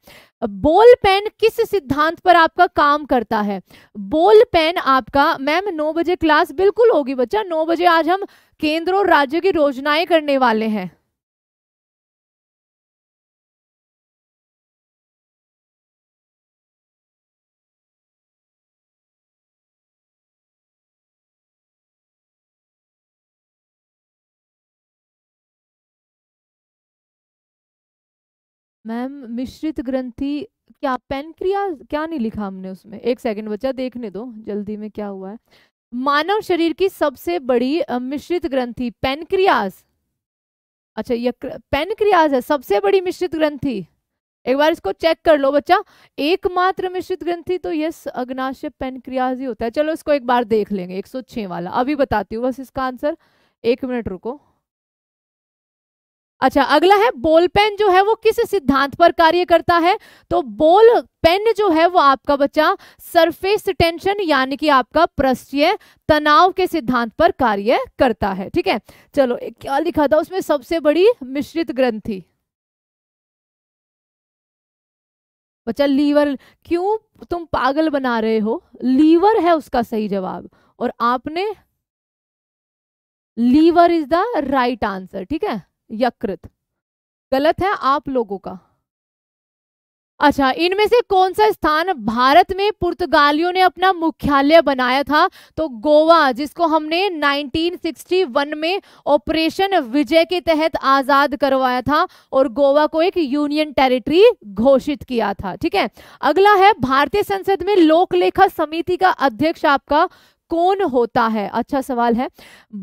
बोल पेन किस सिद्धांत पर आपका काम करता है बोल पेन आपका मैम नौ बजे क्लास बिल्कुल होगी बच्चा नौ बजे आज हम केंद्र और राज्य की योजनाएं करने वाले हैं मैम मिश्रित ग्रंथि क्या पेनक्रिया क्या नहीं लिखा हमने उसमें एक सेकंड बच्चा देखने दो जल्दी में क्या हुआ है मानव शरीर की सबसे बड़ी मिश्रित ग्रंथि पेनक्रियाज अच्छा ये पेनक्रियाज है सबसे बड़ी मिश्रित ग्रंथि एक बार इसको चेक कर लो बच्चा एकमात्र मिश्रित ग्रंथि तो यस अग्नाशय पेनक्रियाज ही होता है चलो इसको एक बार देख लेंगे 106 वाला अभी बताती हूँ बस इसका आंसर एक मिनट रुको अच्छा अगला है बोल पेन जो है वो किस सिद्धांत पर कार्य करता है तो बोल पेन जो है वो आपका बच्चा सरफेस टेंशन यानी कि आपका प्रश्चय तनाव के सिद्धांत पर कार्य करता है ठीक है चलो क्या लिखा था उसमें सबसे बड़ी मिश्रित ग्रंथि बच्चा लीवर क्यों तुम पागल बना रहे हो लीवर है उसका सही जवाब और आपने liver is the right answer ठीक है यकृत गलत है आप लोगों का अच्छा इनमें से कौन सा स्थान भारत में पुर्तगालियों ने अपना मुख्यालय बनाया था तो गोवा जिसको हमने 1961 में ऑपरेशन विजय के तहत आजाद करवाया था और गोवा को एक यूनियन टेरिटरी घोषित किया था ठीक है अगला है भारतीय संसद में लोक लेखा समिति का अध्यक्ष आपका कौन होता है अच्छा सवाल है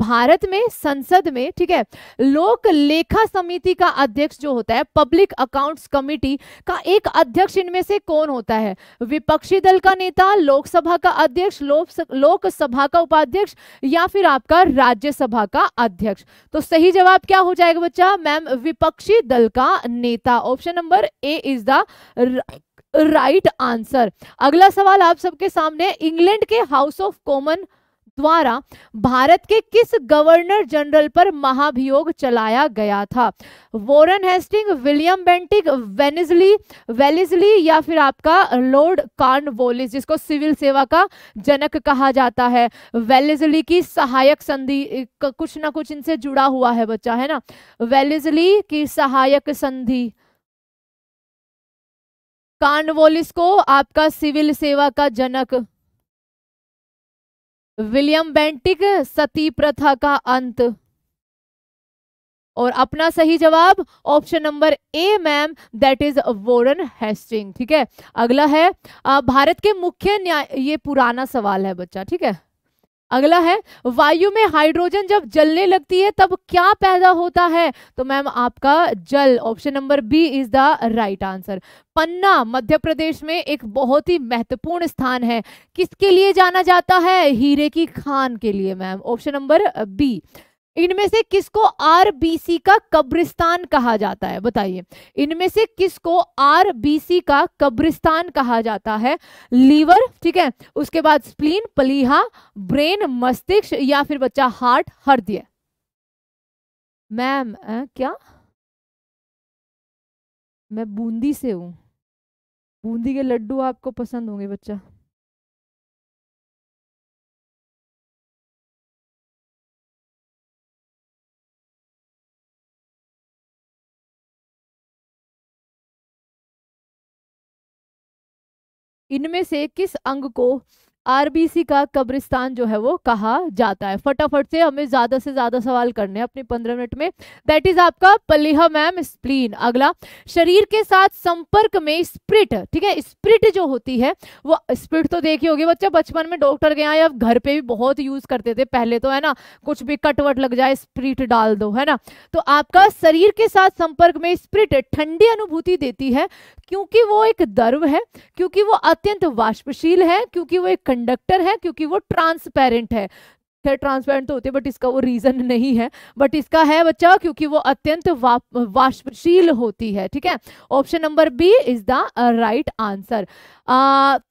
भारत में संसद में ठीक है लोक लेखा समिति का अध्यक्ष जो होता है पब्लिक अकाउंट्स कमिटी का एक अध्यक्ष इनमें से कौन होता है विपक्षी दल का नेता लोकसभा का अध्यक्ष लोकसभा का उपाध्यक्ष या फिर आपका राज्यसभा का अध्यक्ष तो सही जवाब क्या हो जाएगा बच्चा मैम विपक्षी दल का नेता option number A is the right answer अगला सवाल आप सबके सामने इंग्लैंड के हाउस ऑफ कॉमन द्वारा भारत के किस गवर्नर जनरल पर महाभियोग चलाया गया था वॉरन हेस्टिंग विलियम बेंटिक वेनिजली वेलिजली या फिर आपका लॉर्ड कार्नवोलिस जिसको सिविल सेवा का जनक कहा जाता है वेलिजली की सहायक संधि कुछ ना कुछ इनसे जुड़ा हुआ है बच्चा है ना वेलिजली की सहायक संधि कार्नवोलिस को आपका सिविल सेवा का जनक विलियम बेंटिक सती प्रथा का अंत और अपना सही जवाब option number A ma'am that is Warren Hasting ठीक है अगला है भारत के मुख्य न्याय ये पुराना सवाल है बच्चा ठीक है अगला है वायु में हाइड्रोजन जब जलने लगती है तब क्या पैदा होता है तो मैम आपका जल option number B is the right answer Panna Madhya Pradesh में एक बहुत ही महत्वपूर्ण स्थान है किसके लिए जाना जाता है हीरे की खान के लिए मैम ऑप्शन नंबर बी इनमें से किसको आरबीसी का कब्रिस्तान कहा जाता है बताइए इनमें से किसको आरबीसी का कब्रिस्तान कहा जाता है लीवर ठीक है उसके बाद स्प्लीन पलीहा ब्रेन मस्तिष्क या फिर बच्चा हार्ट हृदय मैम क्या मैं बूंदी से हूं बूंदी के लड्डू आपको पसंद होंगे बच्चा इनमें से किस अंग को आरबीसी का कब्रिस्तान जो है वो कहा जाता है फटाफट से हमें ज्यादा से ज्यादा सवाल करने हैं अपने पंद्रह मिनट में दैट इज आपका पलिहा मैम स्प्लीन अगला शरीर के साथ संपर्क में स्प्रिट ठीक है स्प्रिट जो होती है वो स्प्रिट तो देखी होगी बच्चे बचपन में डॉक्टर गया या घर पे भी बहुत यूज करते थे पहले तो है ना कुछ भी कटवट लग जाए स्प्रिट डाल दो है ना तो आपका शरीर के साथ संपर्क में स्प्रिट ठंडी अनुभूति देती है क्योंकि वो एक दर्व है क्योंकि वो अत्यंत वाष्पशील है क्योंकि वो एक कंडक्टर है क्योंकि वो ट्रांसपेरेंट है खैर ट्रांसपेरेंट तो होते बट इसका वो रीज़न नहीं है बट इसका है बच्चा क्योंकि वो अत्यंत वाष्पशील होती है ठीक है option number B is the right answer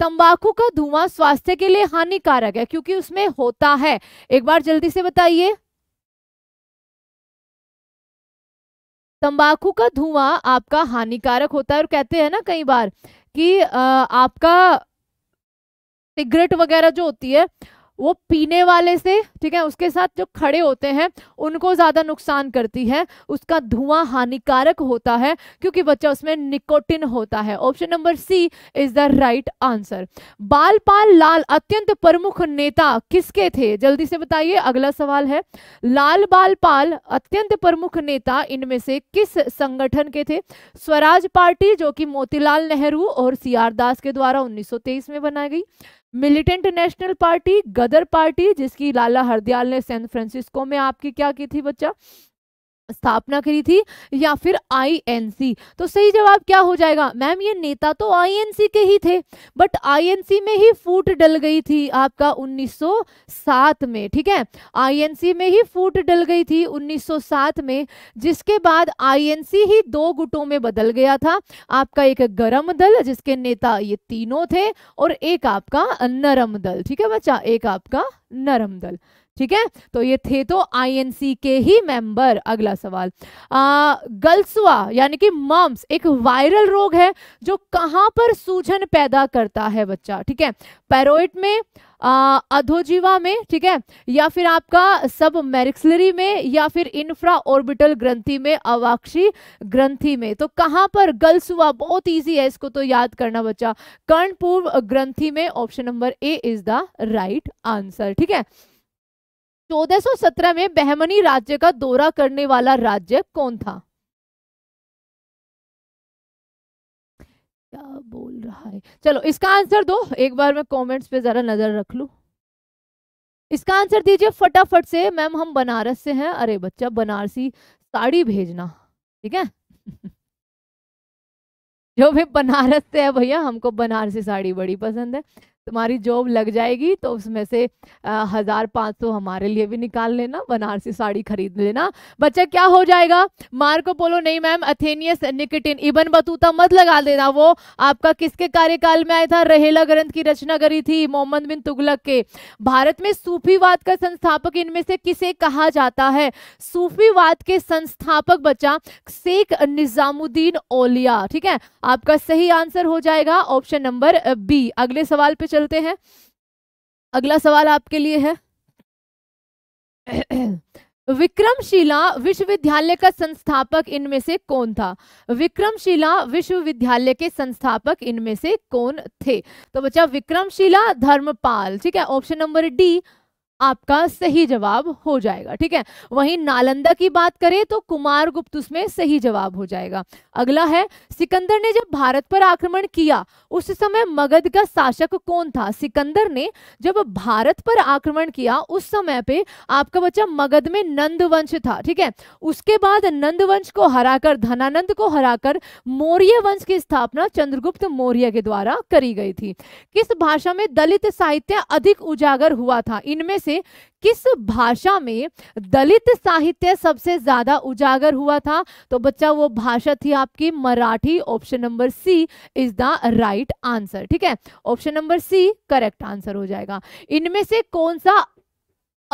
तंबाकू का धुआं स्वास्थ्य के लिए हानिकारक है क्योंकि उसमें होता है एक बार जल्दी से बताइए तंबाकू का धुआं आपका हानिकारक होता है और कहते हैं ना कई बार कि आ, आपका सिगरेट वगैरह जो होती है वो पीने वाले से ठीक है उसके साथ जो खड़े होते हैं उनको ज़्यादा नुकसान करती है उसका धुआं हानिकारक होता है क्योंकि बच्चा उसमें निकोटिन होता है option number C is the right answer बालपाल लाल अत्यंत प्रमुख नेता किसके थे जल्दी से बताइए अगला सवाल है लाल बालपाल अत्यंत प्रमुख नेता इनमें से किस संगठन के थे स्वराज पार्टी जो कि मोतीलाल नेहरू और सी दास के द्वारा उन्नीस में बनाई गई militant national party Ghadar party जिसकी लाला हरदयाल ने सैन फ्रांसिस्को में आपकी क्या की थी बच्चा स्थापना करी थी या फिर आईएनसी तो सही जवाब क्या हो जाएगा मैम ये नेता तो आईएनसी के ही थे बट आईएनसी में ही फूट डल गई थी आपका 1907 में ठीक है आईएनसी में ही फूट डल गई थी 1907 में जिसके बाद आईएनसी ही दो गुटों में बदल गया था आपका एक गरम दल जिसके नेता ये तीनों थे और एक आपका नरम दल ठीक है बच्चा एक आपका नरम दल ठीक है तो ये थे तो आईएनसी के ही मेंबर अगला सवाल गल्सुआ गलसुआ यानी कि मम्स एक वायरल रोग है जो कहां पर सूजन पैदा करता है बच्चा ठीक है पैरोइड में अधोजीवा में ठीक है या फिर आपका सब मेरिक्सलरी में या फिर इंफ्रा ऑर्बिटल ग्रंथि में अवाक्षी ग्रंथि में तो कहां पर गल्स हुआ बहुत इजी है इसको तो याद करना बच्चा कर्णपूर्व ग्रंथि में option number A is the right answer ठीक है 1417 में बहमनी राज्य का दौरा करने वाला राज्य कौन था क्या बोल रहा है चलो इसका आंसर दो एक बार मैं कमेंट्स पे जरा नजर रख लू इसका आंसर दीजिए फटाफट से मैम हम बनारस से हैं अरे बच्चा बनारसी साड़ी भेजना ठीक है जो भी बनारस से है भैया हमको बनारसी साड़ी बड़ी पसंद है तुम्हारी जॉब लग जाएगी तो उसमें से हज़ार पाँच सौ हमारे लिए भी निकाल लेना बनारसी साड़ी खरीद लेना बच्चा क्या हो जाएगा मार्को पोलो नहीं मैम अथेनियस निकटिन इबन बतूता मत लगा देना वो आपका किसके कार्यकाल में आया था रहेला ग्रंथ की रचना करी थी मोहम्मद बिन तुगलक के भारत में सूफीवाद का संस्थापक इनमें से किसे कहा जाता है सूफीवाद के संस्थापक बच्चा शेख निजामुद्दीन ओलिया ठीक है आपका सही आंसर हो जाएगा ऑप्शन नंबर बी अगले सवाल पे चलते हैं अगला सवाल आपके लिए है विक्रमशिला विश्वविद्यालय का संस्थापक इनमें से कौन था विक्रमशिला विश्वविद्यालय के संस्थापक इनमें से कौन थे तो बच्चा विक्रमशिला धर्मपाल ठीक है ऑप्शन नंबर डी आपका सही जवाब हो जाएगा ठीक है वहीं नालंदा की बात करें तो कुमार गुप्त उसमें सही जवाब हो जाएगा अगला है सिकंदर ने जब भारत पर आक्रमण किया उस समय मगध का शासक कौन था सिकंदर ने जब भारत पर आक्रमण किया उस समय पे आपका बच्चा मगध में नंद वंश था ठीक है उसके बाद नंद वंश को हराकर धनानंद को हराकर मौर्य वंश की स्थापना चंद्रगुप्त मौर्य के द्वारा करी गई थी किस भाषा में दलित साहित्य अधिक उजागर हुआ था इनमें से किस भाषा में दलित साहित्य सबसे ज्यादा उजागर हुआ था तो बच्चा वो भाषा थी आपकी Marathi option number C is the right answer ठीक है option number C correct answer हो जाएगा इनमें से कौन सा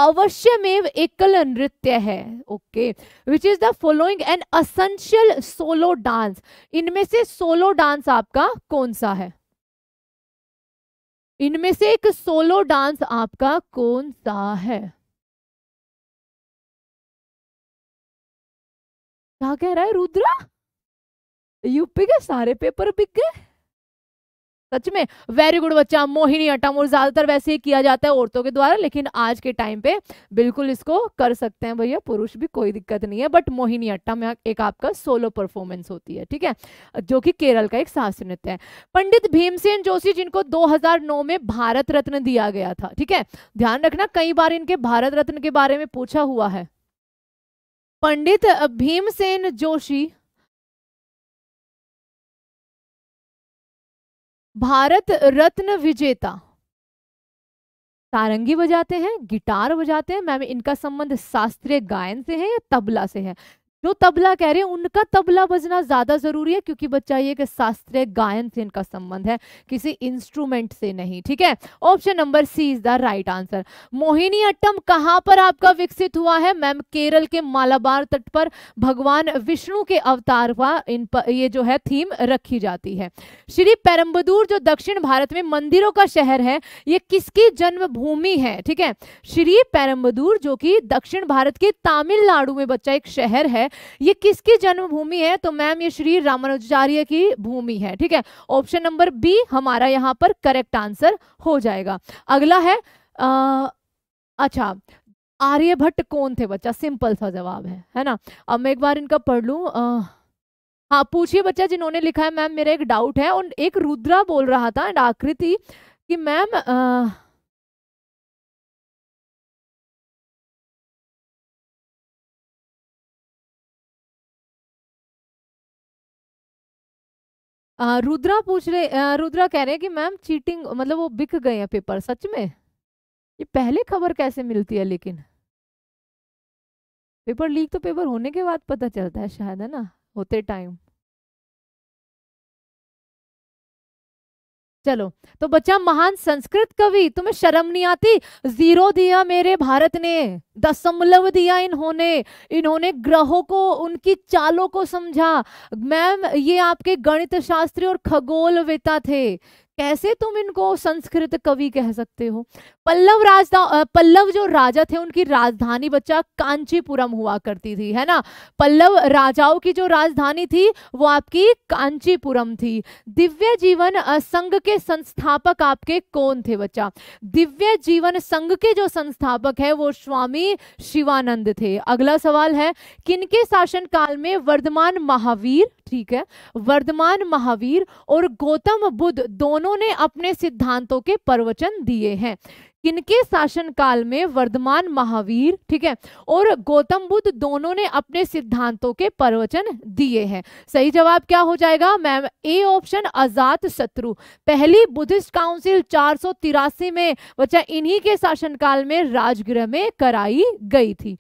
अवश्य में एकल नृत्य है okay which is the following an essential solo dance इनमें से सोलो डांस आपका कौन सा है इनमें से एक सोलो डांस आपका कौन सा है क्या कह रहा है रुद्रा यूपी के सारे पेपर बिक गए सच में वेरी गुड बच्चा मोहिनी अटम और ज्यादातर वैसे ही किया जाता है औरतों के द्वारा लेकिन आज के टाइम पे बिल्कुल इसको कर सकते हैं भैया पुरुष भी कोई दिक्कत नहीं है बट मोहिनी अट्टम एक आपका सोलो परफॉर्मेंस होती है ठीक है जो कि केरल का एक शास्त्रीय नृत्य है पंडित भीमसेन जोशी जिनको दो में भारत रत्न दिया गया था ठीक है ध्यान रखना कई बार इनके भारत रत्न के बारे में पूछा हुआ है पंडित भीमसेन जोशी भारत रत्न विजेता सारंगी बजाते हैं गिटार बजाते हैं मैम इनका संबंध शास्त्रीय गायन से है या तबला से है जो तबला कह रहे हैं उनका तबला बजना ज़्यादा ज़रूरी है क्योंकि बच्चा ये कि शास्त्रीय गायन से इनका संबंध है किसी इंस्ट्रूमेंट से नहीं ठीक है option number C is the right answer Mohiniattam कहाँ पर आपका विकसित हुआ है मैम केरल के मालाबार तट पर भगवान विष्णु के अवतार का इन पर ये जो है थीम रखी जाती है श्री पेरम्बदूर जो दक्षिण भारत में मंदिरों का शहर है ये किसकी जन्मभूमि है ठीक है श्री पेरम्बदूर जो कि दक्षिण भारत के तमिलनाडु में बच्चा एक शहर है ये किसकी जन्मभूमि है तो मैम ये श्री रामानुजाचार्य की भूमि है ठीक है ऑप्शन नंबर बी हमारा यहाँ पर करेक्ट आंसर हो जाएगा अगला है आ, अच्छा आर्यभट्ट कौन थे बच्चा सिंपल सा जवाब है है ना अब मैं एक बार इनका पढ़ लूँ हाँ पूछिए बच्चा जिन्होंने लिखा है मैम मेरा एक डाउट है और एक रुद्रा बोल रहा था आकृति कि मैम आ, रुद्रा पूछ रहे आ, रुद्रा कह रहे हैं कि मैम चीटिंग मतलब वो बिक गए हैं पेपर सच में ये पहले खबर कैसे मिलती है लेकिन पेपर लीक तो पेपर होने के बाद पता चलता है शायद है ना होते टाइम चलो तो बच्चा महान संस्कृत कवि तुम्हें शर्म नहीं आती जीरो दिया मेरे भारत ने दशमलव दिया इन्होंने इन्होंने ग्रहों को उनकी चालों को समझा मैम ये आपके गणित शास्त्री और खगोलवेता थे कैसे तुम इनको संस्कृत कवि कह सकते हो पल्लव राजधा पल्लव जो राजा थे उनकी राजधानी बच्चा कांचीपुरम हुआ करती थी है ना पल्लव राजाओं की जो राजधानी थी वो आपकी कांचीपुरम थी दिव्य जीवन संघ के संस्थापक आपके कौन थे बच्चा दिव्य जीवन संघ के जो संस्थापक है वो स्वामी शिवानंद थे अगला सवाल है किनके काल में वर्धमान महावीर ठीक है वर्धमान महावीर और गौतम बुद्ध दोनों ने अपने सिद्धांतों के प्रवचन दिए हैं किनके काल में वर्धमान महावीर ठीक है और गौतम बुद्ध दोनों ने अपने सिद्धांतों के प्रवचन दिए हैं सही जवाब क्या हो जाएगा मैम ए ऑप्शन आजाद शत्रु पहली बुद्धिस्ट काउंसिल चार में बच्चा इन्हीं के शासनकाल में राजगृह में कराई गई थी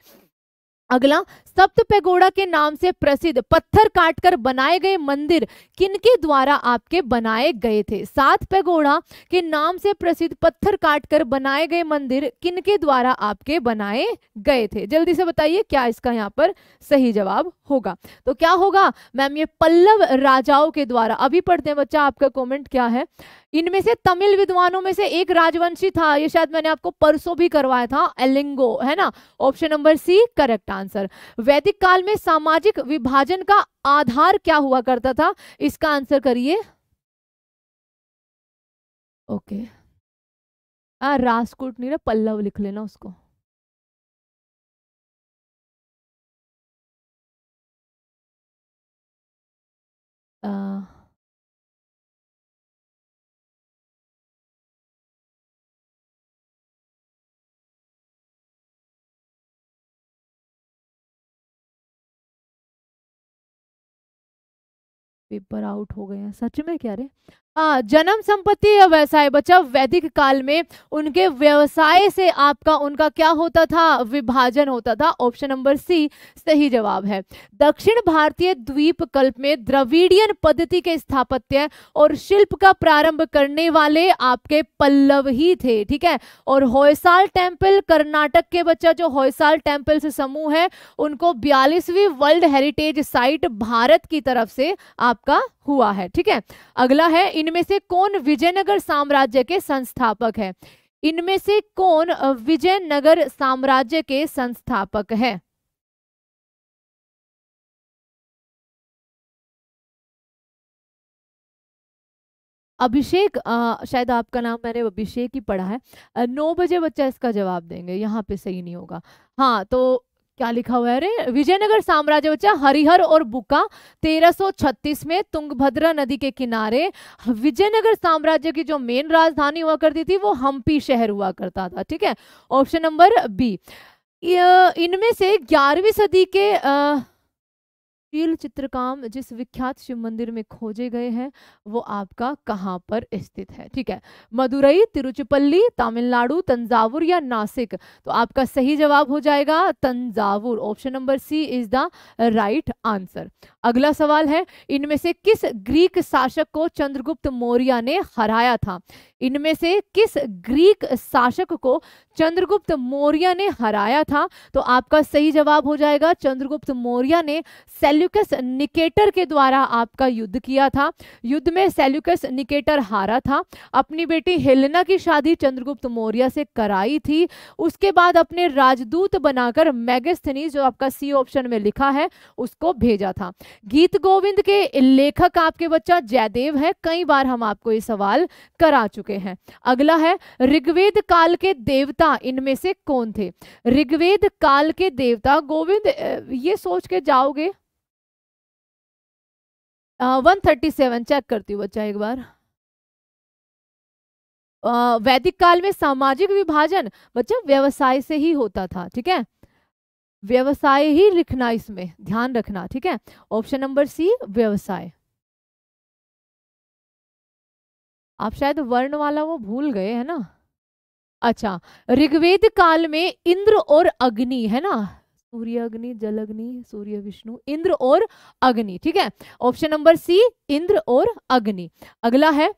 अगला सप्त पैगोड़ा के नाम से प्रसिद्ध पत्थर काटकर बनाए गए मंदिर किनके द्वारा आपके बनाए गए थे सात पैगोड़ा के नाम से प्रसिद्ध पत्थर काटकर बनाए गए मंदिर किनके द्वारा आपके बनाए गए थे जल्दी से बताइए क्या इसका यहाँ पर सही जवाब होगा तो क्या होगा मैम ये पल्लव राजाओं के द्वारा अभी पढ़ते हैं बच्चा आपका कॉमेंट क्या है इनमें से तमिल विद्वानों में से एक राजवंशी था ये शायद मैंने आपको परसों भी करवाया था एलिंगो है ना option number C correct answer वैदिक काल में सामाजिक विभाजन का आधार क्या हुआ करता था इसका आंसर करिए ओके आ, रासकूट नहीं रहा पल्लव लिख लेना उसको आ, पेपर आउट हो गए हैं सच में क्या रे हाँ जन्म संपत्ति या व्यवसाय बच्चा वैदिक काल में उनके व्यवसाय से आपका उनका क्या होता था विभाजन होता था ऑप्शन नंबर सी सही जवाब है दक्षिण भारतीय द्वीप कल्प में द्रविडियन पद्धति के स्थापत्य और शिल्प का प्रारंभ करने वाले आपके पल्लव ही थे ठीक है और होयसाल टेम्पल कर्नाटक के बच्चा जो होयसाल टेम्पल समूह है उनको बयालीसवीं वर्ल्ड हेरिटेज साइट भारत की तरफ से आपका हुआ है ठीक है अगला है इनमें से कौन विजयनगर साम्राज्य के संस्थापक है इनमें से कौन विजयनगर साम्राज्य के संस्थापक है अभिषेक शायद आपका नाम मैंने अभिषेक ही पढ़ा है नौ बजे बच्चा इसका जवाब देंगे यहाँ पे सही नहीं होगा हाँ तो क्या लिखा हुआ है अरे विजयनगर साम्राज्य बच्चा हरिहर और बुका 1336 में तुंगभद्रा नदी के किनारे विजयनगर साम्राज्य की जो मेन राजधानी हुआ करती थी वो हम्पी शहर हुआ करता था ठीक है ऑप्शन नंबर बी इनमें से ग्यारहवीं सदी के आ, शील चित्रकाम जिस विख्यात शिव मंदिर में खोजे गए हैं वो आपका कहाँ पर स्थित है ठीक है मदुरई तिरुचिपल्ली तमिलनाडु तंजावुर या नासिक तो आपका सही जवाब हो जाएगा Thanjavur option number C is the right answer अगला सवाल है इनमें से किस ग्रीक शासक को चंद्रगुप्त मौर्य ने हराया था इनमें से किस ग्रीक शासक को चंद्रगुप्त मौर्य ने हराया था तो आपका सही जवाब हो जाएगा चंद्रगुप्त मौर्य ने सेल्युकस निकेटर के द्वारा आपका युद्ध किया था युद्ध में सेल्युकस निकेटर हारा था अपनी बेटी हेलेना की शादी चंद्रगुप्त मौर्य से कराई थी उसके बाद अपने राजदूत बनाकर मैगस्थनी जो आपका सी ऑप्शन में लिखा है उसको भेजा था गीत गोविंद के लेखक आपके बच्चा जयदेव है कई बार हम आपको ये सवाल करा चुके हैं अगला है ऋग्वेद काल के देवता इनमें से कौन थे ऋग्वेद काल के देवता गोविंद ये सोच के जाओगे वन थर्टी सेवन चेक करती हूँ बच्चा एक बार वैदिक काल में सामाजिक विभाजन बच्चा व्यवसाय से ही होता था ठीक है व्यवसाय ही लिखना इसमें ध्यान रखना ठीक है ऑप्शन नंबर सी व्यवसाय आप शायद वर्ण वाला वो भूल गए है ना अच्छा ऋग्वेद काल में इंद्र और अग्नि है ना सूर्य अग्नि जल अग्नि सूर्य विष्णु इंद्र और अग्नि ठीक है ऑप्शन नंबर सी इंद्र और अग्नि अगला है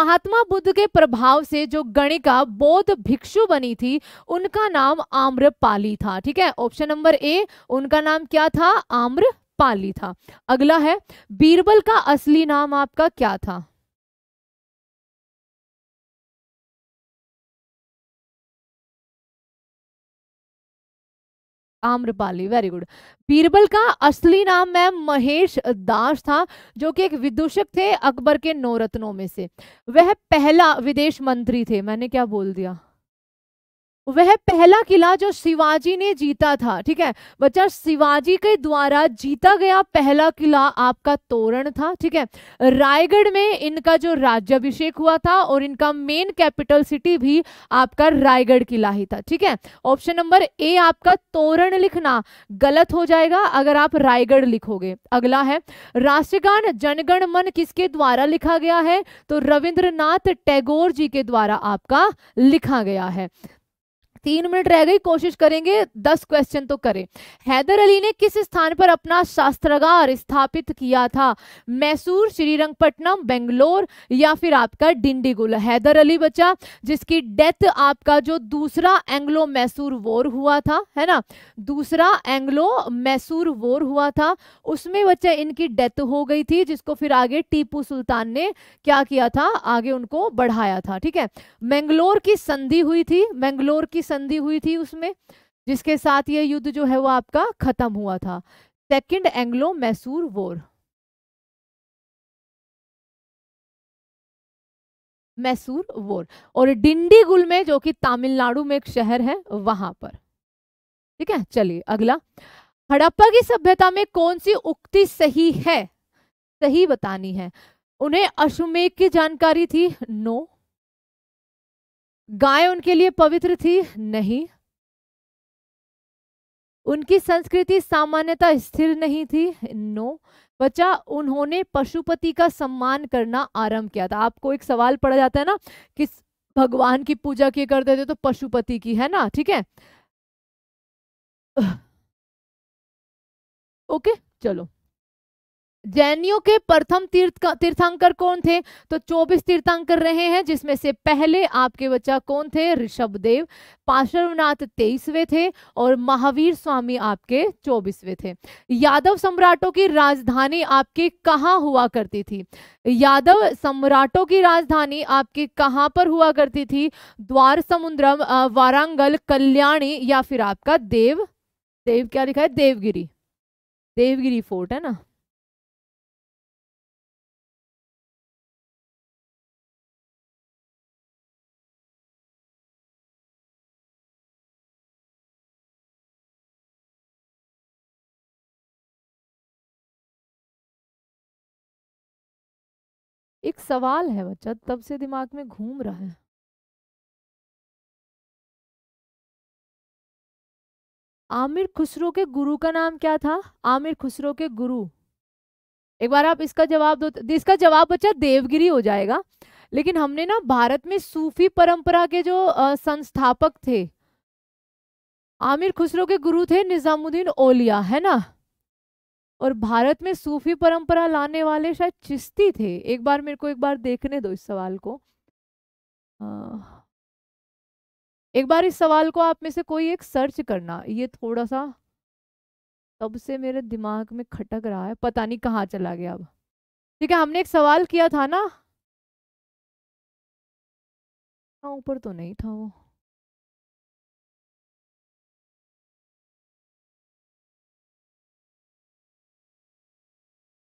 महात्मा बुद्ध के प्रभाव से जो गणिका बौद्ध भिक्षु बनी थी उनका नाम आम्रपाली था ठीक है ऑप्शन नंबर ए उनका नाम क्या था आम्रपाली था अगला है बीरबल का असली नाम आपका क्या था आम्रपाली वेरी गुड बीरबल का असली नाम मैम महेश दास था जो कि एक विदूषक थे अकबर के नौ रत्नों में से वह पहला विदेश मंत्री थे मैंने क्या बोल दिया वह पहला किला जो शिवाजी ने जीता था ठीक है बच्चा शिवाजी के द्वारा जीता गया पहला किला आपका तोरण था ठीक है रायगढ़ में इनका जो राज्यभिषेक हुआ था और इनका मेन कैपिटल सिटी भी आपका रायगढ़ किला ही था ठीक है ऑप्शन नंबर ए आपका तोरण लिखना गलत हो जाएगा अगर आप रायगढ़ लिखोगे अगला है राष्ट्रगान जनगण मन किसके द्वारा लिखा गया है तो रविंद्रनाथ टैगोर जी के द्वारा आपका लिखा गया है तीन मिनट रह गई कोशिश करेंगे दस क्वेश्चन तो करें हैदर अली ने किस स्थान पर अपना शास्त्रगार स्थापित किया था मैसूर श्रीरंगपट्टनम बेंगलोर या फिर आपका डिंडीगुल हैदर अली बचा जिसकी डेथ आपका जो दूसरा एंग्लो मैसूर वॉर हुआ था है ना दूसरा एंग्लो मैसूर वॉर हुआ था उसमें बच्चा इनकी डेथ हो गई थी जिसको फिर आगे टीपू सुल्तान ने क्या किया था आगे उनको बढ़ाया था ठीक है मैंगलोर की संधि हुई थी मैंगलोर की संधि संधि हुई थी उसमें जिसके साथ ये युद्ध जो है वो आपका खत्म हुआ था सेकंड एंग्लो मैसूर वोर मैसूर वोर और डिंडीगुल में जो कि तमिलनाडु में एक शहर है वहां पर ठीक है चलिए अगला हड़प्पा की सभ्यता में कौन सी उक्ति सही है सही बतानी है उन्हें अश्वमेघ की जानकारी थी नो गाय उनके लिए पवित्र थी नहीं उनकी संस्कृति सामान्यता स्थिर नहीं थी नो बच्चा उन्होंने पशुपति का सम्मान करना आरंभ किया था आपको एक सवाल पड़ा जाता है ना कि भगवान की पूजा किए करते थे तो पशुपति की है ना ठीक है ओके चलो जैनियों के प्रथम तीर्थ तीर्थंकर कौन थे तो 24 तीर्थंकर रहे हैं जिसमें से पहले आपके बच्चा कौन थे ऋषभदेव पार्श्वनाथ तेईसवे थे और महावीर स्वामी आपके चौबीसवे थे यादव सम्राटों की राजधानी आपके कहाँ हुआ करती थी यादव सम्राटों की राजधानी आपके कहाँ पर हुआ करती थी द्वार समुद्रम वारांगल कल्याणी या फिर आपका देव देव क्या लिखा है देवगिरी देवगिरी फोर्ट है ना एक सवाल है बच्चा तब से दिमाग में घूम रहा है आमिर खुसरो के गुरु का नाम क्या था आमिर खुसरो के गुरु एक बार आप इसका जवाब दो तो इसका जवाब बच्चा देवगिरी हो जाएगा लेकिन हमने ना भारत में सूफी परंपरा के जो संस्थापक थे आमिर खुसरो के गुरु थे निजामुद्दीन ओलिया है ना और भारत में सूफी परंपरा लाने वाले शायद चिश्ती थे एक बार मेरे को एक बार देखने दो इस सवाल को एक बार इस सवाल को आप में से कोई एक सर्च करना ये थोड़ा सा तब से मेरे दिमाग में खटक रहा है पता नहीं कहाँ चला गया अब ठीक है हमने एक सवाल किया था ना हाँ, ऊपर तो नहीं था वो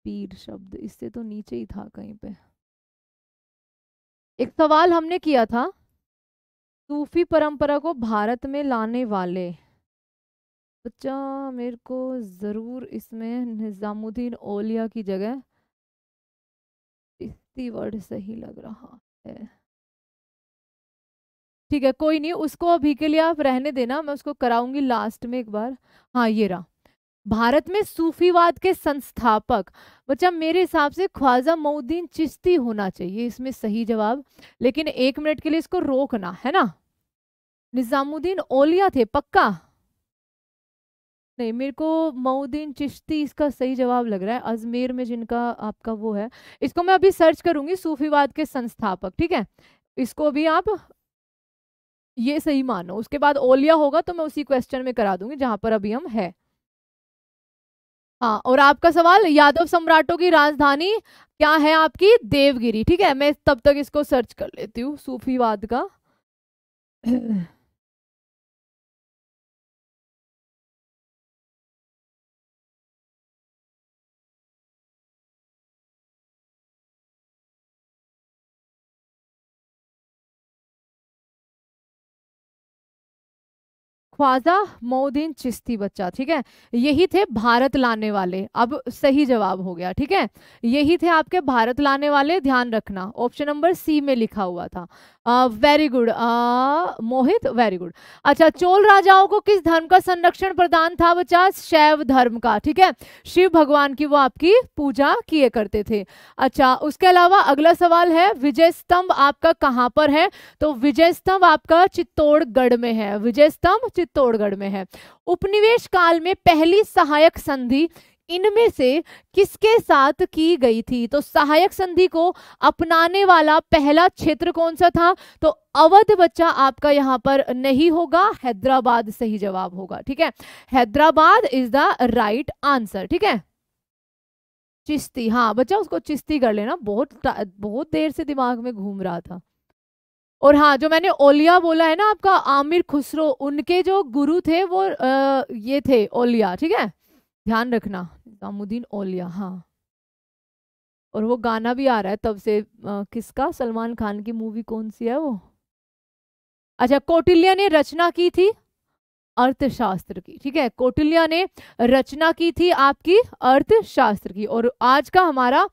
पीर शब्द इससे तो नीचे ही था कहीं पे एक सवाल हमने किया था सूफी परंपरा को भारत में लाने वाले बच्चा मेरे को ज़रूर इसमें निज़ामुद्दीन ओलिया की जगह इसी वर्ड सही लग रहा है ठीक है कोई नहीं उसको अभी के लिए आप रहने देना मैं उसको कराऊंगी लास्ट में एक बार हाँ ये रहा भारत में सूफीवाद के संस्थापक बच्चा मेरे हिसाब से ख्वाजा मऊद्दीन चिश्ती होना चाहिए इसमें सही जवाब लेकिन एक मिनट के लिए इसको रोकना है ना निजामुद्दीन ओलिया थे पक्का नहीं मेरे को मऊद्दीन चिश्ती इसका सही जवाब लग रहा है अजमेर में जिनका आपका वो है इसको मैं अभी सर्च करूंगी सूफीवाद के संस्थापक ठीक है इसको भी आप ये सही मानो उसके बाद ओलिया होगा तो मैं उसी क्वेश्चन में करा दूंगी जहां पर अभी हम है हाँ और आपका सवाल यादव सम्राटों की राजधानी क्या है आपकी देवगिरी ठीक है मैं तब तक इसको सर्च कर लेती हूँ सूफीवाद का ख्वाजा मोदीन चिश्ती बच्चा ठीक है यही थे भारत लाने वाले अब सही जवाब हो गया ठीक है यही थे आपके भारत लाने वाले ध्यान रखना ऑप्शन नंबर सी में लिखा हुआ था very good Mohit very good अच्छा चोल राजाओं को किस धर्म का संरक्षण प्रदान था बच्चा शैव धर्म का ठीक है शिव भगवान की वो आपकी पूजा किए करते थे अच्छा उसके अलावा अगला सवाल है विजय स्तंभ आपका कहाँ पर है तो विजय स्तंभ आपका चित्तौड़गढ़ में है विजय स्तंभ चित्तौड़गढ़ में है उपनिवेश काल में पहली सहायक संधि इनमें से किसके साथ की गई थी तो सहायक संधि को अपनाने वाला पहला क्षेत्र कौन सा था तो अवध बच्चा आपका यहाँ पर नहीं होगा हैदराबाद सही जवाब होगा ठीक है Hyderabad is the right answer ठीक है चिश्ती हाँ बच्चा उसको चिश्ती कर लेना बहुत बहुत देर से दिमाग में घूम रहा था और हाँ जो मैंने ओलिया बोला है ना आपका आमिर खुसरो उनके जो गुरु थे वो आ, ये थे ओलिया ठीक है ध्यान रखना निज़ामुद्दीन ओलिया हाँ और वो गाना भी आ रहा है तब से आ, किसका सलमान खान की मूवी कौन सी है वो अच्छा कोटिल्या ने रचना की थी अर्थशास्त्र की ठीक है कोटिल्या ने रचना की थी आपकी अर्थशास्त्र की और आज का हमारा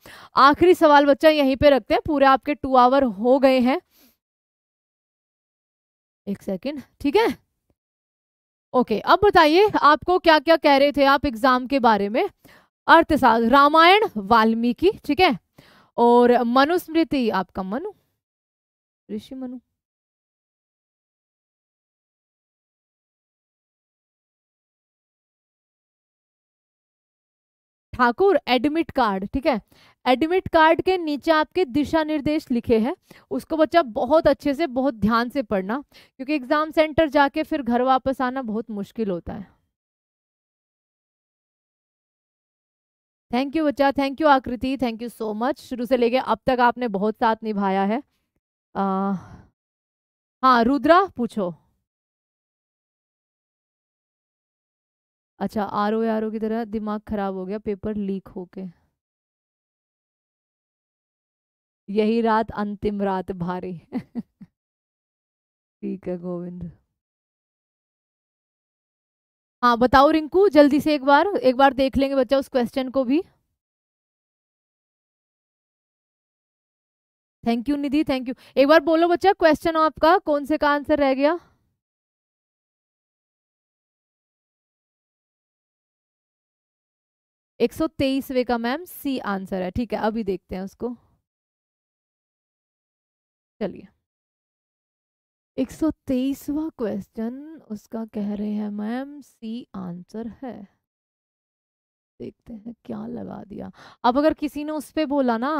आखिरी सवाल बच्चा यहीं पे रखते हैं पूरे आपके टू आवर हो गए हैं एक सेकेंड ठीक है ओके अब बताइए आपको क्या क्या कह रहे थे आप एग्जाम के बारे में अर्थशास्त्र रामायण वाल्मीकि ठीक है और मनुस्मृति आपका मनु ऋषि मनु ठाकुर एडमिट कार्ड ठीक है एडमिट कार्ड के नीचे आपके दिशा निर्देश लिखे हैं उसको बच्चा बहुत अच्छे से बहुत ध्यान से पढ़ना क्योंकि एग्जाम सेंटर जाके फिर घर वापस आना बहुत मुश्किल होता है थैंक यू बच्चा thank you Akriti thank you so much शुरू से लेके अब तक आपने बहुत साथ निभाया है आ, हाँ रुद्रा पूछो अच्छा आर ओ आर ओ की तरह दिमाग खराब हो गया पेपर लीक होके यही रात अंतिम रात भारी ठीक है गोविंद हाँ बताओ रिंकू जल्दी से एक बार एक बार देख लेंगे बच्चा उस क्वेश्चन को भी thank you Nidhi thank you एक बार बोलो बच्चा क्वेश्चन आपका कौन से का आंसर रह गया एक सौ तेईसवे का मैम सी आंसर है ठीक है अभी देखते हैं उसको चलिए एक सौ तेईसवा क्वेश्चन उसका कह रहे हैं मैम सी आंसर है देखते हैं क्या लगा दिया अब अगर किसी ने उस पर बोला ना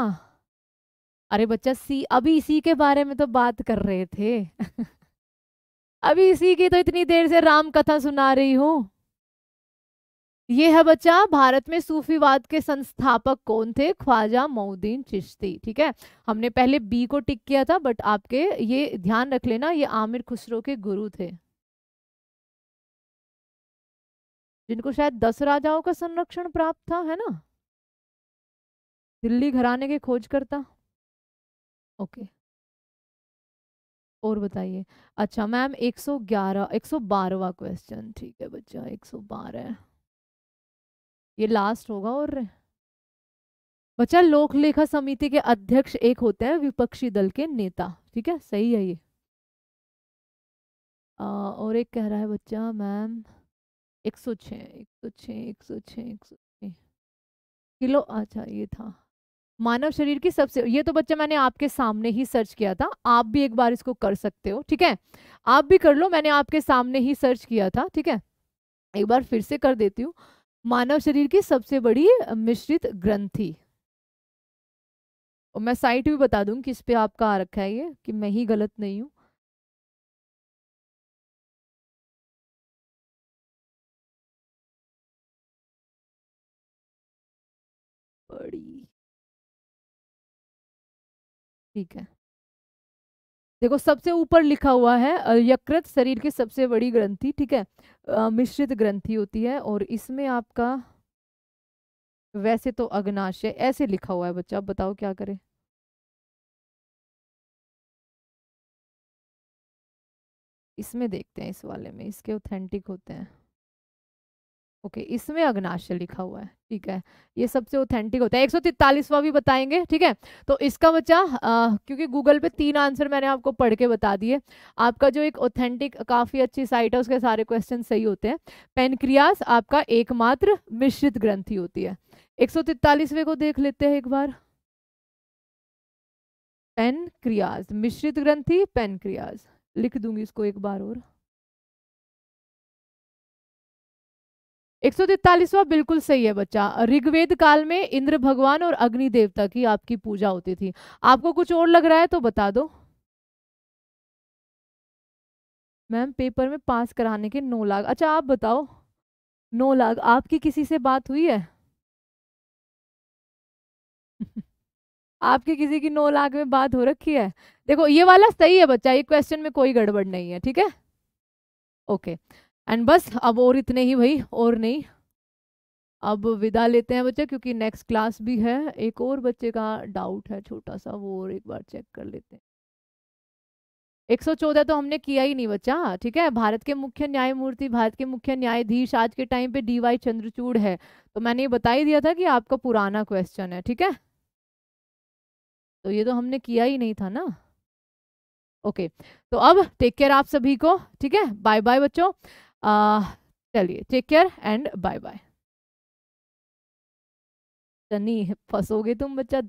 अरे बच्चा सी अभी इसी के बारे में तो बात कर रहे थे अभी इसी की तो इतनी देर से राम कथा सुना रही हूँ ये है बच्चा भारत में सूफीवाद के संस्थापक कौन थे ख्वाजा मोउद्दीन चिश्ती ठीक है हमने पहले बी को टिक किया था बट आपके ये ध्यान रख लेना ये आमिर खुसरो के गुरु थे जिनको शायद दस राजाओं का संरक्षण प्राप्त था है ना दिल्ली घराने के करता ओके और बताइए अच्छा मैम 111 112वां क्वेश्चन ठीक है बच्चा 112 ये लास्ट होगा और बच्चा लोक लेखा समिति के अध्यक्ष एक होते हैं विपक्षी दल के नेता ठीक है सही है ये आ, और एक कह रहा है बच्चा मैम एक सौ छः एक सौ छः एक सौ छः एक सौ छः किलो अच्छा ये था मानव शरीर की सबसे ये तो बच्चा मैंने आपके सामने ही सर्च किया था आप भी एक बार इसको कर सकते हो ठीक है आप भी कर लो मैंने आपके सामने ही सर्च किया था ठीक है एक बार फिर से कर देती हूँ मानव शरीर की सबसे बड़ी मिश्रित ग्रंथि और मैं साइट भी बता दूं किस पे आपका आ रखा है ये कि मैं ही गलत नहीं हूं बड़ी ठीक है देखो सबसे ऊपर लिखा हुआ है यकृत शरीर की सबसे बड़ी ग्रंथि ठीक है मिश्रित ग्रंथि होती है और इसमें आपका वैसे तो अग्नाशय ऐसे लिखा हुआ है बच्चा आप बताओ क्या करें इसमें देखते हैं इस वाले में इसके ऑथेंटिक होते हैं ओके okay, इसमें अग्नाशय लिखा हुआ है ठीक है ये सबसे ऑथेंटिक होता है एक सौ भी बताएंगे ठीक है तो इसका बच्चा क्योंकि गूगल पे तीन आंसर मैंने आपको पढ़ के बता दिए आपका जो एक ऑथेंटिक काफ़ी अच्छी साइट है उसके सारे क्वेश्चन सही होते हैं पेनक्रियास आपका एकमात्र मिश्रित ग्रंथि होती है एक को देख लेते हैं एक बार पेनक्रियाज मिश्रित ग्रंथी पेनक्रियाज लिख दूंगी इसको एक बार और एक सौ तैतालीसवा बिल्कुल सही है बच्चा ऋग्वेद काल में इंद्र भगवान और अग्नि देवता की आपकी पूजा होती थी आपको कुछ और लग रहा है तो बता दो मैम पेपर में पास कराने के नौ लाख अच्छा आप बताओ नौ लाख आपकी किसी से बात हुई है आपके किसी की नौ लाख में बात हो रखी है देखो ये वाला सही है बच्चा ये क्वेश्चन में कोई गड़बड़ नहीं है ठीक है ओके एंड बस अब और इतने ही भाई और नहीं अब विदा लेते हैं बच्चे क्योंकि नेक्स्ट क्लास भी है एक और बच्चे का डाउट है छोटा सा वो और एक बार चेक कर लेते हैं 114 तो हमने किया ही नहीं बच्चा ठीक है भारत के मुख्य न्यायमूर्ति भारत के मुख्य न्यायाधीश आज के टाइम पे डी वाई चंद्रचूड़ है तो मैंने ये बता ही दिया था कि आपका पुराना क्वेश्चन है ठीक है तो ये तो हमने किया ही नहीं था ना ओके तो अब टेक केयर आप सभी को ठीक है बाय बाय बच्चों Uh, चलिए take care and bye bye फंसोगे तुम बच्चा